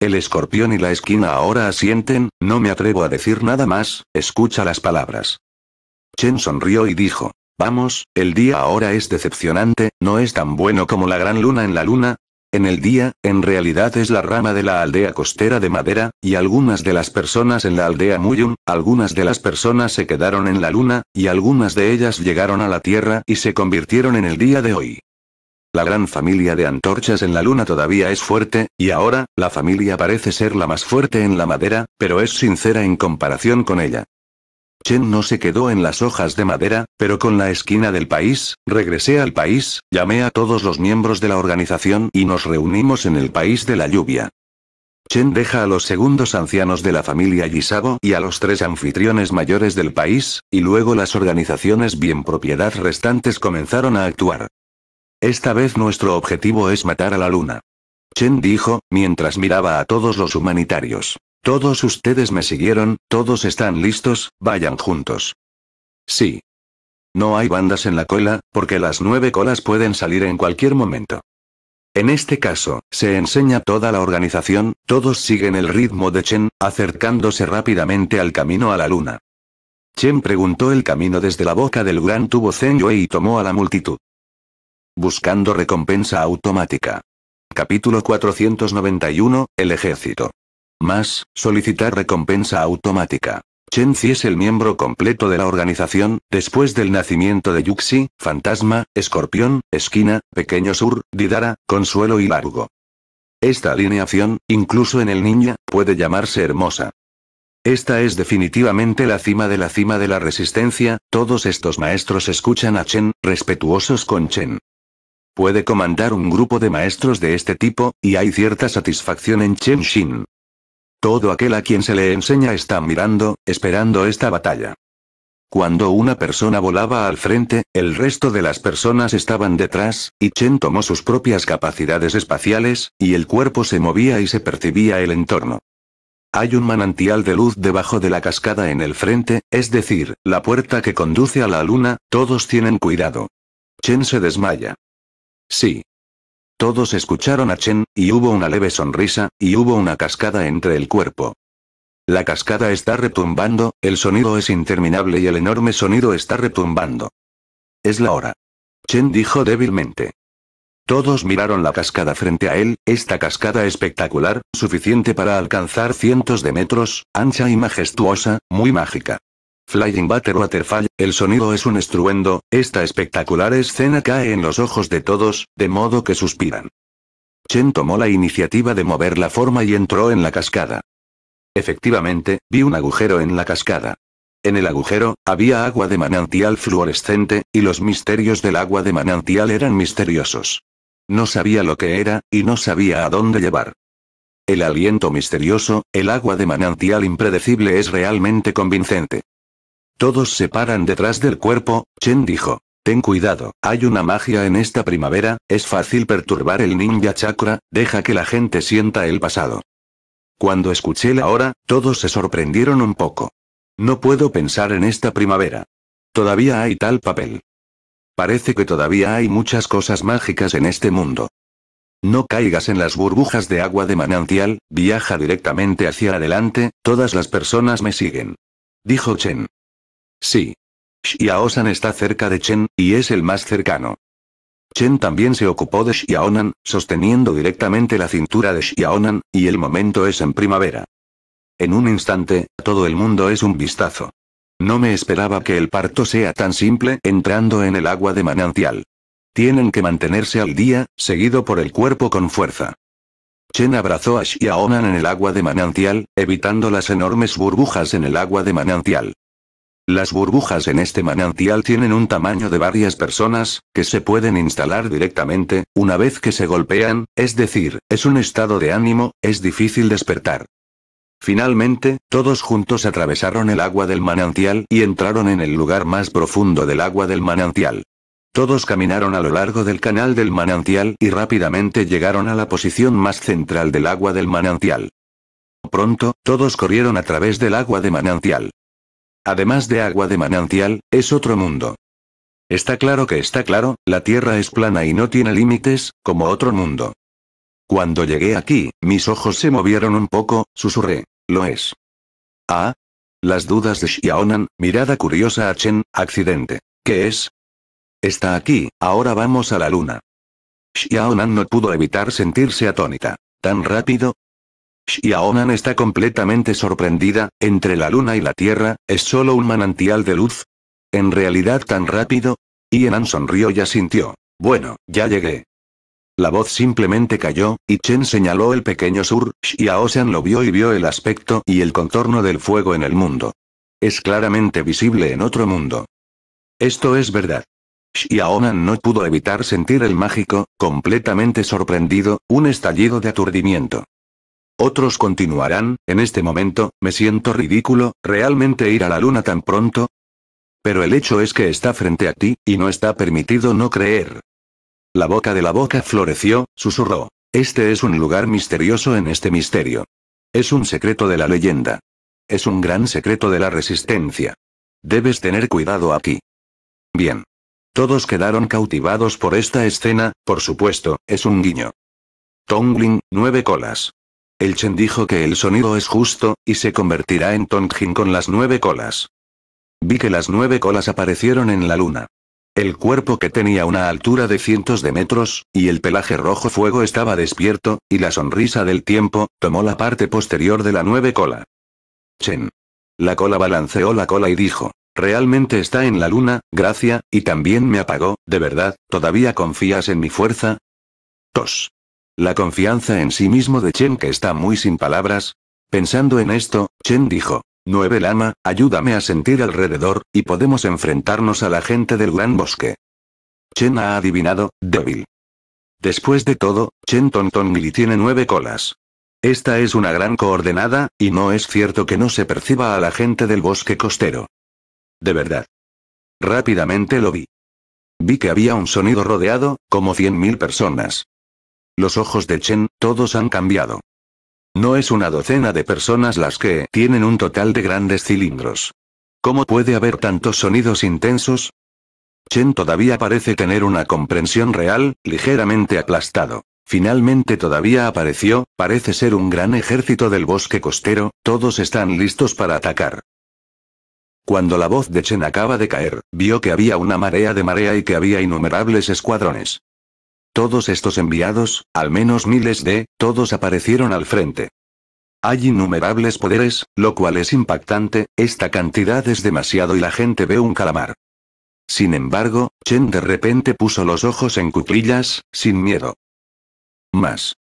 El escorpión y la esquina ahora asienten, no me atrevo a decir nada más, escucha las palabras. Chen sonrió y dijo, vamos, el día ahora es decepcionante, no es tan bueno como la gran luna en la luna, en el día, en realidad es la rama de la aldea costera de Madera, y algunas de las personas en la aldea Muyun, algunas de las personas se quedaron en la luna, y algunas de ellas llegaron a la Tierra y se convirtieron en el día de hoy. La gran familia de antorchas en la luna todavía es fuerte, y ahora, la familia parece ser la más fuerte en la madera, pero es sincera en comparación con ella. Chen no se quedó en las hojas de madera, pero con la esquina del país, regresé al país, llamé a todos los miembros de la organización y nos reunimos en el país de la lluvia. Chen deja a los segundos ancianos de la familia Yisabo y a los tres anfitriones mayores del país, y luego las organizaciones bien propiedad restantes comenzaron a actuar. Esta vez nuestro objetivo es matar a la luna. Chen dijo, mientras miraba a todos los humanitarios. Todos ustedes me siguieron, todos están listos, vayan juntos. Sí. No hay bandas en la cola, porque las nueve colas pueden salir en cualquier momento. En este caso, se enseña toda la organización, todos siguen el ritmo de Chen, acercándose rápidamente al camino a la luna. Chen preguntó el camino desde la boca del gran tubo Zen y tomó a la multitud. Buscando recompensa automática. Capítulo 491, El Ejército. Más, solicitar recompensa automática. Chen Zi es el miembro completo de la organización, después del nacimiento de Yuxi, Fantasma, Escorpión, Esquina, Pequeño Sur, Didara, Consuelo y Largo. Esta alineación, incluso en el ninja, puede llamarse hermosa. Esta es definitivamente la cima de la cima de la resistencia, todos estos maestros escuchan a Chen, respetuosos con Chen. Puede comandar un grupo de maestros de este tipo, y hay cierta satisfacción en Chen Xin. Todo aquel a quien se le enseña está mirando, esperando esta batalla. Cuando una persona volaba al frente, el resto de las personas estaban detrás, y Chen tomó sus propias capacidades espaciales, y el cuerpo se movía y se percibía el entorno. Hay un manantial de luz debajo de la cascada en el frente, es decir, la puerta que conduce a la luna, todos tienen cuidado. Chen se desmaya. Sí, todos escucharon a Chen, y hubo una leve sonrisa, y hubo una cascada entre el cuerpo. La cascada está retumbando, el sonido es interminable y el enorme sonido está retumbando. Es la hora. Chen dijo débilmente. Todos miraron la cascada frente a él, esta cascada espectacular, suficiente para alcanzar cientos de metros, ancha y majestuosa, muy mágica. Flying Butter Waterfall, el sonido es un estruendo, esta espectacular escena cae en los ojos de todos, de modo que suspiran. Chen tomó la iniciativa de mover la forma y entró en la cascada. Efectivamente, vi un agujero en la cascada. En el agujero, había agua de manantial fluorescente, y los misterios del agua de manantial eran misteriosos. No sabía lo que era, y no sabía a dónde llevar. El aliento misterioso, el agua de manantial impredecible es realmente convincente. Todos se paran detrás del cuerpo, Chen dijo. Ten cuidado, hay una magia en esta primavera, es fácil perturbar el ninja chakra, deja que la gente sienta el pasado. Cuando escuché la hora, todos se sorprendieron un poco. No puedo pensar en esta primavera. Todavía hay tal papel. Parece que todavía hay muchas cosas mágicas en este mundo. No caigas en las burbujas de agua de manantial, viaja directamente hacia adelante, todas las personas me siguen. Dijo Chen. Sí. Xiaosan está cerca de Chen, y es el más cercano. Chen también se ocupó de Xiaonan, sosteniendo directamente la cintura de Xiaonan, y el momento es en primavera. En un instante, todo el mundo es un vistazo. No me esperaba que el parto sea tan simple entrando en el agua de manantial. Tienen que mantenerse al día, seguido por el cuerpo con fuerza. Chen abrazó a Xiaonan en el agua de manantial, evitando las enormes burbujas en el agua de manantial. Las burbujas en este manantial tienen un tamaño de varias personas, que se pueden instalar directamente, una vez que se golpean, es decir, es un estado de ánimo, es difícil despertar. Finalmente, todos juntos atravesaron el agua del manantial y entraron en el lugar más profundo del agua del manantial. Todos caminaron a lo largo del canal del manantial y rápidamente llegaron a la posición más central del agua del manantial. Pronto, todos corrieron a través del agua de manantial además de agua de manantial, es otro mundo. Está claro que está claro, la Tierra es plana y no tiene límites, como otro mundo. Cuando llegué aquí, mis ojos se movieron un poco, susurré. Lo es. Ah. Las dudas de Xiaonan, mirada curiosa a Chen, accidente. ¿Qué es? Está aquí, ahora vamos a la luna. Xiaonan no pudo evitar sentirse atónita. ¿Tan rápido? Xiaonan está completamente sorprendida, entre la luna y la tierra, ¿es solo un manantial de luz? ¿En realidad tan rápido? Y Enan sonrió y asintió. Bueno, ya llegué. La voz simplemente cayó, y Chen señaló el pequeño sur, aonan lo vio y vio el aspecto y el contorno del fuego en el mundo. Es claramente visible en otro mundo. Esto es verdad. Xiaonan no pudo evitar sentir el mágico, completamente sorprendido, un estallido de aturdimiento. Otros continuarán, en este momento, me siento ridículo, ¿realmente ir a la luna tan pronto? Pero el hecho es que está frente a ti, y no está permitido no creer. La boca de la boca floreció, susurró. Este es un lugar misterioso en este misterio. Es un secreto de la leyenda. Es un gran secreto de la resistencia. Debes tener cuidado aquí. Bien. Todos quedaron cautivados por esta escena, por supuesto, es un guiño. Tongling, nueve colas. El Chen dijo que el sonido es justo, y se convertirá en Tongjin con las nueve colas. Vi que las nueve colas aparecieron en la luna. El cuerpo que tenía una altura de cientos de metros, y el pelaje rojo fuego estaba despierto, y la sonrisa del tiempo, tomó la parte posterior de la nueve cola. Chen. La cola balanceó la cola y dijo, realmente está en la luna, gracia, y también me apagó, de verdad, ¿todavía confías en mi fuerza? Tos. La confianza en sí mismo de Chen que está muy sin palabras. Pensando en esto, Chen dijo, Nueve Lama, ayúdame a sentir alrededor, y podemos enfrentarnos a la gente del gran bosque. Chen ha adivinado, débil. Después de todo, Chen Gili tiene nueve colas. Esta es una gran coordenada, y no es cierto que no se perciba a la gente del bosque costero. De verdad. Rápidamente lo vi. Vi que había un sonido rodeado, como cien mil personas. Los ojos de Chen, todos han cambiado. No es una docena de personas las que tienen un total de grandes cilindros. ¿Cómo puede haber tantos sonidos intensos? Chen todavía parece tener una comprensión real, ligeramente aplastado. Finalmente todavía apareció, parece ser un gran ejército del bosque costero, todos están listos para atacar. Cuando la voz de Chen acaba de caer, vio que había una marea de marea y que había innumerables escuadrones. Todos estos enviados, al menos miles de, todos aparecieron al frente. Hay innumerables poderes, lo cual es impactante, esta cantidad es demasiado y la gente ve un calamar. Sin embargo, Chen de repente puso los ojos en cuclillas, sin miedo. Más.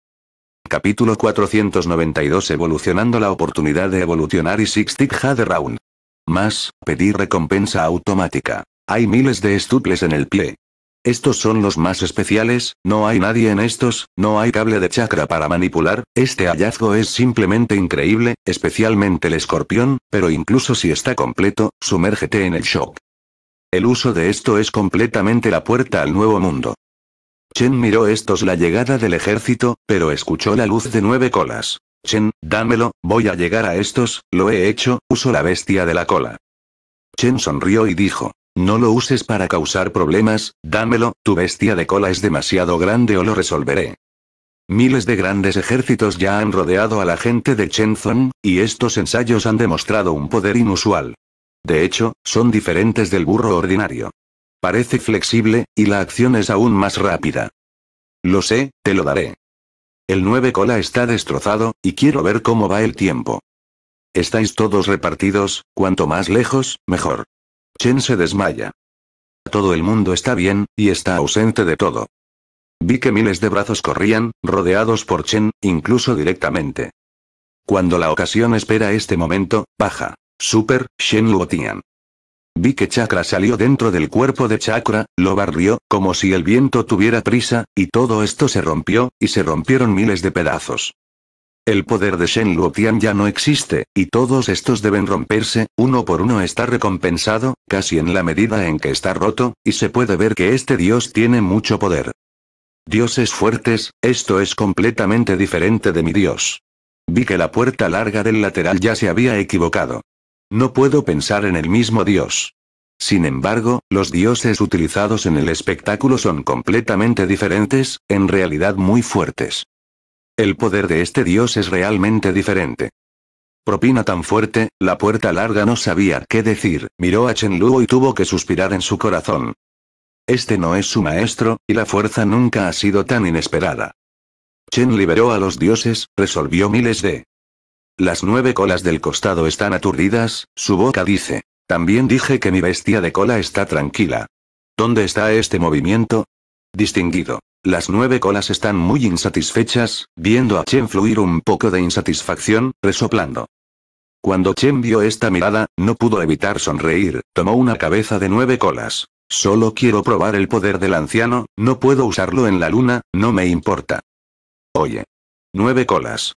Capítulo 492 Evolucionando la oportunidad de evolucionar y Six Had Round. Más, pedí recompensa automática. Hay miles de estuples en el pie. Estos son los más especiales, no hay nadie en estos, no hay cable de chakra para manipular, este hallazgo es simplemente increíble, especialmente el escorpión, pero incluso si está completo, sumérgete en el shock. El uso de esto es completamente la puerta al nuevo mundo. Chen miró estos la llegada del ejército, pero escuchó la luz de nueve colas. Chen, dámelo, voy a llegar a estos, lo he hecho, uso la bestia de la cola. Chen sonrió y dijo, no lo uses para causar problemas, dámelo, tu bestia de cola es demasiado grande o lo resolveré. Miles de grandes ejércitos ya han rodeado a la gente de Chenzon, y estos ensayos han demostrado un poder inusual. De hecho, son diferentes del burro ordinario. Parece flexible, y la acción es aún más rápida. Lo sé, te lo daré. El 9 cola está destrozado, y quiero ver cómo va el tiempo. Estáis todos repartidos, cuanto más lejos, mejor. Chen se desmaya. Todo el mundo está bien, y está ausente de todo. Vi que miles de brazos corrían, rodeados por Chen, incluso directamente. Cuando la ocasión espera este momento, baja. Super, Shen Luotian. Vi que Chakra salió dentro del cuerpo de Chakra, lo barrió, como si el viento tuviera prisa, y todo esto se rompió, y se rompieron miles de pedazos. El poder de Shen Tian ya no existe, y todos estos deben romperse, uno por uno está recompensado, casi en la medida en que está roto, y se puede ver que este dios tiene mucho poder. Dioses fuertes, esto es completamente diferente de mi dios. Vi que la puerta larga del lateral ya se había equivocado. No puedo pensar en el mismo dios. Sin embargo, los dioses utilizados en el espectáculo son completamente diferentes, en realidad muy fuertes. El poder de este dios es realmente diferente. Propina tan fuerte, la puerta larga no sabía qué decir, miró a Chen Luo y tuvo que suspirar en su corazón. Este no es su maestro, y la fuerza nunca ha sido tan inesperada. Chen liberó a los dioses, resolvió miles de. Las nueve colas del costado están aturdidas, su boca dice. También dije que mi bestia de cola está tranquila. ¿Dónde está este movimiento? Distinguido. Las nueve colas están muy insatisfechas, viendo a Chen fluir un poco de insatisfacción, resoplando. Cuando Chen vio esta mirada, no pudo evitar sonreír, tomó una cabeza de nueve colas. Solo quiero probar el poder del anciano, no puedo usarlo en la luna, no me importa. Oye. Nueve colas.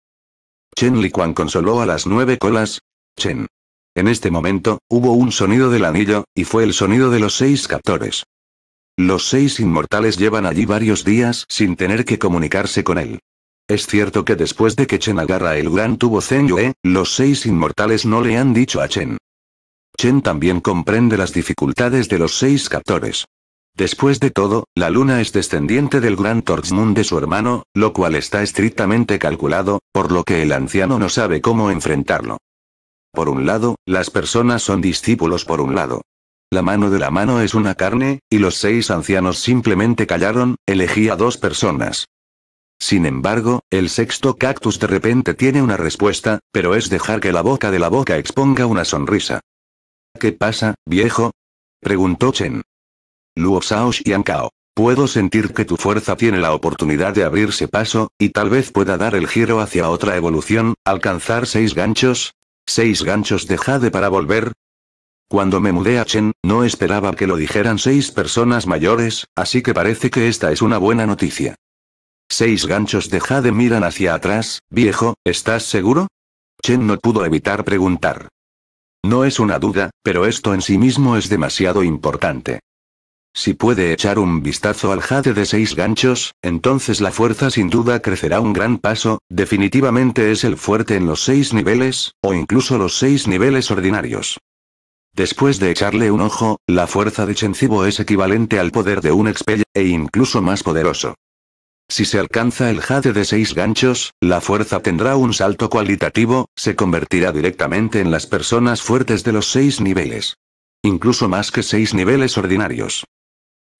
Chen Liquan consoló a las nueve colas. Chen. En este momento, hubo un sonido del anillo, y fue el sonido de los seis captores. Los seis inmortales llevan allí varios días sin tener que comunicarse con él. Es cierto que después de que Chen agarra el gran tubo Zen Yue, los seis inmortales no le han dicho a Chen. Chen también comprende las dificultades de los seis captores. Después de todo, la luna es descendiente del gran Torxmund de su hermano, lo cual está estrictamente calculado, por lo que el anciano no sabe cómo enfrentarlo. Por un lado, las personas son discípulos por un lado, la mano de la mano es una carne, y los seis ancianos simplemente callaron, elegí a dos personas. Sin embargo, el sexto cactus de repente tiene una respuesta, pero es dejar que la boca de la boca exponga una sonrisa. ¿Qué pasa, viejo? preguntó Chen. Luo y Kao. Puedo sentir que tu fuerza tiene la oportunidad de abrirse paso, y tal vez pueda dar el giro hacia otra evolución, alcanzar seis ganchos. Seis ganchos de jade para volver, cuando me mudé a Chen, no esperaba que lo dijeran seis personas mayores, así que parece que esta es una buena noticia. Seis ganchos de Jade miran hacia atrás, viejo, ¿estás seguro? Chen no pudo evitar preguntar. No es una duda, pero esto en sí mismo es demasiado importante. Si puede echar un vistazo al jade de seis ganchos, entonces la fuerza sin duda crecerá un gran paso, definitivamente es el fuerte en los seis niveles, o incluso los seis niveles ordinarios. Después de echarle un ojo, la fuerza de Chencibo es equivalente al poder de un expel, e incluso más poderoso. Si se alcanza el jade de seis ganchos, la fuerza tendrá un salto cualitativo, se convertirá directamente en las personas fuertes de los seis niveles. Incluso más que seis niveles ordinarios.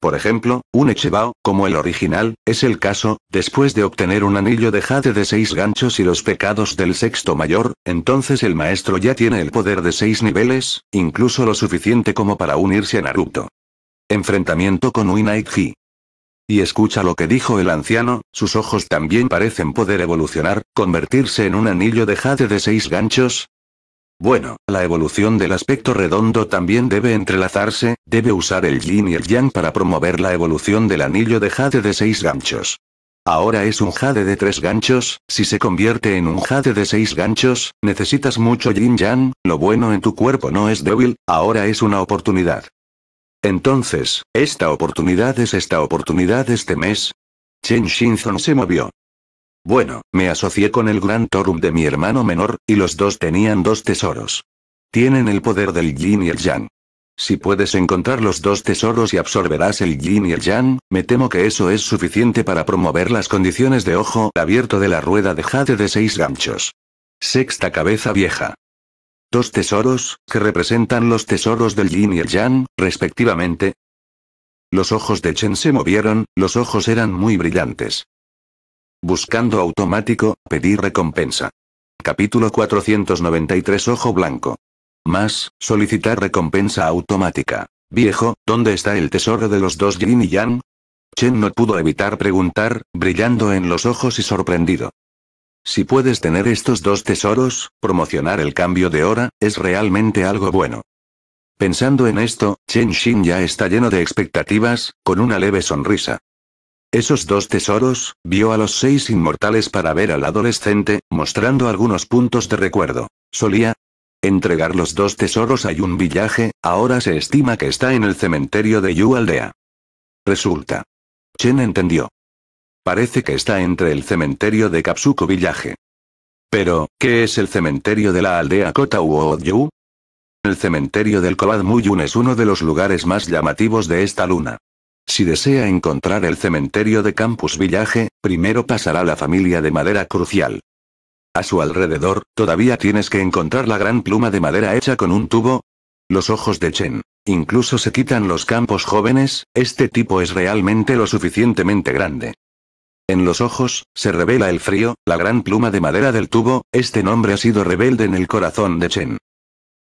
Por ejemplo, un Echebao, como el original, es el caso, después de obtener un anillo de jade de seis ganchos y los pecados del sexto mayor, entonces el maestro ya tiene el poder de seis niveles, incluso lo suficiente como para unirse a Naruto. Enfrentamiento con Winai-ji. Y escucha lo que dijo el anciano, sus ojos también parecen poder evolucionar, convertirse en un anillo de jade de seis ganchos, bueno, la evolución del aspecto redondo también debe entrelazarse, debe usar el yin y el yang para promover la evolución del anillo de jade de seis ganchos. Ahora es un jade de tres ganchos, si se convierte en un jade de seis ganchos, necesitas mucho yin yang, lo bueno en tu cuerpo no es débil, ahora es una oportunidad. Entonces, ¿esta oportunidad es esta oportunidad este mes? Chen Shinzon se movió. Bueno, me asocié con el Gran Torum de mi hermano menor, y los dos tenían dos tesoros. Tienen el poder del yin y el yang. Si puedes encontrar los dos tesoros y absorberás el yin y el yang, me temo que eso es suficiente para promover las condiciones de ojo abierto de la rueda de jade de seis ganchos. Sexta cabeza vieja. Dos tesoros, que representan los tesoros del yin y el yang, respectivamente. Los ojos de Chen se movieron, los ojos eran muy brillantes. Buscando automático, pedir recompensa. Capítulo 493 Ojo Blanco. Más, solicitar recompensa automática. Viejo, ¿dónde está el tesoro de los dos Yin y Yang? Chen no pudo evitar preguntar, brillando en los ojos y sorprendido. Si puedes tener estos dos tesoros, promocionar el cambio de hora, es realmente algo bueno. Pensando en esto, Chen Xin ya está lleno de expectativas, con una leve sonrisa esos dos tesoros, vio a los seis inmortales para ver al adolescente, mostrando algunos puntos de recuerdo. Solía entregar los dos tesoros a un villaje, ahora se estima que está en el cementerio de Yu Aldea. Resulta. Chen entendió. Parece que está entre el cementerio de Kapsuko Villaje. Pero, ¿qué es el cementerio de la aldea Kota Yu? El cementerio del Kobad Muyun es uno de los lugares más llamativos de esta luna. Si desea encontrar el cementerio de Campus Villaje, primero pasará la familia de madera crucial. A su alrededor, todavía tienes que encontrar la gran pluma de madera hecha con un tubo. Los ojos de Chen. Incluso se quitan los campos jóvenes, este tipo es realmente lo suficientemente grande. En los ojos, se revela el frío, la gran pluma de madera del tubo, este nombre ha sido rebelde en el corazón de Chen.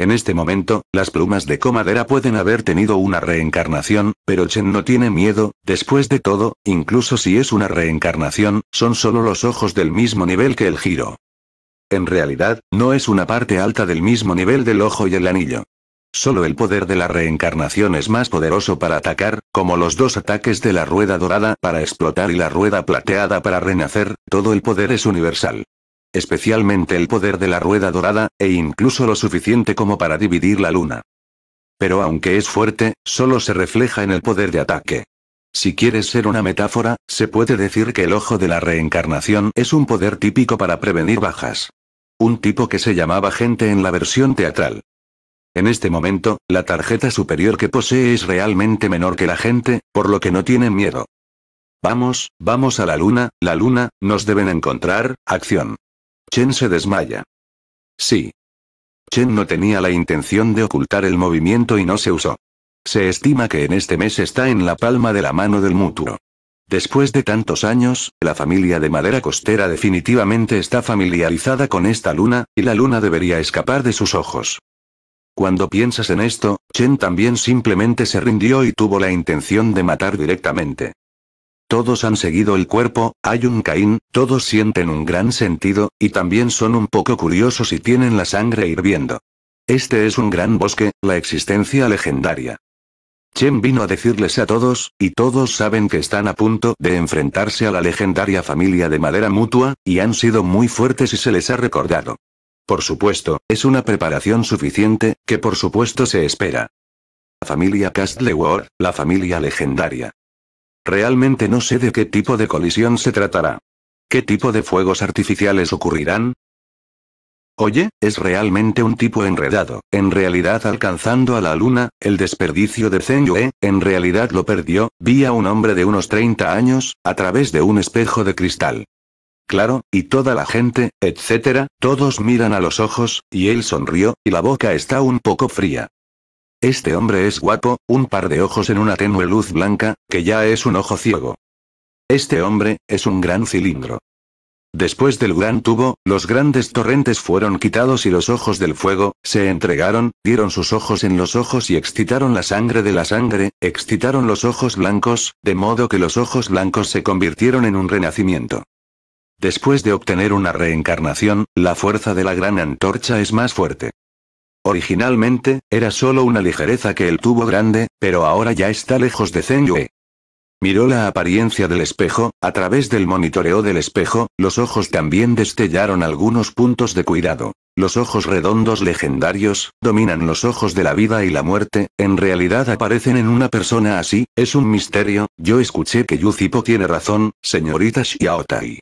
En este momento, las plumas de Comadera pueden haber tenido una reencarnación, pero Chen no tiene miedo, después de todo, incluso si es una reencarnación, son solo los ojos del mismo nivel que el giro. En realidad, no es una parte alta del mismo nivel del ojo y el anillo. Solo el poder de la reencarnación es más poderoso para atacar, como los dos ataques de la rueda dorada para explotar y la rueda plateada para renacer, todo el poder es universal especialmente el poder de la rueda dorada, e incluso lo suficiente como para dividir la luna. Pero aunque es fuerte, solo se refleja en el poder de ataque. Si quieres ser una metáfora, se puede decir que el ojo de la reencarnación es un poder típico para prevenir bajas. Un tipo que se llamaba gente en la versión teatral. En este momento, la tarjeta superior que posee es realmente menor que la gente, por lo que no tienen miedo. Vamos, vamos a la luna, la luna, nos deben encontrar, acción. Chen se desmaya. Sí. Chen no tenía la intención de ocultar el movimiento y no se usó. Se estima que en este mes está en la palma de la mano del mutuo. Después de tantos años, la familia de madera costera definitivamente está familiarizada con esta luna, y la luna debería escapar de sus ojos. Cuando piensas en esto, Chen también simplemente se rindió y tuvo la intención de matar directamente todos han seguido el cuerpo, hay un Caín, todos sienten un gran sentido, y también son un poco curiosos y tienen la sangre hirviendo. Este es un gran bosque, la existencia legendaria. Chen vino a decirles a todos, y todos saben que están a punto de enfrentarse a la legendaria familia de madera mutua, y han sido muy fuertes y se les ha recordado. Por supuesto, es una preparación suficiente, que por supuesto se espera. La familia Castleworth, la familia legendaria. Realmente no sé de qué tipo de colisión se tratará. ¿Qué tipo de fuegos artificiales ocurrirán? Oye, es realmente un tipo enredado, en realidad alcanzando a la luna, el desperdicio de Zen en realidad lo perdió, vi a un hombre de unos 30 años, a través de un espejo de cristal. Claro, y toda la gente, etcétera, todos miran a los ojos, y él sonrió, y la boca está un poco fría. Este hombre es guapo, un par de ojos en una tenue luz blanca, que ya es un ojo ciego. Este hombre, es un gran cilindro. Después del gran tubo, los grandes torrentes fueron quitados y los ojos del fuego, se entregaron, dieron sus ojos en los ojos y excitaron la sangre de la sangre, excitaron los ojos blancos, de modo que los ojos blancos se convirtieron en un renacimiento. Después de obtener una reencarnación, la fuerza de la gran antorcha es más fuerte. Originalmente, era solo una ligereza que él tuvo grande, pero ahora ya está lejos de Zen Miró la apariencia del espejo, a través del monitoreo del espejo, los ojos también destellaron algunos puntos de cuidado. Los ojos redondos legendarios, dominan los ojos de la vida y la muerte, en realidad aparecen en una persona así, es un misterio, yo escuché que Yuzipo tiene razón, señorita Xiaotai.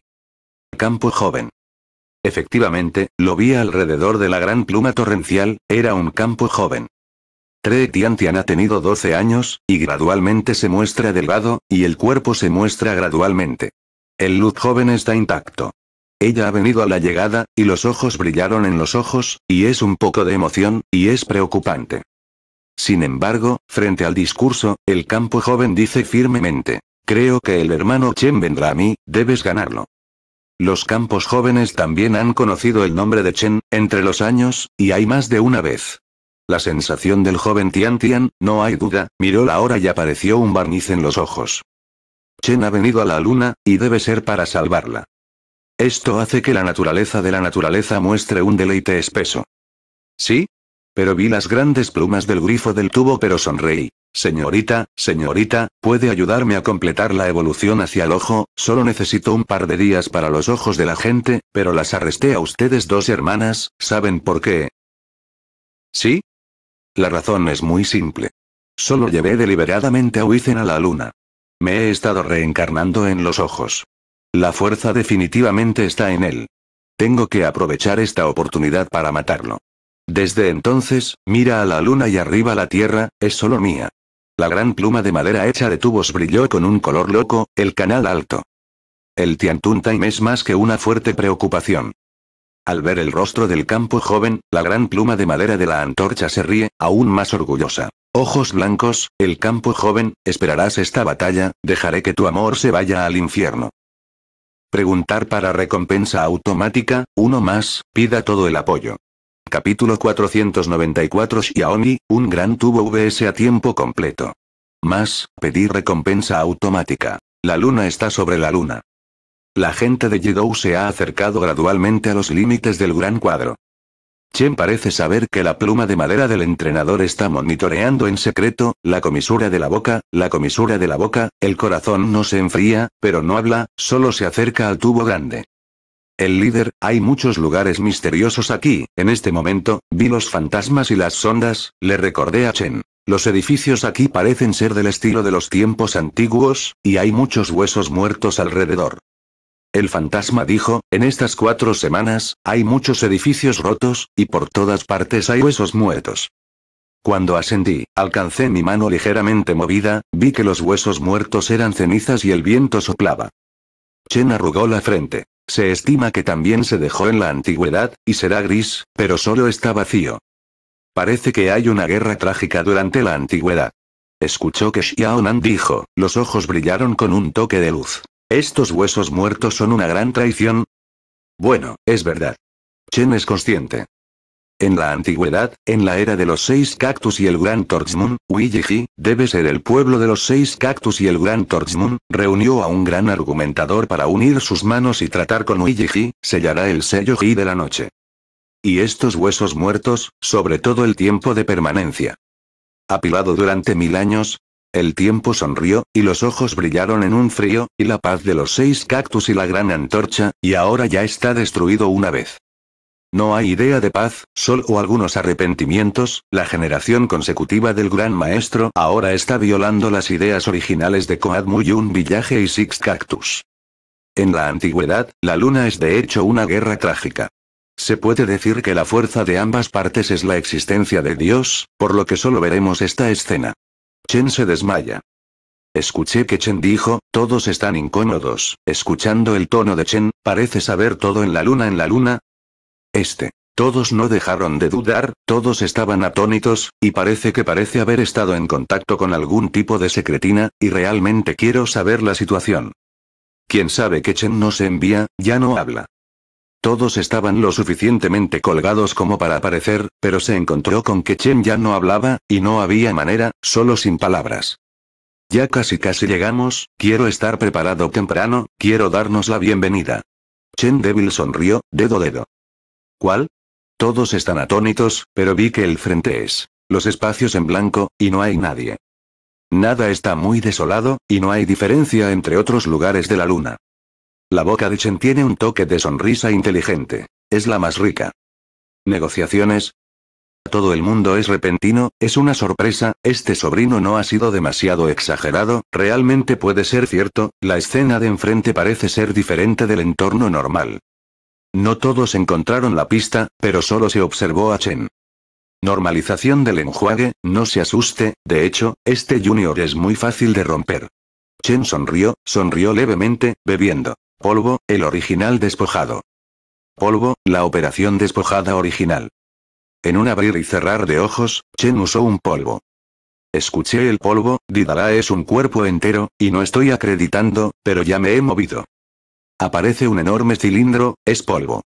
Campo joven. Efectivamente, lo vi alrededor de la gran pluma torrencial, era un campo joven. Tree Tian ha tenido 12 años, y gradualmente se muestra delgado, y el cuerpo se muestra gradualmente. El luz joven está intacto. Ella ha venido a la llegada, y los ojos brillaron en los ojos, y es un poco de emoción, y es preocupante. Sin embargo, frente al discurso, el campo joven dice firmemente, creo que el hermano Chen vendrá a mí, debes ganarlo. Los campos jóvenes también han conocido el nombre de Chen, entre los años, y hay más de una vez. La sensación del joven Tian Tian, no hay duda, miró la hora y apareció un barniz en los ojos. Chen ha venido a la luna, y debe ser para salvarla. Esto hace que la naturaleza de la naturaleza muestre un deleite espeso. ¿Sí? Pero vi las grandes plumas del grifo del tubo pero sonreí. Señorita, señorita, ¿puede ayudarme a completar la evolución hacia el ojo? Solo necesito un par de días para los ojos de la gente, pero las arresté a ustedes dos hermanas, ¿saben por qué? ¿Sí? La razón es muy simple. Solo llevé deliberadamente a Wizen a la luna. Me he estado reencarnando en los ojos. La fuerza definitivamente está en él. Tengo que aprovechar esta oportunidad para matarlo. Desde entonces, mira a la luna y arriba a la tierra, es solo mía. La gran pluma de madera hecha de tubos brilló con un color loco, el canal alto. El Tiantun Time es más que una fuerte preocupación. Al ver el rostro del campo joven, la gran pluma de madera de la antorcha se ríe, aún más orgullosa. Ojos blancos, el campo joven, esperarás esta batalla, dejaré que tu amor se vaya al infierno. Preguntar para recompensa automática, uno más, pida todo el apoyo. Capítulo 494 Xiaomi, un gran tubo VS a tiempo completo. Más, pedir recompensa automática. La luna está sobre la luna. La gente de Jidou se ha acercado gradualmente a los límites del gran cuadro. Chen parece saber que la pluma de madera del entrenador está monitoreando en secreto, la comisura de la boca, la comisura de la boca, el corazón no se enfría, pero no habla, solo se acerca al tubo grande. El líder, hay muchos lugares misteriosos aquí, en este momento, vi los fantasmas y las sondas, le recordé a Chen. Los edificios aquí parecen ser del estilo de los tiempos antiguos, y hay muchos huesos muertos alrededor. El fantasma dijo, en estas cuatro semanas, hay muchos edificios rotos, y por todas partes hay huesos muertos. Cuando ascendí, alcancé mi mano ligeramente movida, vi que los huesos muertos eran cenizas y el viento soplaba. Chen arrugó la frente. Se estima que también se dejó en la antigüedad, y será gris, pero solo está vacío. Parece que hay una guerra trágica durante la antigüedad. Escuchó que Xiaonan dijo, los ojos brillaron con un toque de luz. ¿Estos huesos muertos son una gran traición? Bueno, es verdad. Chen es consciente. En la antigüedad, en la era de los seis cactus y el gran Torchmoon, Uijiji, debe ser el pueblo de los seis cactus y el gran Torchmoon, reunió a un gran argumentador para unir sus manos y tratar con Uijiji, sellará el sello Ji de la noche. Y estos huesos muertos, sobre todo el tiempo de permanencia. Apilado durante mil años, el tiempo sonrió, y los ojos brillaron en un frío, y la paz de los seis cactus y la gran antorcha, y ahora ya está destruido una vez. No hay idea de paz, sol o algunos arrepentimientos, la generación consecutiva del gran maestro ahora está violando las ideas originales de Muyun Villaje y Six Cactus. En la antigüedad, la luna es de hecho una guerra trágica. Se puede decir que la fuerza de ambas partes es la existencia de Dios, por lo que solo veremos esta escena. Chen se desmaya. Escuché que Chen dijo, todos están incómodos, escuchando el tono de Chen, parece saber todo en la luna en la luna, este. Todos no dejaron de dudar, todos estaban atónitos, y parece que parece haber estado en contacto con algún tipo de secretina, y realmente quiero saber la situación. Quien sabe que Chen no se envía, ya no habla. Todos estaban lo suficientemente colgados como para aparecer, pero se encontró con que Chen ya no hablaba, y no había manera, solo sin palabras. Ya casi casi llegamos, quiero estar preparado temprano, quiero darnos la bienvenida. Chen débil sonrió, dedo dedo. ¿Cuál? Todos están atónitos, pero vi que el frente es. Los espacios en blanco, y no hay nadie. Nada está muy desolado, y no hay diferencia entre otros lugares de la luna. La boca de Chen tiene un toque de sonrisa inteligente. Es la más rica. Negociaciones. Todo el mundo es repentino, es una sorpresa, este sobrino no ha sido demasiado exagerado, realmente puede ser cierto, la escena de enfrente parece ser diferente del entorno normal. No todos encontraron la pista, pero solo se observó a Chen. Normalización del enjuague, no se asuste, de hecho, este junior es muy fácil de romper. Chen sonrió, sonrió levemente, bebiendo. Polvo, el original despojado. Polvo, la operación despojada original. En un abrir y cerrar de ojos, Chen usó un polvo. Escuché el polvo, Didala es un cuerpo entero, y no estoy acreditando, pero ya me he movido. Aparece un enorme cilindro, es polvo.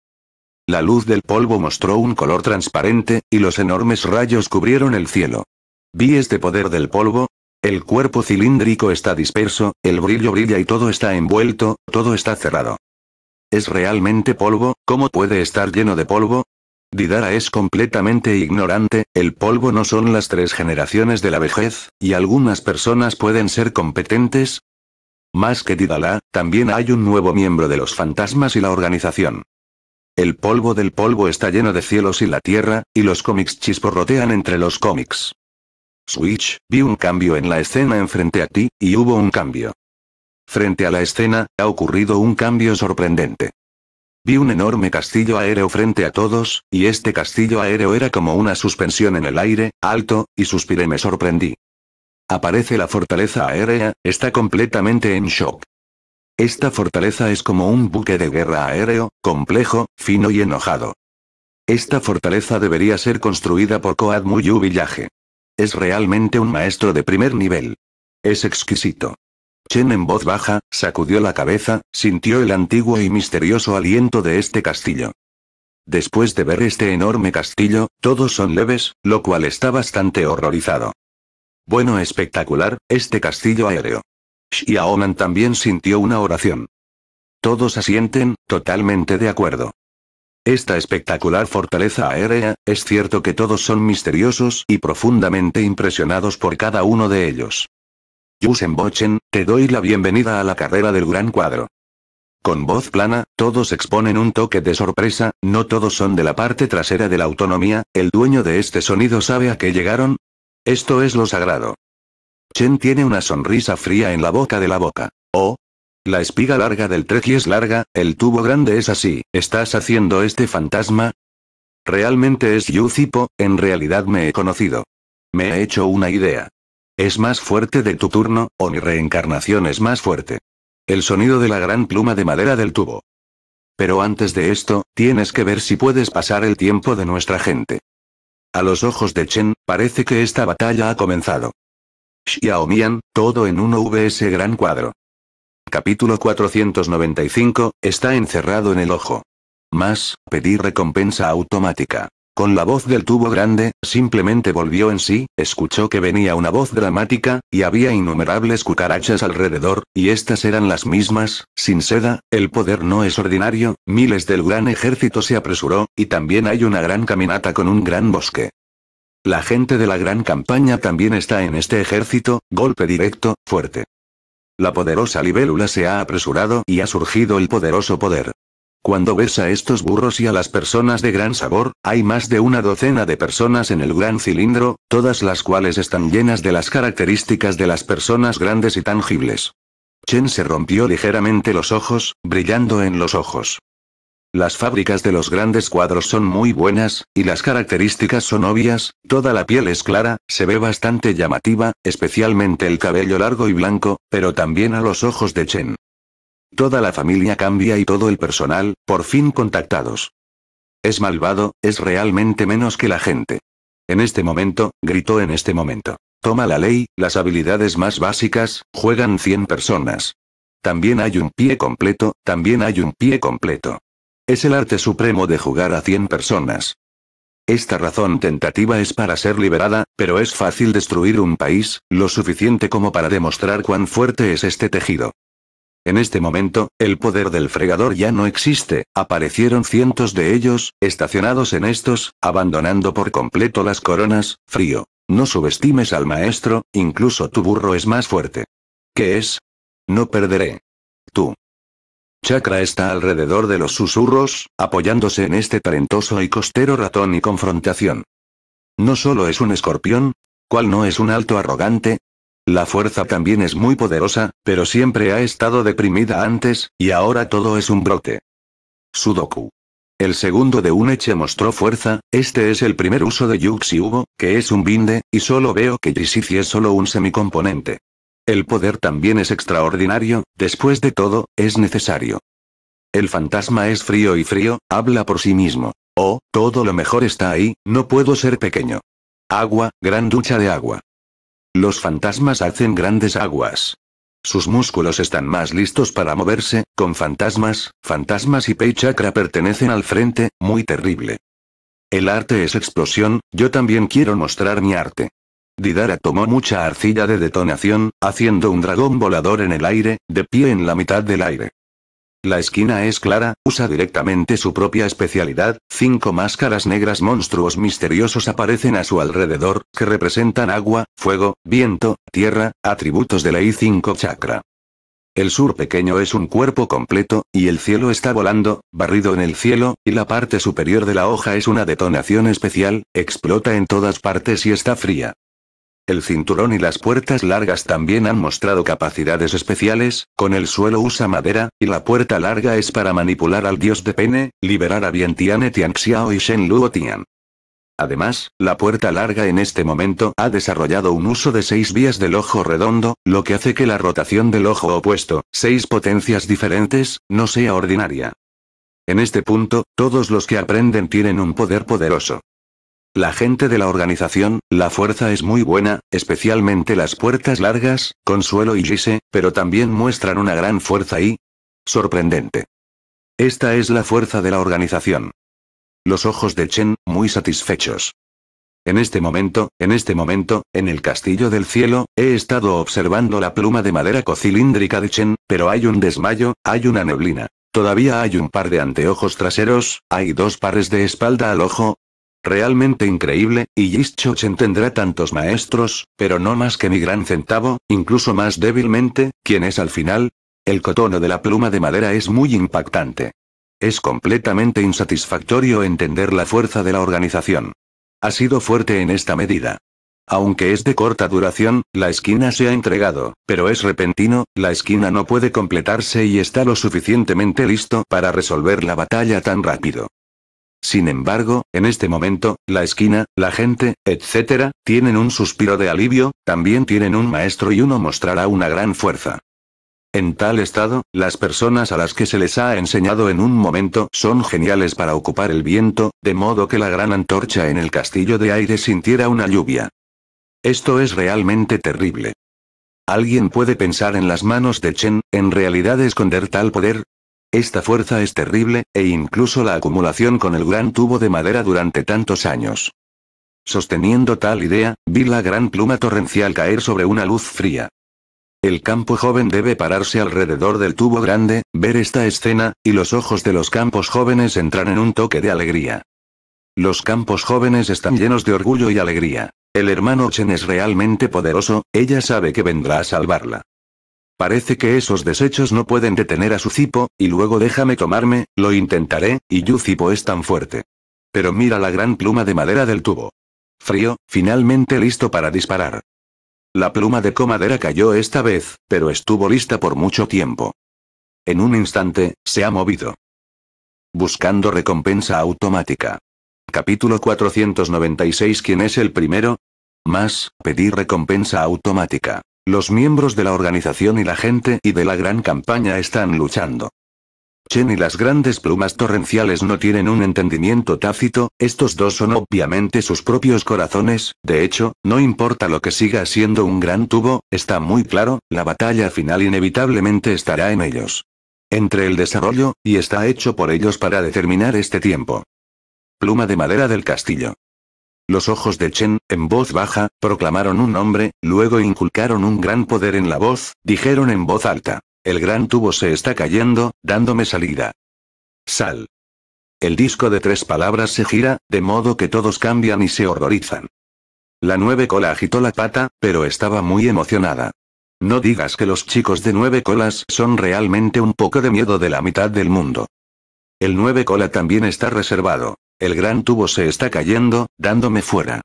La luz del polvo mostró un color transparente, y los enormes rayos cubrieron el cielo. Vi este poder del polvo, el cuerpo cilíndrico está disperso, el brillo brilla y todo está envuelto, todo está cerrado. ¿Es realmente polvo? ¿Cómo puede estar lleno de polvo? Didara es completamente ignorante, el polvo no son las tres generaciones de la vejez, y algunas personas pueden ser competentes, más que Didala, también hay un nuevo miembro de los fantasmas y la organización. El polvo del polvo está lleno de cielos y la tierra, y los cómics chisporrotean entre los cómics. Switch, vi un cambio en la escena enfrente a ti, y hubo un cambio. Frente a la escena, ha ocurrido un cambio sorprendente. Vi un enorme castillo aéreo frente a todos, y este castillo aéreo era como una suspensión en el aire, alto, y suspiré me sorprendí. Aparece la fortaleza aérea, está completamente en shock. Esta fortaleza es como un buque de guerra aéreo, complejo, fino y enojado. Esta fortaleza debería ser construida por Koad Muyu Villaje. Es realmente un maestro de primer nivel. Es exquisito. Chen en voz baja, sacudió la cabeza, sintió el antiguo y misterioso aliento de este castillo. Después de ver este enorme castillo, todos son leves, lo cual está bastante horrorizado. Bueno, espectacular, este castillo aéreo. Xiaoman también sintió una oración. Todos asienten, totalmente de acuerdo. Esta espectacular fortaleza aérea, es cierto que todos son misteriosos y profundamente impresionados por cada uno de ellos. Yusen Bochen, te doy la bienvenida a la carrera del gran cuadro. Con voz plana, todos exponen un toque de sorpresa, no todos son de la parte trasera de la autonomía, el dueño de este sonido sabe a qué llegaron, esto es lo sagrado. Chen tiene una sonrisa fría en la boca de la boca. Oh. La espiga larga del Treki es larga, el tubo grande es así. ¿Estás haciendo este fantasma? Realmente es Yuzipo, en realidad me he conocido. Me he hecho una idea. Es más fuerte de tu turno, o mi reencarnación es más fuerte. El sonido de la gran pluma de madera del tubo. Pero antes de esto, tienes que ver si puedes pasar el tiempo de nuestra gente. A los ojos de Chen, parece que esta batalla ha comenzado. Xiaomian, todo en un VS gran cuadro. Capítulo 495, está encerrado en el ojo. Más, pedir recompensa automática. Con la voz del tubo grande, simplemente volvió en sí, escuchó que venía una voz dramática, y había innumerables cucarachas alrededor, y estas eran las mismas, sin seda, el poder no es ordinario, miles del gran ejército se apresuró, y también hay una gran caminata con un gran bosque. La gente de la gran campaña también está en este ejército, golpe directo, fuerte. La poderosa libélula se ha apresurado y ha surgido el poderoso poder. Cuando ves a estos burros y a las personas de gran sabor, hay más de una docena de personas en el gran cilindro, todas las cuales están llenas de las características de las personas grandes y tangibles. Chen se rompió ligeramente los ojos, brillando en los ojos. Las fábricas de los grandes cuadros son muy buenas, y las características son obvias, toda la piel es clara, se ve bastante llamativa, especialmente el cabello largo y blanco, pero también a los ojos de Chen. Toda la familia cambia y todo el personal, por fin contactados. Es malvado, es realmente menos que la gente. En este momento, gritó en este momento. Toma la ley, las habilidades más básicas, juegan 100 personas. También hay un pie completo, también hay un pie completo. Es el arte supremo de jugar a 100 personas. Esta razón tentativa es para ser liberada, pero es fácil destruir un país, lo suficiente como para demostrar cuán fuerte es este tejido. En este momento, el poder del fregador ya no existe, aparecieron cientos de ellos, estacionados en estos, abandonando por completo las coronas, frío. No subestimes al maestro, incluso tu burro es más fuerte. ¿Qué es? No perderé. Tú. Chakra está alrededor de los susurros, apoyándose en este talentoso y costero ratón y confrontación. No solo es un escorpión, ¿cuál no es un alto arrogante? La fuerza también es muy poderosa, pero siempre ha estado deprimida antes, y ahora todo es un brote. Sudoku. El segundo de Uneche mostró fuerza, este es el primer uso de Yuxi Hugo, que es un binde, y solo veo que Jisici es solo un semicomponente. El poder también es extraordinario, después de todo, es necesario. El fantasma es frío y frío, habla por sí mismo. Oh, todo lo mejor está ahí, no puedo ser pequeño. Agua, gran ducha de agua. Los fantasmas hacen grandes aguas. Sus músculos están más listos para moverse, con fantasmas, fantasmas y pey Chakra pertenecen al frente, muy terrible. El arte es explosión, yo también quiero mostrar mi arte. Didara tomó mucha arcilla de detonación, haciendo un dragón volador en el aire, de pie en la mitad del aire. La esquina es clara, usa directamente su propia especialidad, cinco máscaras negras monstruos misteriosos aparecen a su alrededor, que representan agua, fuego, viento, tierra, atributos de la I5 chakra. El sur pequeño es un cuerpo completo, y el cielo está volando, barrido en el cielo, y la parte superior de la hoja es una detonación especial, explota en todas partes y está fría. El cinturón y las puertas largas también han mostrado capacidades especiales, con el suelo usa madera, y la puerta larga es para manipular al dios de pene, liberar a Vientiane Tianxiao y Shen Luo Tian. Además, la puerta larga en este momento ha desarrollado un uso de seis vías del ojo redondo, lo que hace que la rotación del ojo opuesto, seis potencias diferentes, no sea ordinaria. En este punto, todos los que aprenden tienen un poder poderoso. La gente de la organización, la fuerza es muy buena, especialmente las puertas largas, Consuelo y Gise, pero también muestran una gran fuerza y... sorprendente. Esta es la fuerza de la organización. Los ojos de Chen, muy satisfechos. En este momento, en este momento, en el castillo del cielo, he estado observando la pluma de madera cocilíndrica de Chen, pero hay un desmayo, hay una neblina. Todavía hay un par de anteojos traseros, hay dos pares de espalda al ojo, Realmente increíble, y Yischochen tendrá tantos maestros, pero no más que mi gran centavo, incluso más débilmente, quien es al final. El cotono de la pluma de madera es muy impactante. Es completamente insatisfactorio entender la fuerza de la organización. Ha sido fuerte en esta medida. Aunque es de corta duración, la esquina se ha entregado, pero es repentino, la esquina no puede completarse y está lo suficientemente listo para resolver la batalla tan rápido. Sin embargo, en este momento, la esquina, la gente, etc., tienen un suspiro de alivio, también tienen un maestro y uno mostrará una gran fuerza. En tal estado, las personas a las que se les ha enseñado en un momento son geniales para ocupar el viento, de modo que la gran antorcha en el castillo de aire sintiera una lluvia. Esto es realmente terrible. Alguien puede pensar en las manos de Chen, en realidad esconder tal poder, esta fuerza es terrible, e incluso la acumulación con el gran tubo de madera durante tantos años. Sosteniendo tal idea, vi la gran pluma torrencial caer sobre una luz fría. El campo joven debe pararse alrededor del tubo grande, ver esta escena, y los ojos de los campos jóvenes entran en un toque de alegría. Los campos jóvenes están llenos de orgullo y alegría. El hermano Chen es realmente poderoso, ella sabe que vendrá a salvarla. Parece que esos desechos no pueden detener a su cipo y luego déjame tomarme, lo intentaré, y Yucipo es tan fuerte. Pero mira la gran pluma de madera del tubo. Frío, finalmente listo para disparar. La pluma de comadera cayó esta vez, pero estuvo lista por mucho tiempo. En un instante, se ha movido. Buscando recompensa automática. Capítulo 496 ¿Quién es el primero? Más, pedir recompensa automática. Los miembros de la organización y la gente y de la gran campaña están luchando. Chen y las grandes plumas torrenciales no tienen un entendimiento tácito, estos dos son obviamente sus propios corazones, de hecho, no importa lo que siga siendo un gran tubo, está muy claro, la batalla final inevitablemente estará en ellos. Entre el desarrollo, y está hecho por ellos para determinar este tiempo. Pluma de madera del castillo. Los ojos de Chen, en voz baja, proclamaron un nombre, luego inculcaron un gran poder en la voz, dijeron en voz alta. El gran tubo se está cayendo, dándome salida. Sal. El disco de tres palabras se gira, de modo que todos cambian y se horrorizan. La nueve cola agitó la pata, pero estaba muy emocionada. No digas que los chicos de nueve colas son realmente un poco de miedo de la mitad del mundo. El nueve cola también está reservado. El gran tubo se está cayendo, dándome fuera.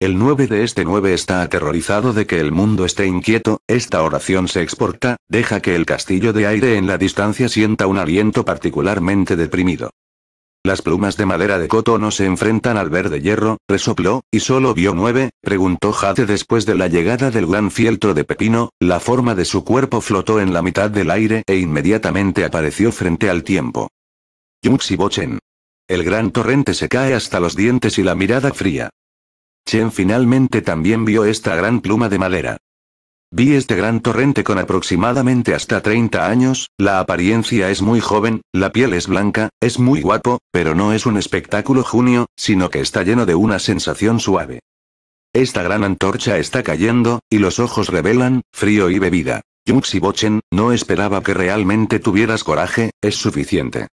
El 9 de este 9 está aterrorizado de que el mundo esté inquieto, esta oración se exporta, deja que el castillo de aire en la distancia sienta un aliento particularmente deprimido. Las plumas de madera de coto no se enfrentan al verde hierro, resopló, y solo vio nueve, preguntó Jade después de la llegada del gran fieltro de pepino, la forma de su cuerpo flotó en la mitad del aire e inmediatamente apareció frente al tiempo. Yuxi el gran torrente se cae hasta los dientes y la mirada fría. Chen finalmente también vio esta gran pluma de madera. Vi este gran torrente con aproximadamente hasta 30 años, la apariencia es muy joven, la piel es blanca, es muy guapo, pero no es un espectáculo junio, sino que está lleno de una sensación suave. Esta gran antorcha está cayendo, y los ojos revelan, frío y bebida. Yuxi Bochen, no esperaba que realmente tuvieras coraje, es suficiente.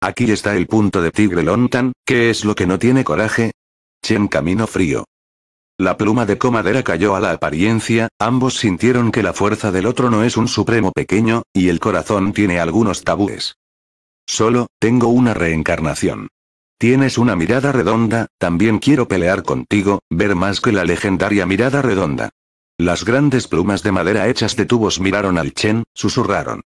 Aquí está el punto de Tigre Lontan, ¿qué es lo que no tiene coraje? Chen camino frío. La pluma de comadera cayó a la apariencia, ambos sintieron que la fuerza del otro no es un supremo pequeño, y el corazón tiene algunos tabúes. Solo, tengo una reencarnación. Tienes una mirada redonda, también quiero pelear contigo, ver más que la legendaria mirada redonda. Las grandes plumas de madera hechas de tubos miraron al Chen, susurraron.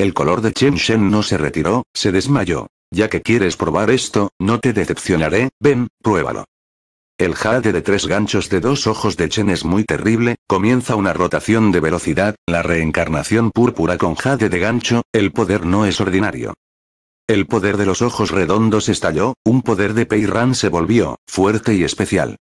El color de Chen Shen no se retiró, se desmayó. Ya que quieres probar esto, no te decepcionaré, ven, pruébalo. El jade de tres ganchos de dos ojos de Chen es muy terrible, comienza una rotación de velocidad, la reencarnación púrpura con jade de gancho, el poder no es ordinario. El poder de los ojos redondos estalló, un poder de Ran se volvió, fuerte y especial.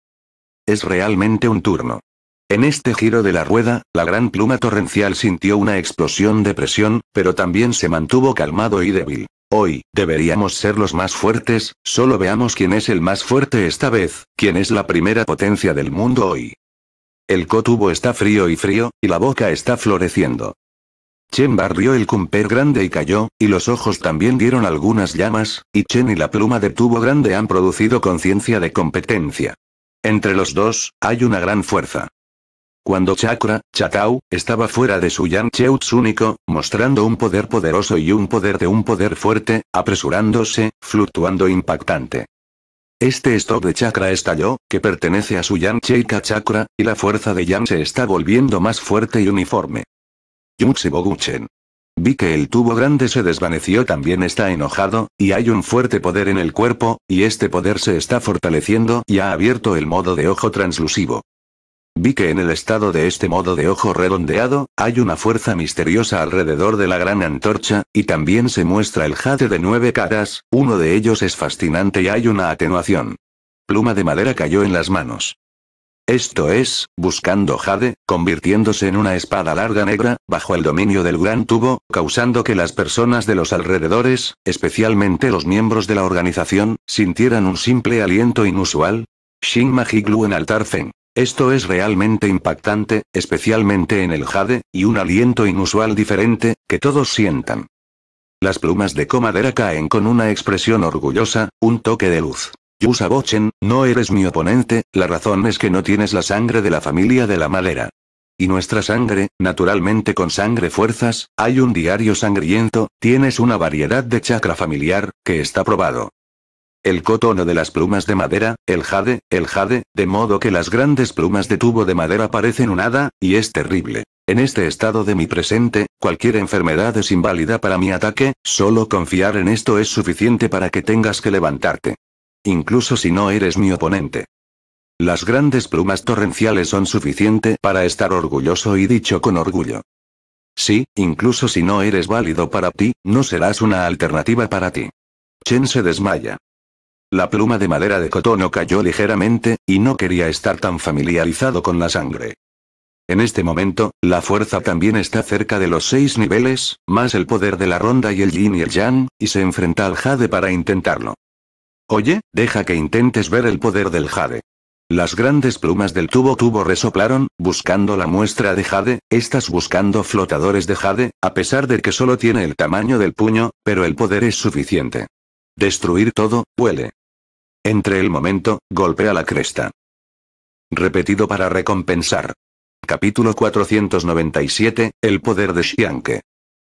Es realmente un turno. En este giro de la rueda, la gran pluma torrencial sintió una explosión de presión, pero también se mantuvo calmado y débil. Hoy, deberíamos ser los más fuertes, solo veamos quién es el más fuerte esta vez, quién es la primera potencia del mundo hoy. El cotubo está frío y frío, y la boca está floreciendo. Chen barrió el cumper grande y cayó, y los ojos también dieron algunas llamas, y Chen y la pluma de tubo grande han producido conciencia de competencia. Entre los dos, hay una gran fuerza. Cuando Chakra, Chatau, estaba fuera de su Cheuts único, mostrando un poder poderoso y un poder de un poder fuerte, apresurándose, fluctuando impactante. Este stop de Chakra estalló, que pertenece a su Yan Cheika Chakra, y la fuerza de Yang se está volviendo más fuerte y uniforme. Boguchen. Vi que el tubo grande se desvaneció también está enojado, y hay un fuerte poder en el cuerpo, y este poder se está fortaleciendo y ha abierto el modo de ojo translusivo. Vi que en el estado de este modo de ojo redondeado, hay una fuerza misteriosa alrededor de la gran antorcha, y también se muestra el jade de nueve caras, uno de ellos es fascinante y hay una atenuación. Pluma de madera cayó en las manos. Esto es, buscando jade, convirtiéndose en una espada larga negra, bajo el dominio del gran tubo, causando que las personas de los alrededores, especialmente los miembros de la organización, sintieran un simple aliento inusual. Shin Magiglu en altar esto es realmente impactante, especialmente en el jade, y un aliento inusual diferente, que todos sientan. Las plumas de comadera caen con una expresión orgullosa, un toque de luz. Yusa Bochen, no eres mi oponente, la razón es que no tienes la sangre de la familia de la madera. Y nuestra sangre, naturalmente con sangre fuerzas, hay un diario sangriento, tienes una variedad de chakra familiar, que está probado el cotono de las plumas de madera, el jade, el jade, de modo que las grandes plumas de tubo de madera parecen un hada, y es terrible. En este estado de mi presente, cualquier enfermedad es inválida para mi ataque, solo confiar en esto es suficiente para que tengas que levantarte. Incluso si no eres mi oponente. Las grandes plumas torrenciales son suficiente para estar orgulloso y dicho con orgullo. Sí, incluso si no eres válido para ti, no serás una alternativa para ti. Chen se desmaya. La pluma de madera de cotono cayó ligeramente, y no quería estar tan familiarizado con la sangre. En este momento, la fuerza también está cerca de los seis niveles, más el poder de la ronda y el yin y el yang, y se enfrenta al jade para intentarlo. Oye, deja que intentes ver el poder del jade. Las grandes plumas del tubo tubo resoplaron, buscando la muestra de jade, estás buscando flotadores de jade, a pesar de que solo tiene el tamaño del puño, pero el poder es suficiente. Destruir todo, huele. Entre el momento, golpea la cresta. Repetido para recompensar. Capítulo 497, El poder de Xianke.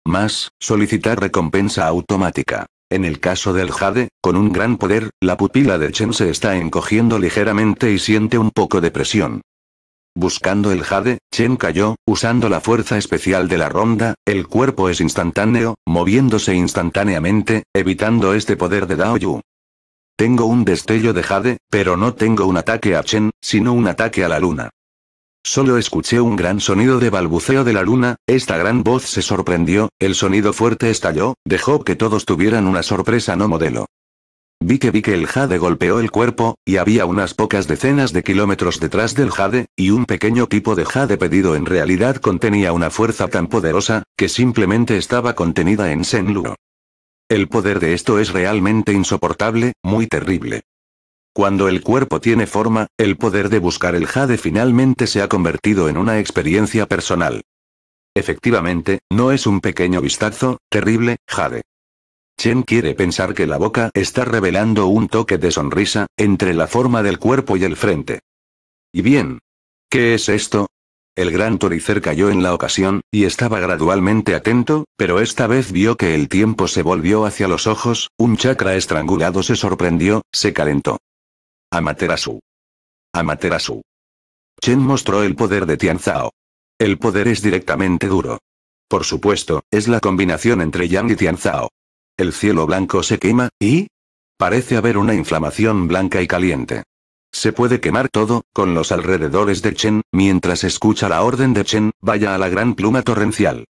Más, solicitar recompensa automática. En el caso del Jade, con un gran poder, la pupila de Chen se está encogiendo ligeramente y siente un poco de presión. Buscando el Jade, Chen cayó, usando la fuerza especial de la ronda, el cuerpo es instantáneo, moviéndose instantáneamente, evitando este poder de Daoyu. Tengo un destello de Jade, pero no tengo un ataque a Chen, sino un ataque a la luna. Solo escuché un gran sonido de balbuceo de la luna, esta gran voz se sorprendió, el sonido fuerte estalló, dejó que todos tuvieran una sorpresa no modelo. Vi que vi que el jade golpeó el cuerpo, y había unas pocas decenas de kilómetros detrás del jade, y un pequeño tipo de jade pedido en realidad contenía una fuerza tan poderosa, que simplemente estaba contenida en Luo. El poder de esto es realmente insoportable, muy terrible. Cuando el cuerpo tiene forma, el poder de buscar el jade finalmente se ha convertido en una experiencia personal. Efectivamente, no es un pequeño vistazo, terrible, jade. Chen quiere pensar que la boca está revelando un toque de sonrisa, entre la forma del cuerpo y el frente. ¿Y bien? ¿Qué es esto? El gran Toricer cayó en la ocasión, y estaba gradualmente atento, pero esta vez vio que el tiempo se volvió hacia los ojos, un chakra estrangulado se sorprendió, se calentó. Amaterasu. Amaterasu. Chen mostró el poder de Tianzao. El poder es directamente duro. Por supuesto, es la combinación entre Yang y Tianzao. El cielo blanco se quema, y... Parece haber una inflamación blanca y caliente. Se puede quemar todo, con los alrededores de Chen, mientras escucha la orden de Chen, vaya a la gran pluma torrencial.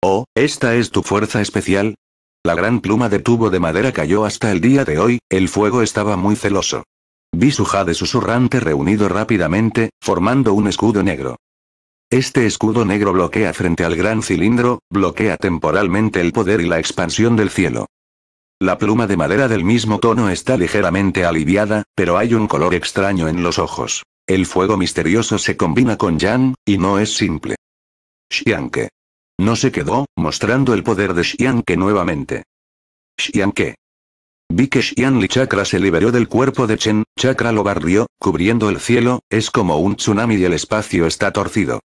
Oh, ¿esta es tu fuerza especial? La gran pluma de tubo de madera cayó hasta el día de hoy, el fuego estaba muy celoso. Vi su jade susurrante reunido rápidamente, formando un escudo negro. Este escudo negro bloquea frente al gran cilindro, bloquea temporalmente el poder y la expansión del cielo. La pluma de madera del mismo tono está ligeramente aliviada, pero hay un color extraño en los ojos. El fuego misterioso se combina con Yan, y no es simple. Xianke. No se quedó, mostrando el poder de Xianke nuevamente. Xianke. Vi que Xianli Chakra se liberó del cuerpo de Chen, Chakra lo barrió, cubriendo el cielo, es como un tsunami y el espacio está torcido.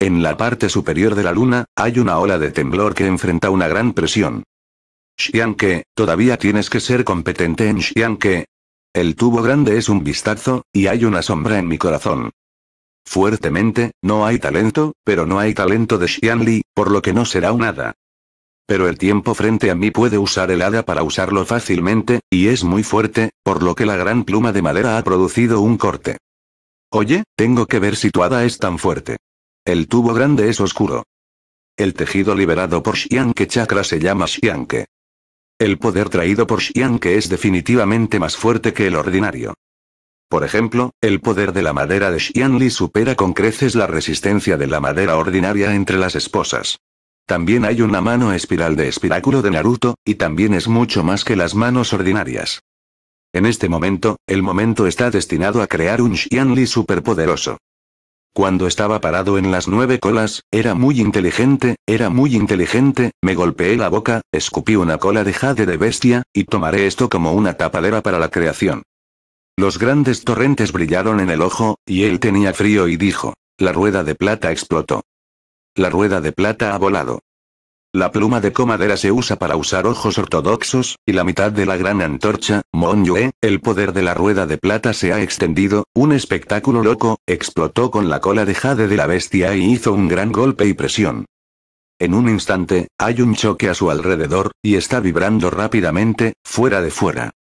En la parte superior de la luna, hay una ola de temblor que enfrenta una gran presión. Xianke, todavía tienes que ser competente en Xianke. El tubo grande es un vistazo, y hay una sombra en mi corazón. Fuertemente, no hay talento, pero no hay talento de Xianli, por lo que no será un hada. Pero el tiempo frente a mí puede usar el hada para usarlo fácilmente, y es muy fuerte, por lo que la gran pluma de madera ha producido un corte. Oye, tengo que ver si tu hada es tan fuerte. El tubo grande es oscuro. El tejido liberado por Xianke Chakra se llama Xianke. El poder traído por Xian que es definitivamente más fuerte que el ordinario. Por ejemplo, el poder de la madera de Li supera con creces la resistencia de la madera ordinaria entre las esposas. También hay una mano espiral de espiráculo de Naruto, y también es mucho más que las manos ordinarias. En este momento, el momento está destinado a crear un Xianli superpoderoso. Cuando estaba parado en las nueve colas, era muy inteligente, era muy inteligente, me golpeé la boca, escupí una cola de jade de bestia, y tomaré esto como una tapadera para la creación. Los grandes torrentes brillaron en el ojo, y él tenía frío y dijo, la rueda de plata explotó. La rueda de plata ha volado. La pluma de comadera se usa para usar ojos ortodoxos, y la mitad de la gran antorcha, yue, el poder de la rueda de plata se ha extendido, un espectáculo loco, explotó con la cola de jade de la bestia y hizo un gran golpe y presión. En un instante, hay un choque a su alrededor, y está vibrando rápidamente, fuera de fuera.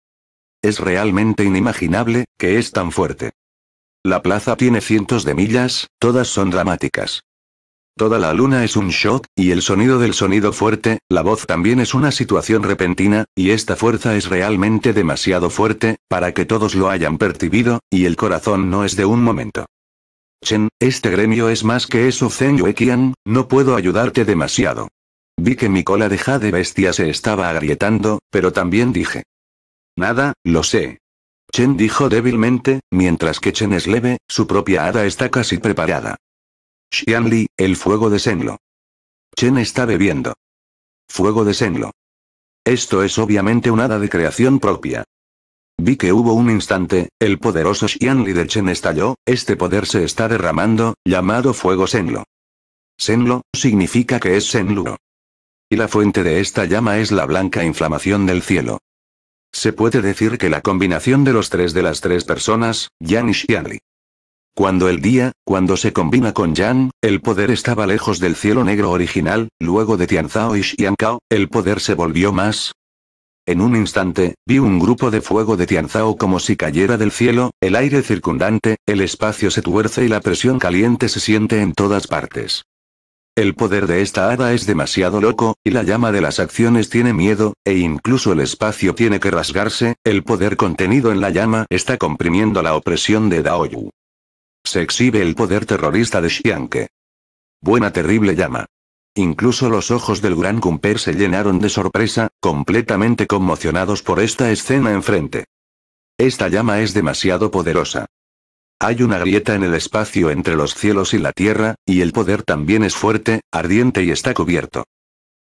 Es realmente inimaginable, que es tan fuerte. La plaza tiene cientos de millas, todas son dramáticas. Toda la luna es un shock, y el sonido del sonido fuerte, la voz también es una situación repentina, y esta fuerza es realmente demasiado fuerte, para que todos lo hayan percibido, y el corazón no es de un momento. Chen, este gremio es más que eso Zen Yueqian, no puedo ayudarte demasiado. Vi que mi cola de jade bestia se estaba agrietando, pero también dije. Nada, lo sé. Chen dijo débilmente, mientras que Chen es leve, su propia hada está casi preparada. Xianli, el fuego de Senlo. Chen está bebiendo. Fuego de Senlo. Esto es obviamente un hada de creación propia. Vi que hubo un instante, el poderoso Xianli de Chen estalló, este poder se está derramando, llamado fuego Senlo. Senlo, significa que es Senluo. Y la fuente de esta llama es la blanca inflamación del cielo. Se puede decir que la combinación de los tres de las tres personas, Yan y Xianli. Cuando el día, cuando se combina con Yan, el poder estaba lejos del cielo negro original, luego de Tianzao y Xiancao, el poder se volvió más, en un instante, vi un grupo de fuego de Tianzao como si cayera del cielo, el aire circundante, el espacio se tuerce y la presión caliente se siente en todas partes. El poder de esta hada es demasiado loco, y la llama de las acciones tiene miedo, e incluso el espacio tiene que rasgarse, el poder contenido en la llama está comprimiendo la opresión de Daoyu. Se exhibe el poder terrorista de Xianke. Buena terrible llama. Incluso los ojos del gran Kumper se llenaron de sorpresa, completamente conmocionados por esta escena enfrente. Esta llama es demasiado poderosa. Hay una grieta en el espacio entre los cielos y la tierra, y el poder también es fuerte, ardiente y está cubierto.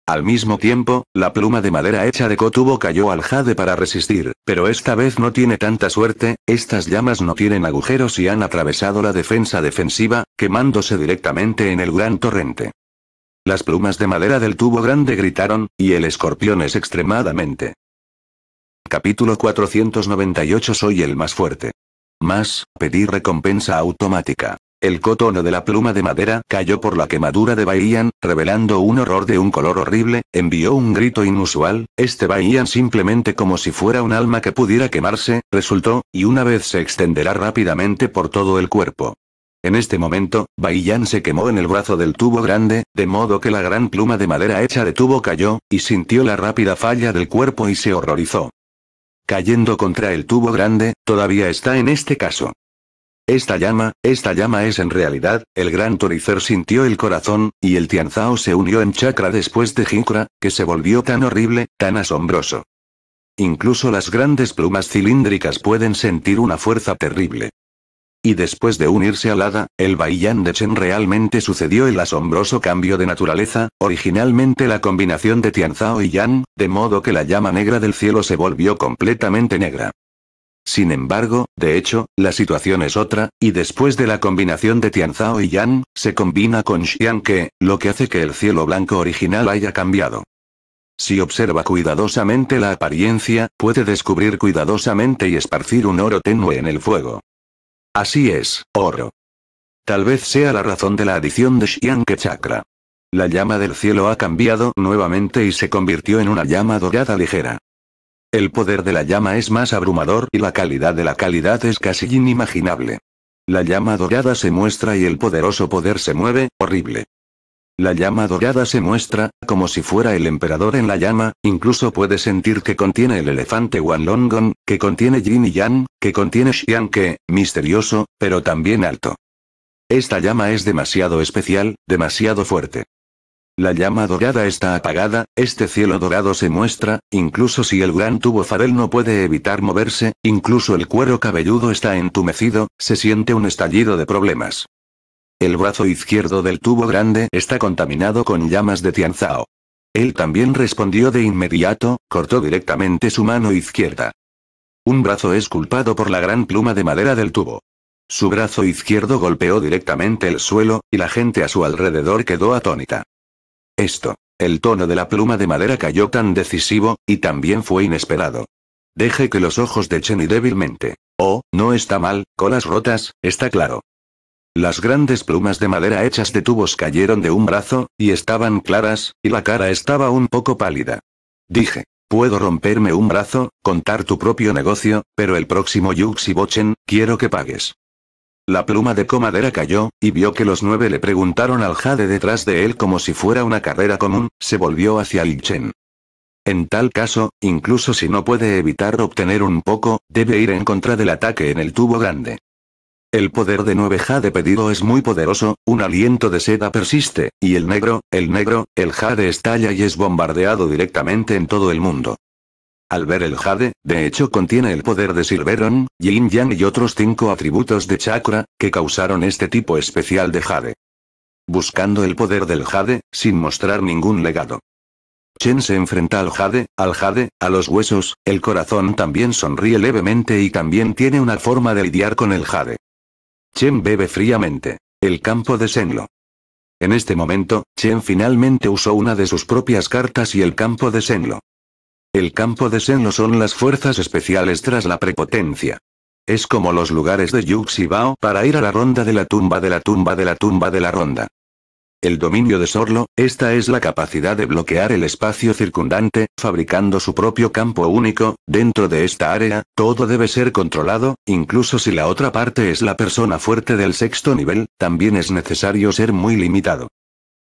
Al mismo tiempo, la pluma de madera hecha de cotubo cayó al jade para resistir, pero esta vez no tiene tanta suerte, estas llamas no tienen agujeros y han atravesado la defensa defensiva, quemándose directamente en el gran torrente. Las plumas de madera del tubo grande gritaron, y el escorpión es extremadamente. Capítulo 498 Soy el más fuerte. Más, pedí recompensa automática. El cotono de la pluma de madera cayó por la quemadura de Baiyan, revelando un horror de un color horrible, envió un grito inusual, este Baiyan simplemente como si fuera un alma que pudiera quemarse, resultó, y una vez se extenderá rápidamente por todo el cuerpo. En este momento, Baiyan se quemó en el brazo del tubo grande, de modo que la gran pluma de madera hecha de tubo cayó, y sintió la rápida falla del cuerpo y se horrorizó. Cayendo contra el tubo grande, todavía está en este caso. Esta llama, esta llama es en realidad, el gran Torizer sintió el corazón, y el Tianzao se unió en chakra después de Jinkra, que se volvió tan horrible, tan asombroso. Incluso las grandes plumas cilíndricas pueden sentir una fuerza terrible. Y después de unirse al hada, el Baiyan de Chen realmente sucedió el asombroso cambio de naturaleza, originalmente la combinación de Tianzao y Yan, de modo que la llama negra del cielo se volvió completamente negra. Sin embargo, de hecho, la situación es otra, y después de la combinación de Tianzao y Yan, se combina con Xianke, lo que hace que el cielo blanco original haya cambiado. Si observa cuidadosamente la apariencia, puede descubrir cuidadosamente y esparcir un oro tenue en el fuego. Así es, oro. Tal vez sea la razón de la adición de Xianke chakra. La llama del cielo ha cambiado nuevamente y se convirtió en una llama dorada ligera. El poder de la llama es más abrumador y la calidad de la calidad es casi inimaginable. La llama dorada se muestra y el poderoso poder se mueve, horrible. La llama dorada se muestra, como si fuera el emperador en la llama, incluso puede sentir que contiene el elefante Wanlongon, que contiene Yin y Yang, que contiene Xian que, misterioso, pero también alto. Esta llama es demasiado especial, demasiado fuerte. La llama dorada está apagada, este cielo dorado se muestra, incluso si el gran tubo farel no puede evitar moverse, incluso el cuero cabelludo está entumecido, se siente un estallido de problemas. El brazo izquierdo del tubo grande está contaminado con llamas de Tianzao. Él también respondió de inmediato, cortó directamente su mano izquierda. Un brazo es culpado por la gran pluma de madera del tubo. Su brazo izquierdo golpeó directamente el suelo, y la gente a su alrededor quedó atónita. Esto. El tono de la pluma de madera cayó tan decisivo, y también fue inesperado. Deje que los ojos de y débilmente. Oh, no está mal, colas rotas, está claro. Las grandes plumas de madera hechas de tubos cayeron de un brazo, y estaban claras, y la cara estaba un poco pálida. Dije, puedo romperme un brazo, contar tu propio negocio, pero el próximo Yuxi Bochen, quiero que pagues. La pluma de comadera cayó, y vio que los nueve le preguntaron al jade detrás de él como si fuera una carrera común, se volvió hacia Chen. En tal caso, incluso si no puede evitar obtener un poco, debe ir en contra del ataque en el tubo grande. El poder de nueve jade pedido es muy poderoso, un aliento de seda persiste, y el negro, el negro, el jade estalla y es bombardeado directamente en todo el mundo. Al ver el jade, de hecho contiene el poder de Silveron, Yin Yang y otros cinco atributos de chakra, que causaron este tipo especial de jade. Buscando el poder del jade, sin mostrar ningún legado. Chen se enfrenta al jade, al jade, a los huesos, el corazón también sonríe levemente y también tiene una forma de lidiar con el jade. Chen bebe fríamente. El campo de Senlo. En este momento, Chen finalmente usó una de sus propias cartas y el campo de Senlo. El campo de Senlo son las fuerzas especiales tras la prepotencia. Es como los lugares de Bao para ir a la ronda de la tumba de la tumba de la tumba de la ronda. El dominio de Sorlo, esta es la capacidad de bloquear el espacio circundante, fabricando su propio campo único, dentro de esta área, todo debe ser controlado, incluso si la otra parte es la persona fuerte del sexto nivel, también es necesario ser muy limitado.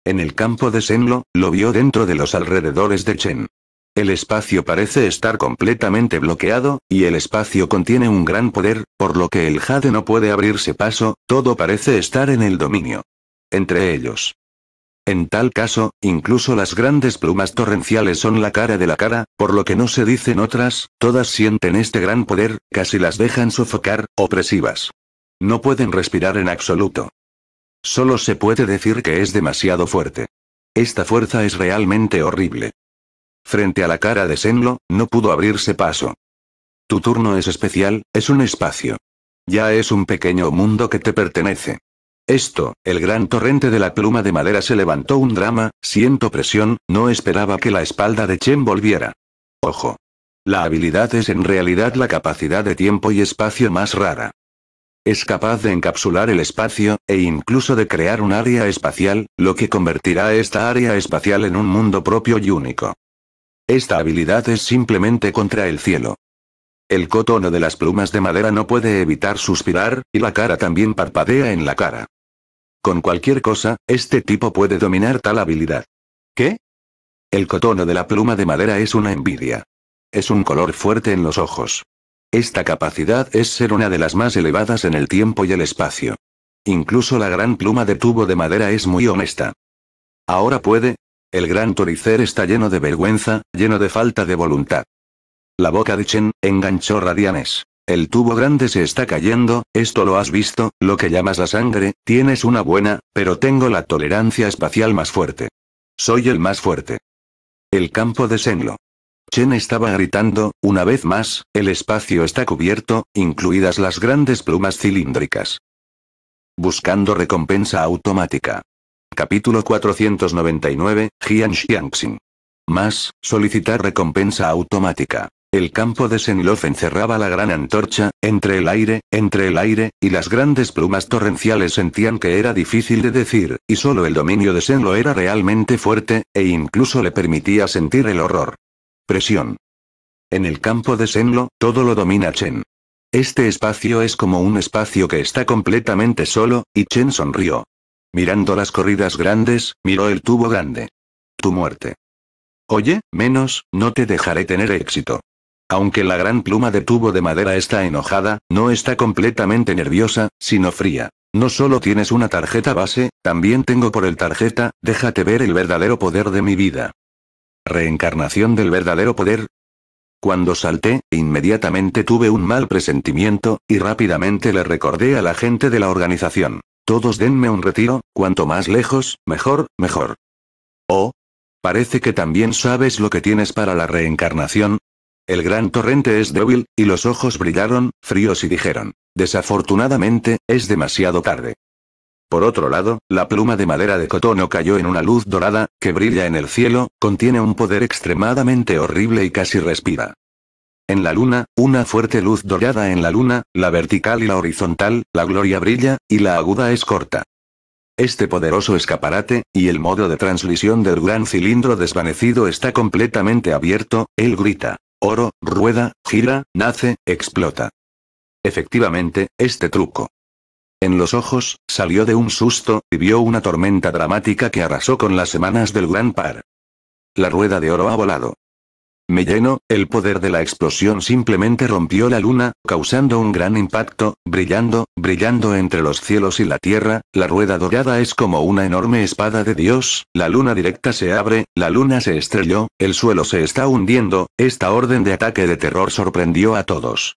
En el campo de Senlo, lo vio dentro de los alrededores de Chen. El espacio parece estar completamente bloqueado, y el espacio contiene un gran poder, por lo que el jade no puede abrirse paso, todo parece estar en el dominio. Entre ellos. En tal caso, incluso las grandes plumas torrenciales son la cara de la cara, por lo que no se dicen otras, todas sienten este gran poder, casi las dejan sofocar, opresivas. No pueden respirar en absoluto. Solo se puede decir que es demasiado fuerte. Esta fuerza es realmente horrible. Frente a la cara de Senlo, no pudo abrirse paso. Tu turno es especial, es un espacio. Ya es un pequeño mundo que te pertenece. Esto, el gran torrente de la pluma de madera se levantó un drama, siento presión, no esperaba que la espalda de Chen volviera. Ojo. La habilidad es en realidad la capacidad de tiempo y espacio más rara. Es capaz de encapsular el espacio, e incluso de crear un área espacial, lo que convertirá esta área espacial en un mundo propio y único. Esta habilidad es simplemente contra el cielo. El cotono de las plumas de madera no puede evitar suspirar, y la cara también parpadea en la cara. Con cualquier cosa, este tipo puede dominar tal habilidad. ¿Qué? El cotono de la pluma de madera es una envidia. Es un color fuerte en los ojos. Esta capacidad es ser una de las más elevadas en el tiempo y el espacio. Incluso la gran pluma de tubo de madera es muy honesta. Ahora puede, el gran Turicer está lleno de vergüenza, lleno de falta de voluntad. La boca de Chen, enganchó Radianes. El tubo grande se está cayendo, esto lo has visto, lo que llamas la sangre, tienes una buena, pero tengo la tolerancia espacial más fuerte. Soy el más fuerte. El campo de Senlo. Chen estaba gritando, una vez más, el espacio está cubierto, incluidas las grandes plumas cilíndricas. Buscando recompensa automática. Capítulo 499, Jian Xiangxing. Más, solicitar recompensa automática. El campo de Senlof encerraba la gran antorcha, entre el aire, entre el aire, y las grandes plumas torrenciales sentían que era difícil de decir, y solo el dominio de Senlo era realmente fuerte, e incluso le permitía sentir el horror. Presión. En el campo de Senlo, todo lo domina Chen. Este espacio es como un espacio que está completamente solo, y Chen sonrió. Mirando las corridas grandes, miró el tubo grande. Tu muerte. Oye, menos, no te dejaré tener éxito. Aunque la gran pluma de tubo de madera está enojada, no está completamente nerviosa, sino fría. No solo tienes una tarjeta base, también tengo por el tarjeta, déjate ver el verdadero poder de mi vida. Reencarnación del verdadero poder. Cuando salté, inmediatamente tuve un mal presentimiento, y rápidamente le recordé a la gente de la organización. Todos denme un retiro, cuanto más lejos, mejor, mejor. Oh. Parece que también sabes lo que tienes para la reencarnación. El gran torrente es débil, y los ojos brillaron, fríos y dijeron. Desafortunadamente, es demasiado tarde. Por otro lado, la pluma de madera de cotono cayó en una luz dorada, que brilla en el cielo, contiene un poder extremadamente horrible y casi respira. En la luna, una fuerte luz dorada en la luna, la vertical y la horizontal, la gloria brilla, y la aguda es corta. Este poderoso escaparate, y el modo de transmisión del gran cilindro desvanecido está completamente abierto, él grita. Oro, rueda, gira, nace, explota. Efectivamente, este truco. En los ojos, salió de un susto, y vio una tormenta dramática que arrasó con las semanas del gran par. La rueda de oro ha volado. Me lleno, el poder de la explosión simplemente rompió la luna, causando un gran impacto, brillando, brillando entre los cielos y la tierra, la rueda dorada es como una enorme espada de Dios, la luna directa se abre, la luna se estrelló, el suelo se está hundiendo, esta orden de ataque de terror sorprendió a todos.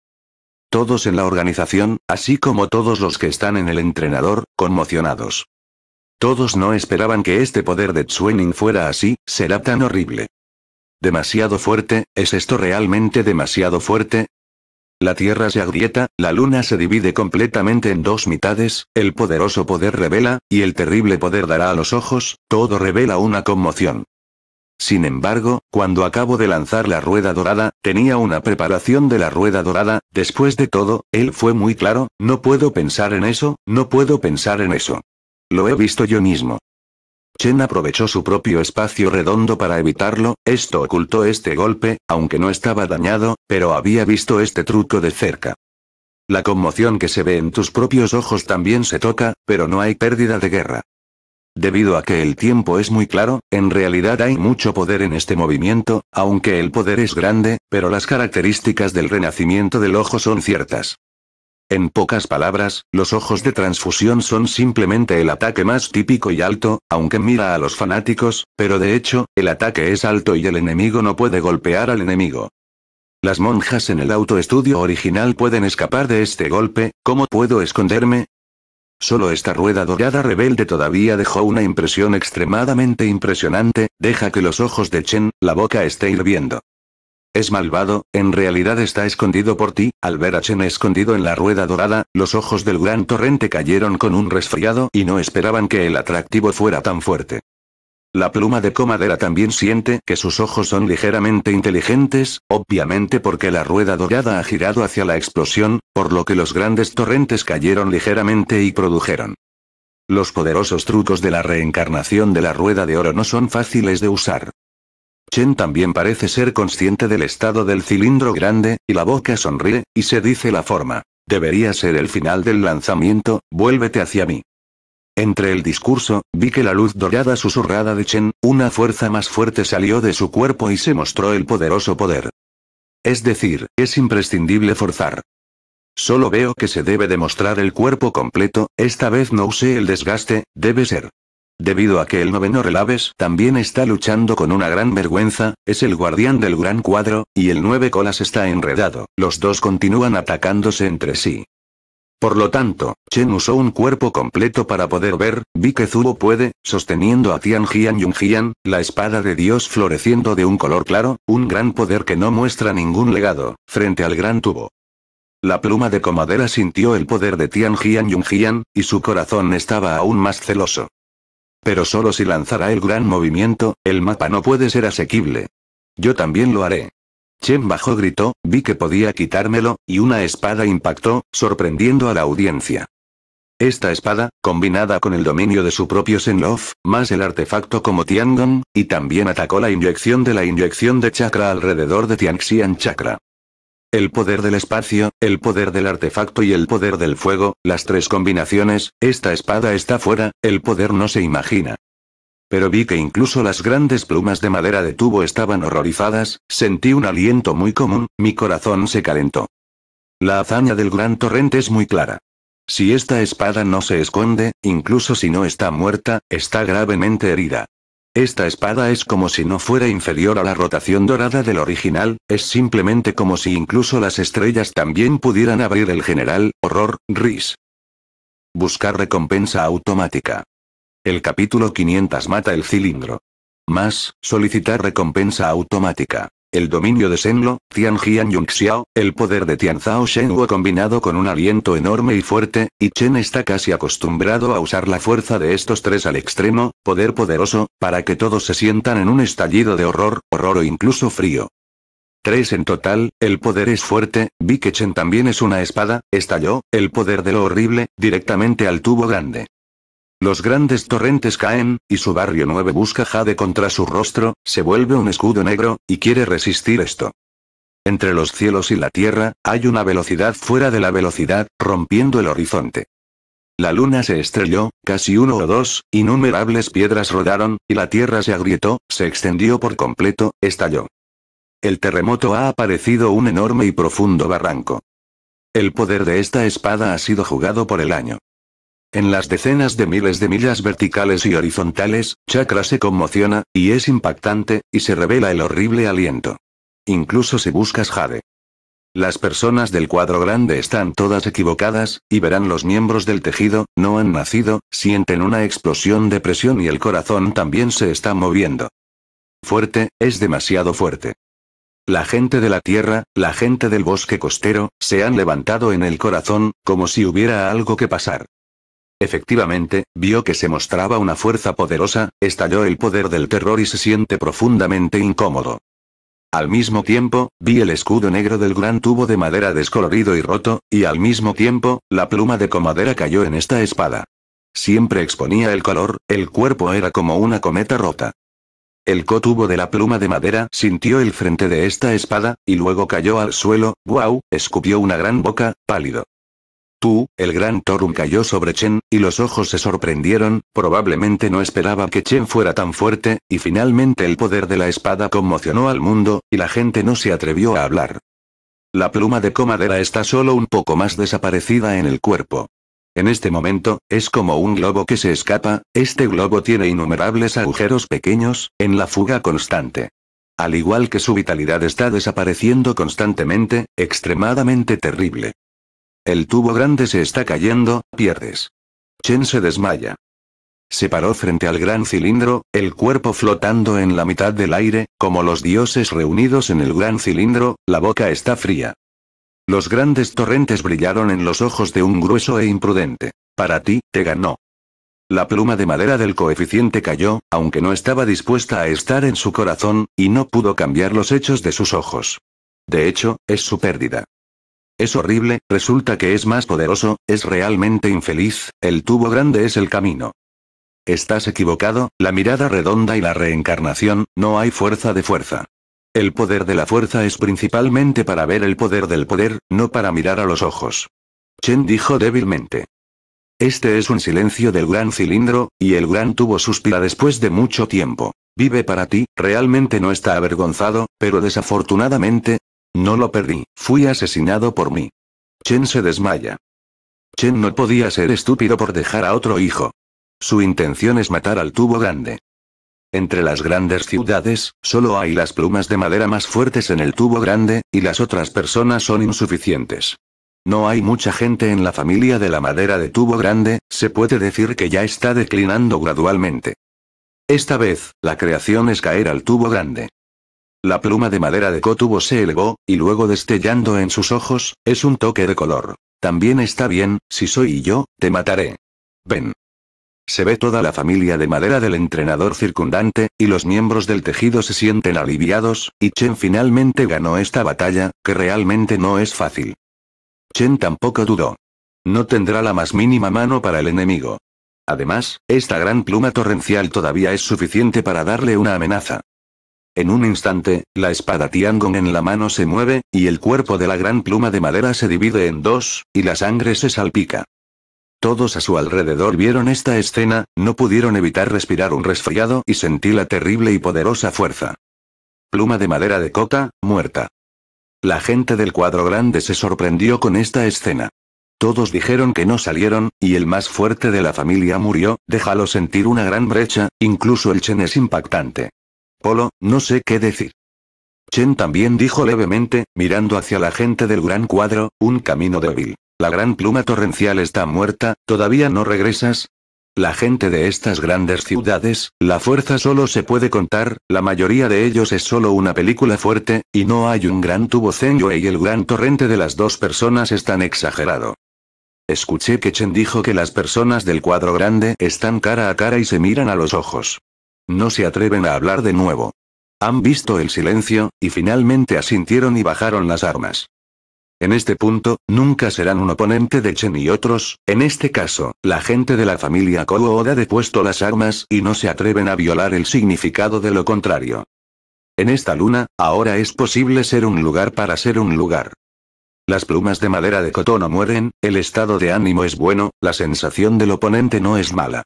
Todos en la organización, así como todos los que están en el entrenador, conmocionados. Todos no esperaban que este poder de Tsuening fuera así, será tan horrible. Demasiado fuerte, ¿es esto realmente demasiado fuerte? La Tierra se agrieta, la Luna se divide completamente en dos mitades, el poderoso poder revela, y el terrible poder dará a los ojos, todo revela una conmoción. Sin embargo, cuando acabo de lanzar la rueda dorada, tenía una preparación de la rueda dorada, después de todo, él fue muy claro, no puedo pensar en eso, no puedo pensar en eso. Lo he visto yo mismo. Chen aprovechó su propio espacio redondo para evitarlo, esto ocultó este golpe, aunque no estaba dañado, pero había visto este truco de cerca. La conmoción que se ve en tus propios ojos también se toca, pero no hay pérdida de guerra. Debido a que el tiempo es muy claro, en realidad hay mucho poder en este movimiento, aunque el poder es grande, pero las características del renacimiento del ojo son ciertas. En pocas palabras, los ojos de transfusión son simplemente el ataque más típico y alto, aunque mira a los fanáticos, pero de hecho, el ataque es alto y el enemigo no puede golpear al enemigo. Las monjas en el autoestudio original pueden escapar de este golpe, ¿cómo puedo esconderme? Solo esta rueda dorada rebelde todavía dejó una impresión extremadamente impresionante, deja que los ojos de Chen, la boca esté hirviendo. Es malvado, en realidad está escondido por ti, al ver a Chen escondido en la rueda dorada, los ojos del gran torrente cayeron con un resfriado y no esperaban que el atractivo fuera tan fuerte. La pluma de comadera también siente que sus ojos son ligeramente inteligentes, obviamente porque la rueda dorada ha girado hacia la explosión, por lo que los grandes torrentes cayeron ligeramente y produjeron. Los poderosos trucos de la reencarnación de la rueda de oro no son fáciles de usar. Chen también parece ser consciente del estado del cilindro grande, y la boca sonríe, y se dice la forma. Debería ser el final del lanzamiento, vuélvete hacia mí. Entre el discurso, vi que la luz dorada susurrada de Chen, una fuerza más fuerte salió de su cuerpo y se mostró el poderoso poder. Es decir, es imprescindible forzar. Solo veo que se debe demostrar el cuerpo completo, esta vez no usé el desgaste, debe ser. Debido a que el noveno Relaves también está luchando con una gran vergüenza, es el guardián del gran cuadro, y el nueve Colas está enredado, los dos continúan atacándose entre sí. Por lo tanto, Chen usó un cuerpo completo para poder ver, vi que Zubo puede, sosteniendo a Tian Jian la espada de Dios floreciendo de un color claro, un gran poder que no muestra ningún legado, frente al gran tubo. La pluma de comadera sintió el poder de Tian Jian y su corazón estaba aún más celoso. Pero solo si lanzará el gran movimiento, el mapa no puede ser asequible. Yo también lo haré. Chen bajó gritó, vi que podía quitármelo, y una espada impactó, sorprendiendo a la audiencia. Esta espada, combinada con el dominio de su propio Senlof, más el artefacto como Tiangong, y también atacó la inyección de la inyección de chakra alrededor de Tianxian Chakra. El poder del espacio, el poder del artefacto y el poder del fuego, las tres combinaciones, esta espada está fuera, el poder no se imagina. Pero vi que incluso las grandes plumas de madera de tubo estaban horrorizadas, sentí un aliento muy común, mi corazón se calentó. La hazaña del gran torrente es muy clara. Si esta espada no se esconde, incluso si no está muerta, está gravemente herida. Esta espada es como si no fuera inferior a la rotación dorada del original, es simplemente como si incluso las estrellas también pudieran abrir el general, horror, ris. Buscar recompensa automática. El capítulo 500 mata el cilindro. Más, solicitar recompensa automática. El dominio de Senlo, Tianjian Yunxiao, el poder de Tian Shen Shenwu combinado con un aliento enorme y fuerte, y Chen está casi acostumbrado a usar la fuerza de estos tres al extremo, poder poderoso, para que todos se sientan en un estallido de horror, horror o incluso frío. Tres en total, el poder es fuerte, vi que Chen también es una espada, estalló, el poder de lo horrible, directamente al tubo grande. Los grandes torrentes caen, y su barrio 9 busca Jade contra su rostro, se vuelve un escudo negro, y quiere resistir esto. Entre los cielos y la tierra, hay una velocidad fuera de la velocidad, rompiendo el horizonte. La luna se estrelló, casi uno o dos, innumerables piedras rodaron, y la tierra se agrietó, se extendió por completo, estalló. El terremoto ha aparecido un enorme y profundo barranco. El poder de esta espada ha sido jugado por el año. En las decenas de miles de millas verticales y horizontales, Chakra se conmociona, y es impactante, y se revela el horrible aliento. Incluso si buscas Jade. Las personas del cuadro grande están todas equivocadas, y verán los miembros del tejido, no han nacido, sienten una explosión de presión y el corazón también se está moviendo. Fuerte, es demasiado fuerte. La gente de la tierra, la gente del bosque costero, se han levantado en el corazón, como si hubiera algo que pasar. Efectivamente, vio que se mostraba una fuerza poderosa, estalló el poder del terror y se siente profundamente incómodo. Al mismo tiempo, vi el escudo negro del gran tubo de madera descolorido y roto, y al mismo tiempo, la pluma de comadera cayó en esta espada. Siempre exponía el color, el cuerpo era como una cometa rota. El cotubo de la pluma de madera sintió el frente de esta espada, y luego cayó al suelo, guau, escupió una gran boca, pálido. Tú, el gran Torum cayó sobre Chen, y los ojos se sorprendieron, probablemente no esperaba que Chen fuera tan fuerte, y finalmente el poder de la espada conmocionó al mundo, y la gente no se atrevió a hablar. La pluma de comadera está solo un poco más desaparecida en el cuerpo. En este momento, es como un globo que se escapa, este globo tiene innumerables agujeros pequeños, en la fuga constante. Al igual que su vitalidad está desapareciendo constantemente, extremadamente terrible. El tubo grande se está cayendo, pierdes. Chen se desmaya. Se paró frente al gran cilindro, el cuerpo flotando en la mitad del aire, como los dioses reunidos en el gran cilindro, la boca está fría. Los grandes torrentes brillaron en los ojos de un grueso e imprudente. Para ti, te ganó. La pluma de madera del coeficiente cayó, aunque no estaba dispuesta a estar en su corazón, y no pudo cambiar los hechos de sus ojos. De hecho, es su pérdida. Es horrible, resulta que es más poderoso, es realmente infeliz, el tubo grande es el camino. Estás equivocado, la mirada redonda y la reencarnación, no hay fuerza de fuerza. El poder de la fuerza es principalmente para ver el poder del poder, no para mirar a los ojos. Chen dijo débilmente. Este es un silencio del gran cilindro, y el gran tubo suspira después de mucho tiempo. Vive para ti, realmente no está avergonzado, pero desafortunadamente, no lo perdí, fui asesinado por mí. Chen se desmaya. Chen no podía ser estúpido por dejar a otro hijo. Su intención es matar al tubo grande. Entre las grandes ciudades, solo hay las plumas de madera más fuertes en el tubo grande, y las otras personas son insuficientes. No hay mucha gente en la familia de la madera de tubo grande, se puede decir que ya está declinando gradualmente. Esta vez, la creación es caer al tubo grande. La pluma de madera de Kotubo se elevó, y luego destellando en sus ojos, es un toque de color. También está bien, si soy yo, te mataré. Ven. Se ve toda la familia de madera del entrenador circundante, y los miembros del tejido se sienten aliviados, y Chen finalmente ganó esta batalla, que realmente no es fácil. Chen tampoco dudó. No tendrá la más mínima mano para el enemigo. Además, esta gran pluma torrencial todavía es suficiente para darle una amenaza. En un instante, la espada Tiangong en la mano se mueve, y el cuerpo de la gran pluma de madera se divide en dos, y la sangre se salpica. Todos a su alrededor vieron esta escena, no pudieron evitar respirar un resfriado y sentí la terrible y poderosa fuerza. Pluma de madera de coca, muerta. La gente del cuadro grande se sorprendió con esta escena. Todos dijeron que no salieron, y el más fuerte de la familia murió, déjalo sentir una gran brecha, incluso el chen es impactante. Polo, no sé qué decir. Chen también dijo levemente, mirando hacia la gente del gran cuadro, un camino débil. La gran pluma torrencial está muerta, ¿todavía no regresas? La gente de estas grandes ciudades, la fuerza solo se puede contar, la mayoría de ellos es solo una película fuerte, y no hay un gran tubo Zenyue y el gran torrente de las dos personas es tan exagerado. Escuché que Chen dijo que las personas del cuadro grande están cara a cara y se miran a los ojos. No se atreven a hablar de nuevo. Han visto el silencio, y finalmente asintieron y bajaron las armas. En este punto, nunca serán un oponente de Chen y otros, en este caso, la gente de la familia Kou Oda ha depuesto las armas y no se atreven a violar el significado de lo contrario. En esta luna, ahora es posible ser un lugar para ser un lugar. Las plumas de madera de no mueren, el estado de ánimo es bueno, la sensación del oponente no es mala.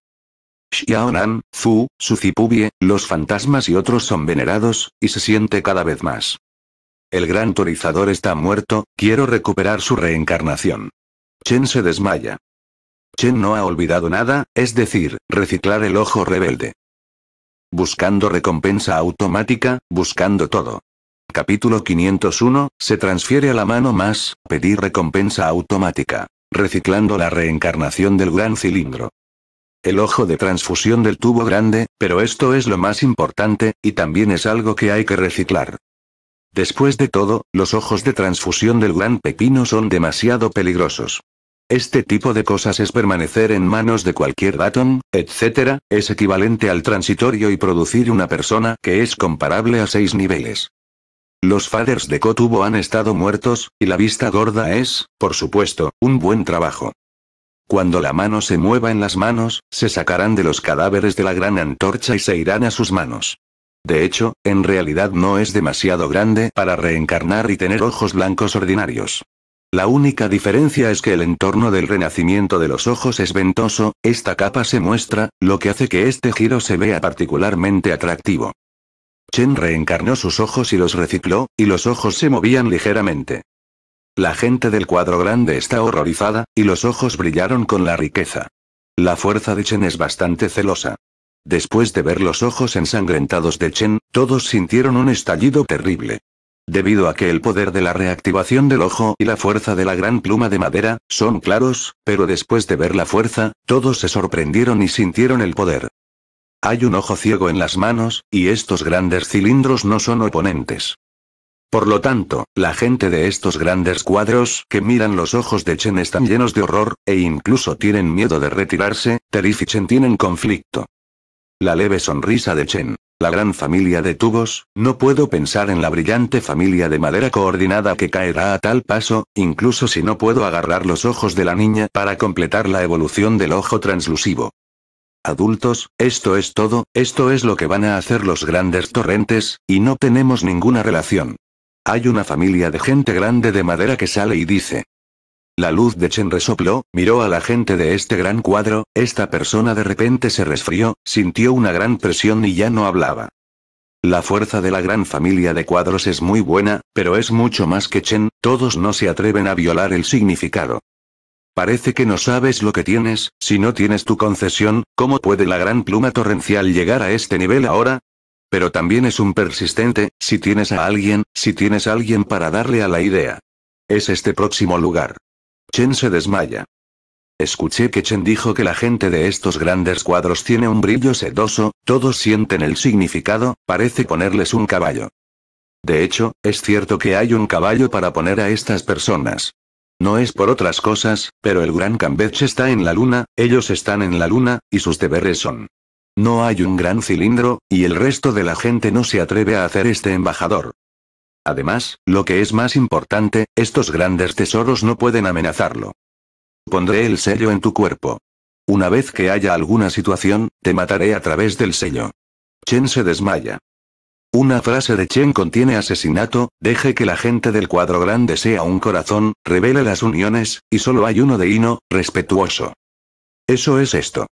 Xiaonan, Zhu, Sucipubie, los fantasmas y otros son venerados, y se siente cada vez más. El gran torizador está muerto, quiero recuperar su reencarnación. Chen se desmaya. Chen no ha olvidado nada, es decir, reciclar el ojo rebelde. Buscando recompensa automática, buscando todo. Capítulo 501, se transfiere a la mano más, pedir recompensa automática. Reciclando la reencarnación del gran cilindro el ojo de transfusión del tubo grande, pero esto es lo más importante, y también es algo que hay que reciclar. Después de todo, los ojos de transfusión del gran pepino son demasiado peligrosos. Este tipo de cosas es permanecer en manos de cualquier batón, etc., es equivalente al transitorio y producir una persona que es comparable a seis niveles. Los faders de Kotubo han estado muertos, y la vista gorda es, por supuesto, un buen trabajo. Cuando la mano se mueva en las manos, se sacarán de los cadáveres de la gran antorcha y se irán a sus manos. De hecho, en realidad no es demasiado grande para reencarnar y tener ojos blancos ordinarios. La única diferencia es que el entorno del renacimiento de los ojos es ventoso, esta capa se muestra, lo que hace que este giro se vea particularmente atractivo. Chen reencarnó sus ojos y los recicló, y los ojos se movían ligeramente. La gente del cuadro grande está horrorizada, y los ojos brillaron con la riqueza. La fuerza de Chen es bastante celosa. Después de ver los ojos ensangrentados de Chen, todos sintieron un estallido terrible. Debido a que el poder de la reactivación del ojo y la fuerza de la gran pluma de madera, son claros, pero después de ver la fuerza, todos se sorprendieron y sintieron el poder. Hay un ojo ciego en las manos, y estos grandes cilindros no son oponentes. Por lo tanto, la gente de estos grandes cuadros que miran los ojos de Chen están llenos de horror, e incluso tienen miedo de retirarse, Terif y Chen tienen conflicto. La leve sonrisa de Chen. La gran familia de tubos, no puedo pensar en la brillante familia de madera coordinada que caerá a tal paso, incluso si no puedo agarrar los ojos de la niña para completar la evolución del ojo translusivo. Adultos, esto es todo, esto es lo que van a hacer los grandes torrentes, y no tenemos ninguna relación. Hay una familia de gente grande de madera que sale y dice. La luz de Chen resopló, miró a la gente de este gran cuadro, esta persona de repente se resfrió, sintió una gran presión y ya no hablaba. La fuerza de la gran familia de cuadros es muy buena, pero es mucho más que Chen, todos no se atreven a violar el significado. Parece que no sabes lo que tienes, si no tienes tu concesión, ¿cómo puede la gran pluma torrencial llegar a este nivel ahora? Pero también es un persistente, si tienes a alguien, si tienes a alguien para darle a la idea. Es este próximo lugar. Chen se desmaya. Escuché que Chen dijo que la gente de estos grandes cuadros tiene un brillo sedoso, todos sienten el significado, parece ponerles un caballo. De hecho, es cierto que hay un caballo para poner a estas personas. No es por otras cosas, pero el gran Cambeche está en la luna, ellos están en la luna, y sus deberes son no hay un gran cilindro, y el resto de la gente no se atreve a hacer este embajador. Además, lo que es más importante, estos grandes tesoros no pueden amenazarlo. Pondré el sello en tu cuerpo. Una vez que haya alguna situación, te mataré a través del sello. Chen se desmaya. Una frase de Chen contiene asesinato, deje que la gente del cuadro grande sea un corazón, revele las uniones, y solo hay uno de hino, respetuoso. Eso es esto.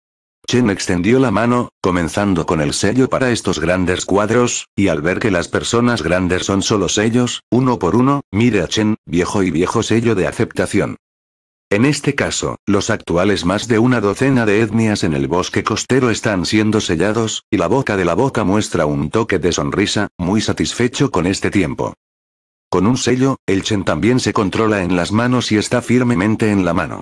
Chen extendió la mano, comenzando con el sello para estos grandes cuadros, y al ver que las personas grandes son solo sellos, uno por uno, mire a Chen, viejo y viejo sello de aceptación. En este caso, los actuales más de una docena de etnias en el bosque costero están siendo sellados, y la boca de la boca muestra un toque de sonrisa, muy satisfecho con este tiempo. Con un sello, el Chen también se controla en las manos y está firmemente en la mano.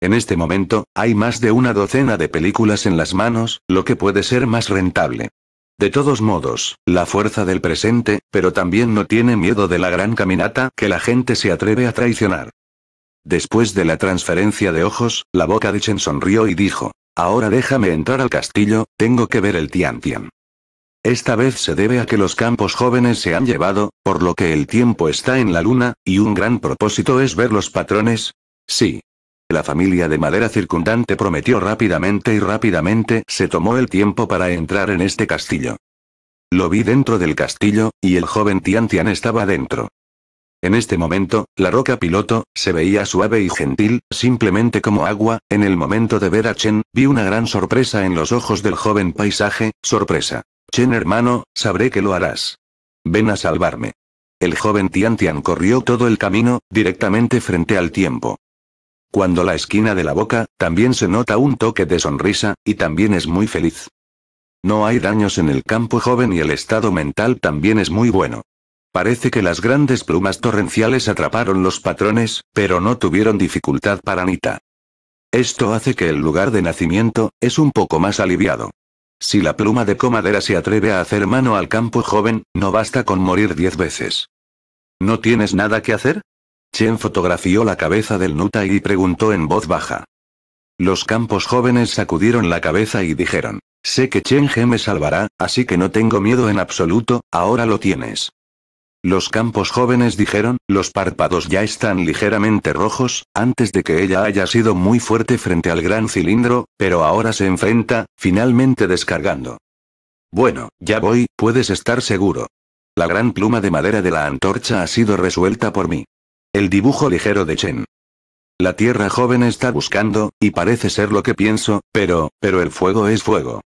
En este momento, hay más de una docena de películas en las manos, lo que puede ser más rentable. De todos modos, la fuerza del presente, pero también no tiene miedo de la gran caminata que la gente se atreve a traicionar. Después de la transferencia de ojos, la boca de Chen sonrió y dijo, ahora déjame entrar al castillo, tengo que ver el Tian Tian. Esta vez se debe a que los campos jóvenes se han llevado, por lo que el tiempo está en la luna, y un gran propósito es ver los patrones. Sí, la familia de madera circundante prometió rápidamente y rápidamente se tomó el tiempo para entrar en este castillo. Lo vi dentro del castillo, y el joven Tian Tian estaba dentro. En este momento, la roca piloto, se veía suave y gentil, simplemente como agua, en el momento de ver a Chen, vi una gran sorpresa en los ojos del joven paisaje, sorpresa. Chen hermano, sabré que lo harás. Ven a salvarme. El joven Tian Tian corrió todo el camino, directamente frente al tiempo. Cuando la esquina de la boca, también se nota un toque de sonrisa, y también es muy feliz. No hay daños en el campo joven y el estado mental también es muy bueno. Parece que las grandes plumas torrenciales atraparon los patrones, pero no tuvieron dificultad para Anita. Esto hace que el lugar de nacimiento, es un poco más aliviado. Si la pluma de comadera se atreve a hacer mano al campo joven, no basta con morir diez veces. ¿No tienes nada que hacer? Chen fotografió la cabeza del Nuta y preguntó en voz baja. Los campos jóvenes sacudieron la cabeza y dijeron, sé que Chen He me salvará, así que no tengo miedo en absoluto, ahora lo tienes. Los campos jóvenes dijeron, los párpados ya están ligeramente rojos, antes de que ella haya sido muy fuerte frente al gran cilindro, pero ahora se enfrenta, finalmente descargando. Bueno, ya voy, puedes estar seguro. La gran pluma de madera de la antorcha ha sido resuelta por mí. El dibujo ligero de Chen. La tierra joven está buscando, y parece ser lo que pienso, pero, pero el fuego es fuego.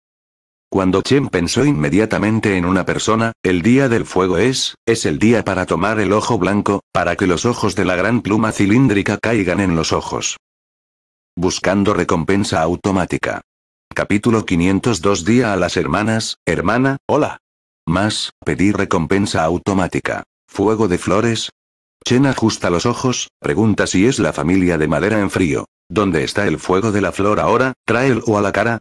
Cuando Chen pensó inmediatamente en una persona, el día del fuego es, es el día para tomar el ojo blanco, para que los ojos de la gran pluma cilíndrica caigan en los ojos. Buscando recompensa automática. Capítulo 502 Día a las hermanas, hermana, hola. Más, pedí recompensa automática. Fuego de flores, Chen ajusta los ojos, pregunta si es la familia de madera en frío. ¿Dónde está el fuego de la flor ahora? trae o a la cara.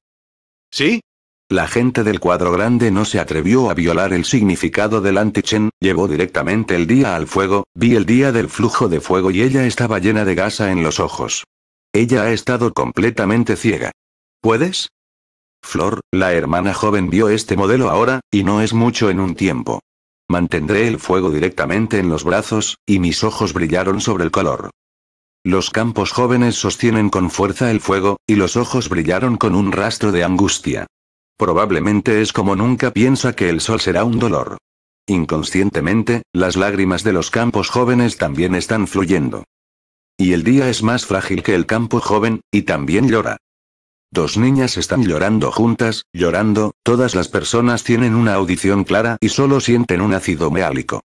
¿Sí? La gente del cuadro grande no se atrevió a violar el significado del anti-Chen, llevó directamente el día al fuego, vi el día del flujo de fuego y ella estaba llena de gasa en los ojos. Ella ha estado completamente ciega. ¿Puedes? Flor, la hermana joven vio este modelo ahora, y no es mucho en un tiempo. Mantendré el fuego directamente en los brazos, y mis ojos brillaron sobre el color. Los campos jóvenes sostienen con fuerza el fuego, y los ojos brillaron con un rastro de angustia. Probablemente es como nunca piensa que el sol será un dolor. Inconscientemente, las lágrimas de los campos jóvenes también están fluyendo. Y el día es más frágil que el campo joven, y también llora. Dos niñas están llorando juntas, llorando, todas las personas tienen una audición clara y solo sienten un ácido meálico.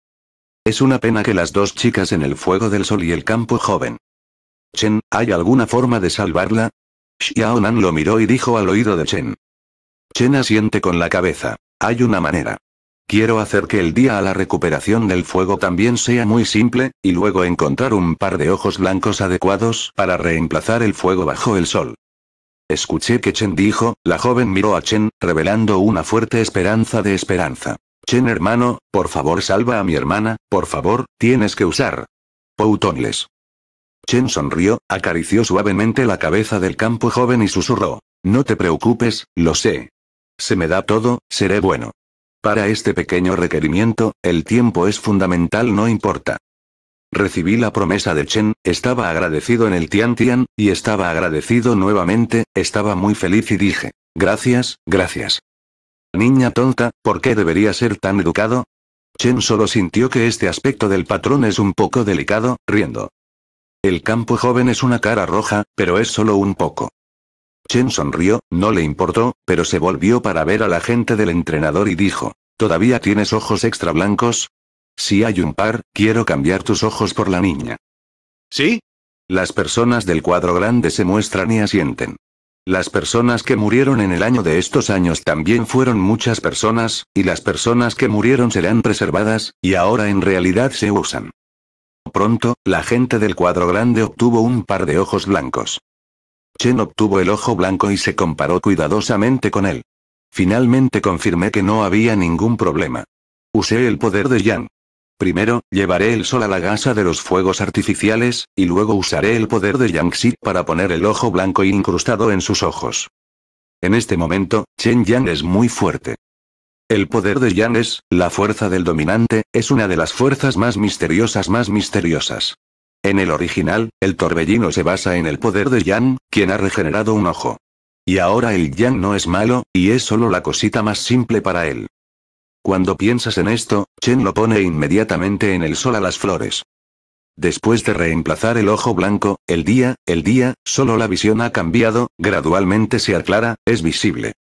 Es una pena que las dos chicas en el fuego del sol y el campo joven. Chen, ¿hay alguna forma de salvarla? Xiaonan lo miró y dijo al oído de Chen. Chen asiente con la cabeza. Hay una manera. Quiero hacer que el día a la recuperación del fuego también sea muy simple, y luego encontrar un par de ojos blancos adecuados para reemplazar el fuego bajo el sol. Escuché que Chen dijo, la joven miró a Chen, revelando una fuerte esperanza de esperanza. Chen hermano, por favor salva a mi hermana, por favor, tienes que usar. Poutonles. Chen sonrió, acarició suavemente la cabeza del campo joven y susurró. No te preocupes, lo sé. Se me da todo, seré bueno. Para este pequeño requerimiento, el tiempo es fundamental, no importa. Recibí la promesa de Chen, estaba agradecido en el Tian Tian, y estaba agradecido nuevamente, estaba muy feliz y dije, gracias, gracias. Niña tonta, ¿por qué debería ser tan educado? Chen solo sintió que este aspecto del patrón es un poco delicado, riendo. El campo joven es una cara roja, pero es solo un poco. Chen sonrió, no le importó, pero se volvió para ver a la gente del entrenador y dijo, ¿todavía tienes ojos extra blancos? Si hay un par, quiero cambiar tus ojos por la niña. ¿Sí? Las personas del cuadro grande se muestran y asienten. Las personas que murieron en el año de estos años también fueron muchas personas, y las personas que murieron serán preservadas, y ahora en realidad se usan. Pronto, la gente del cuadro grande obtuvo un par de ojos blancos. Chen obtuvo el ojo blanco y se comparó cuidadosamente con él. Finalmente confirmé que no había ningún problema. Usé el poder de Yang. Primero, llevaré el sol a la gasa de los fuegos artificiales, y luego usaré el poder de Yangxi para poner el ojo blanco incrustado en sus ojos. En este momento, Chen Yang es muy fuerte. El poder de Yang es, la fuerza del dominante, es una de las fuerzas más misteriosas más misteriosas. En el original, el torbellino se basa en el poder de Yang, quien ha regenerado un ojo. Y ahora el Yang no es malo, y es solo la cosita más simple para él. Cuando piensas en esto, Chen lo pone inmediatamente en el sol a las flores. Después de reemplazar el ojo blanco, el día, el día, solo la visión ha cambiado, gradualmente se aclara, es visible.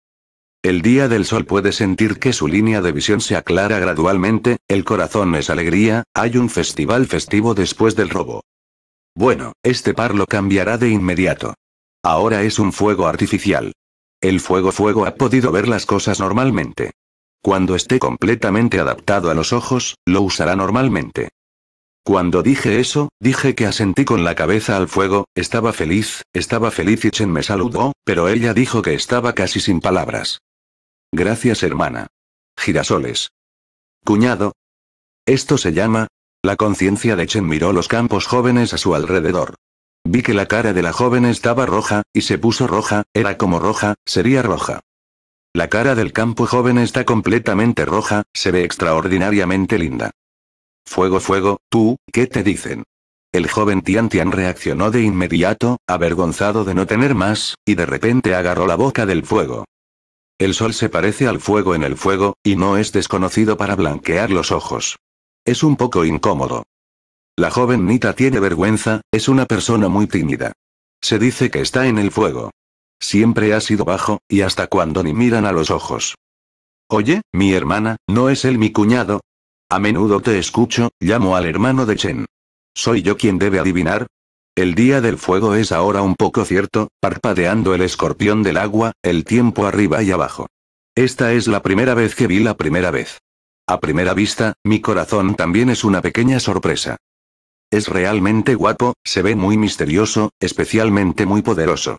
El día del sol puede sentir que su línea de visión se aclara gradualmente, el corazón es alegría, hay un festival festivo después del robo. Bueno, este par lo cambiará de inmediato. Ahora es un fuego artificial. El fuego fuego ha podido ver las cosas normalmente. Cuando esté completamente adaptado a los ojos, lo usará normalmente. Cuando dije eso, dije que asentí con la cabeza al fuego, estaba feliz, estaba feliz y Chen me saludó, pero ella dijo que estaba casi sin palabras. Gracias hermana. Girasoles. Cuñado. Esto se llama... La conciencia de Chen miró los campos jóvenes a su alrededor. Vi que la cara de la joven estaba roja, y se puso roja, era como roja, sería roja. La cara del campo joven está completamente roja, se ve extraordinariamente linda. Fuego, fuego, tú, ¿qué te dicen? El joven Tian Tian reaccionó de inmediato, avergonzado de no tener más, y de repente agarró la boca del fuego. El sol se parece al fuego en el fuego, y no es desconocido para blanquear los ojos. Es un poco incómodo. La joven Nita tiene vergüenza, es una persona muy tímida. Se dice que está en el fuego. Siempre ha sido bajo, y hasta cuando ni miran a los ojos. Oye, mi hermana, ¿no es él mi cuñado? A menudo te escucho, llamo al hermano de Chen. ¿Soy yo quien debe adivinar? El día del fuego es ahora un poco cierto, parpadeando el escorpión del agua, el tiempo arriba y abajo. Esta es la primera vez que vi la primera vez. A primera vista, mi corazón también es una pequeña sorpresa. Es realmente guapo, se ve muy misterioso, especialmente muy poderoso.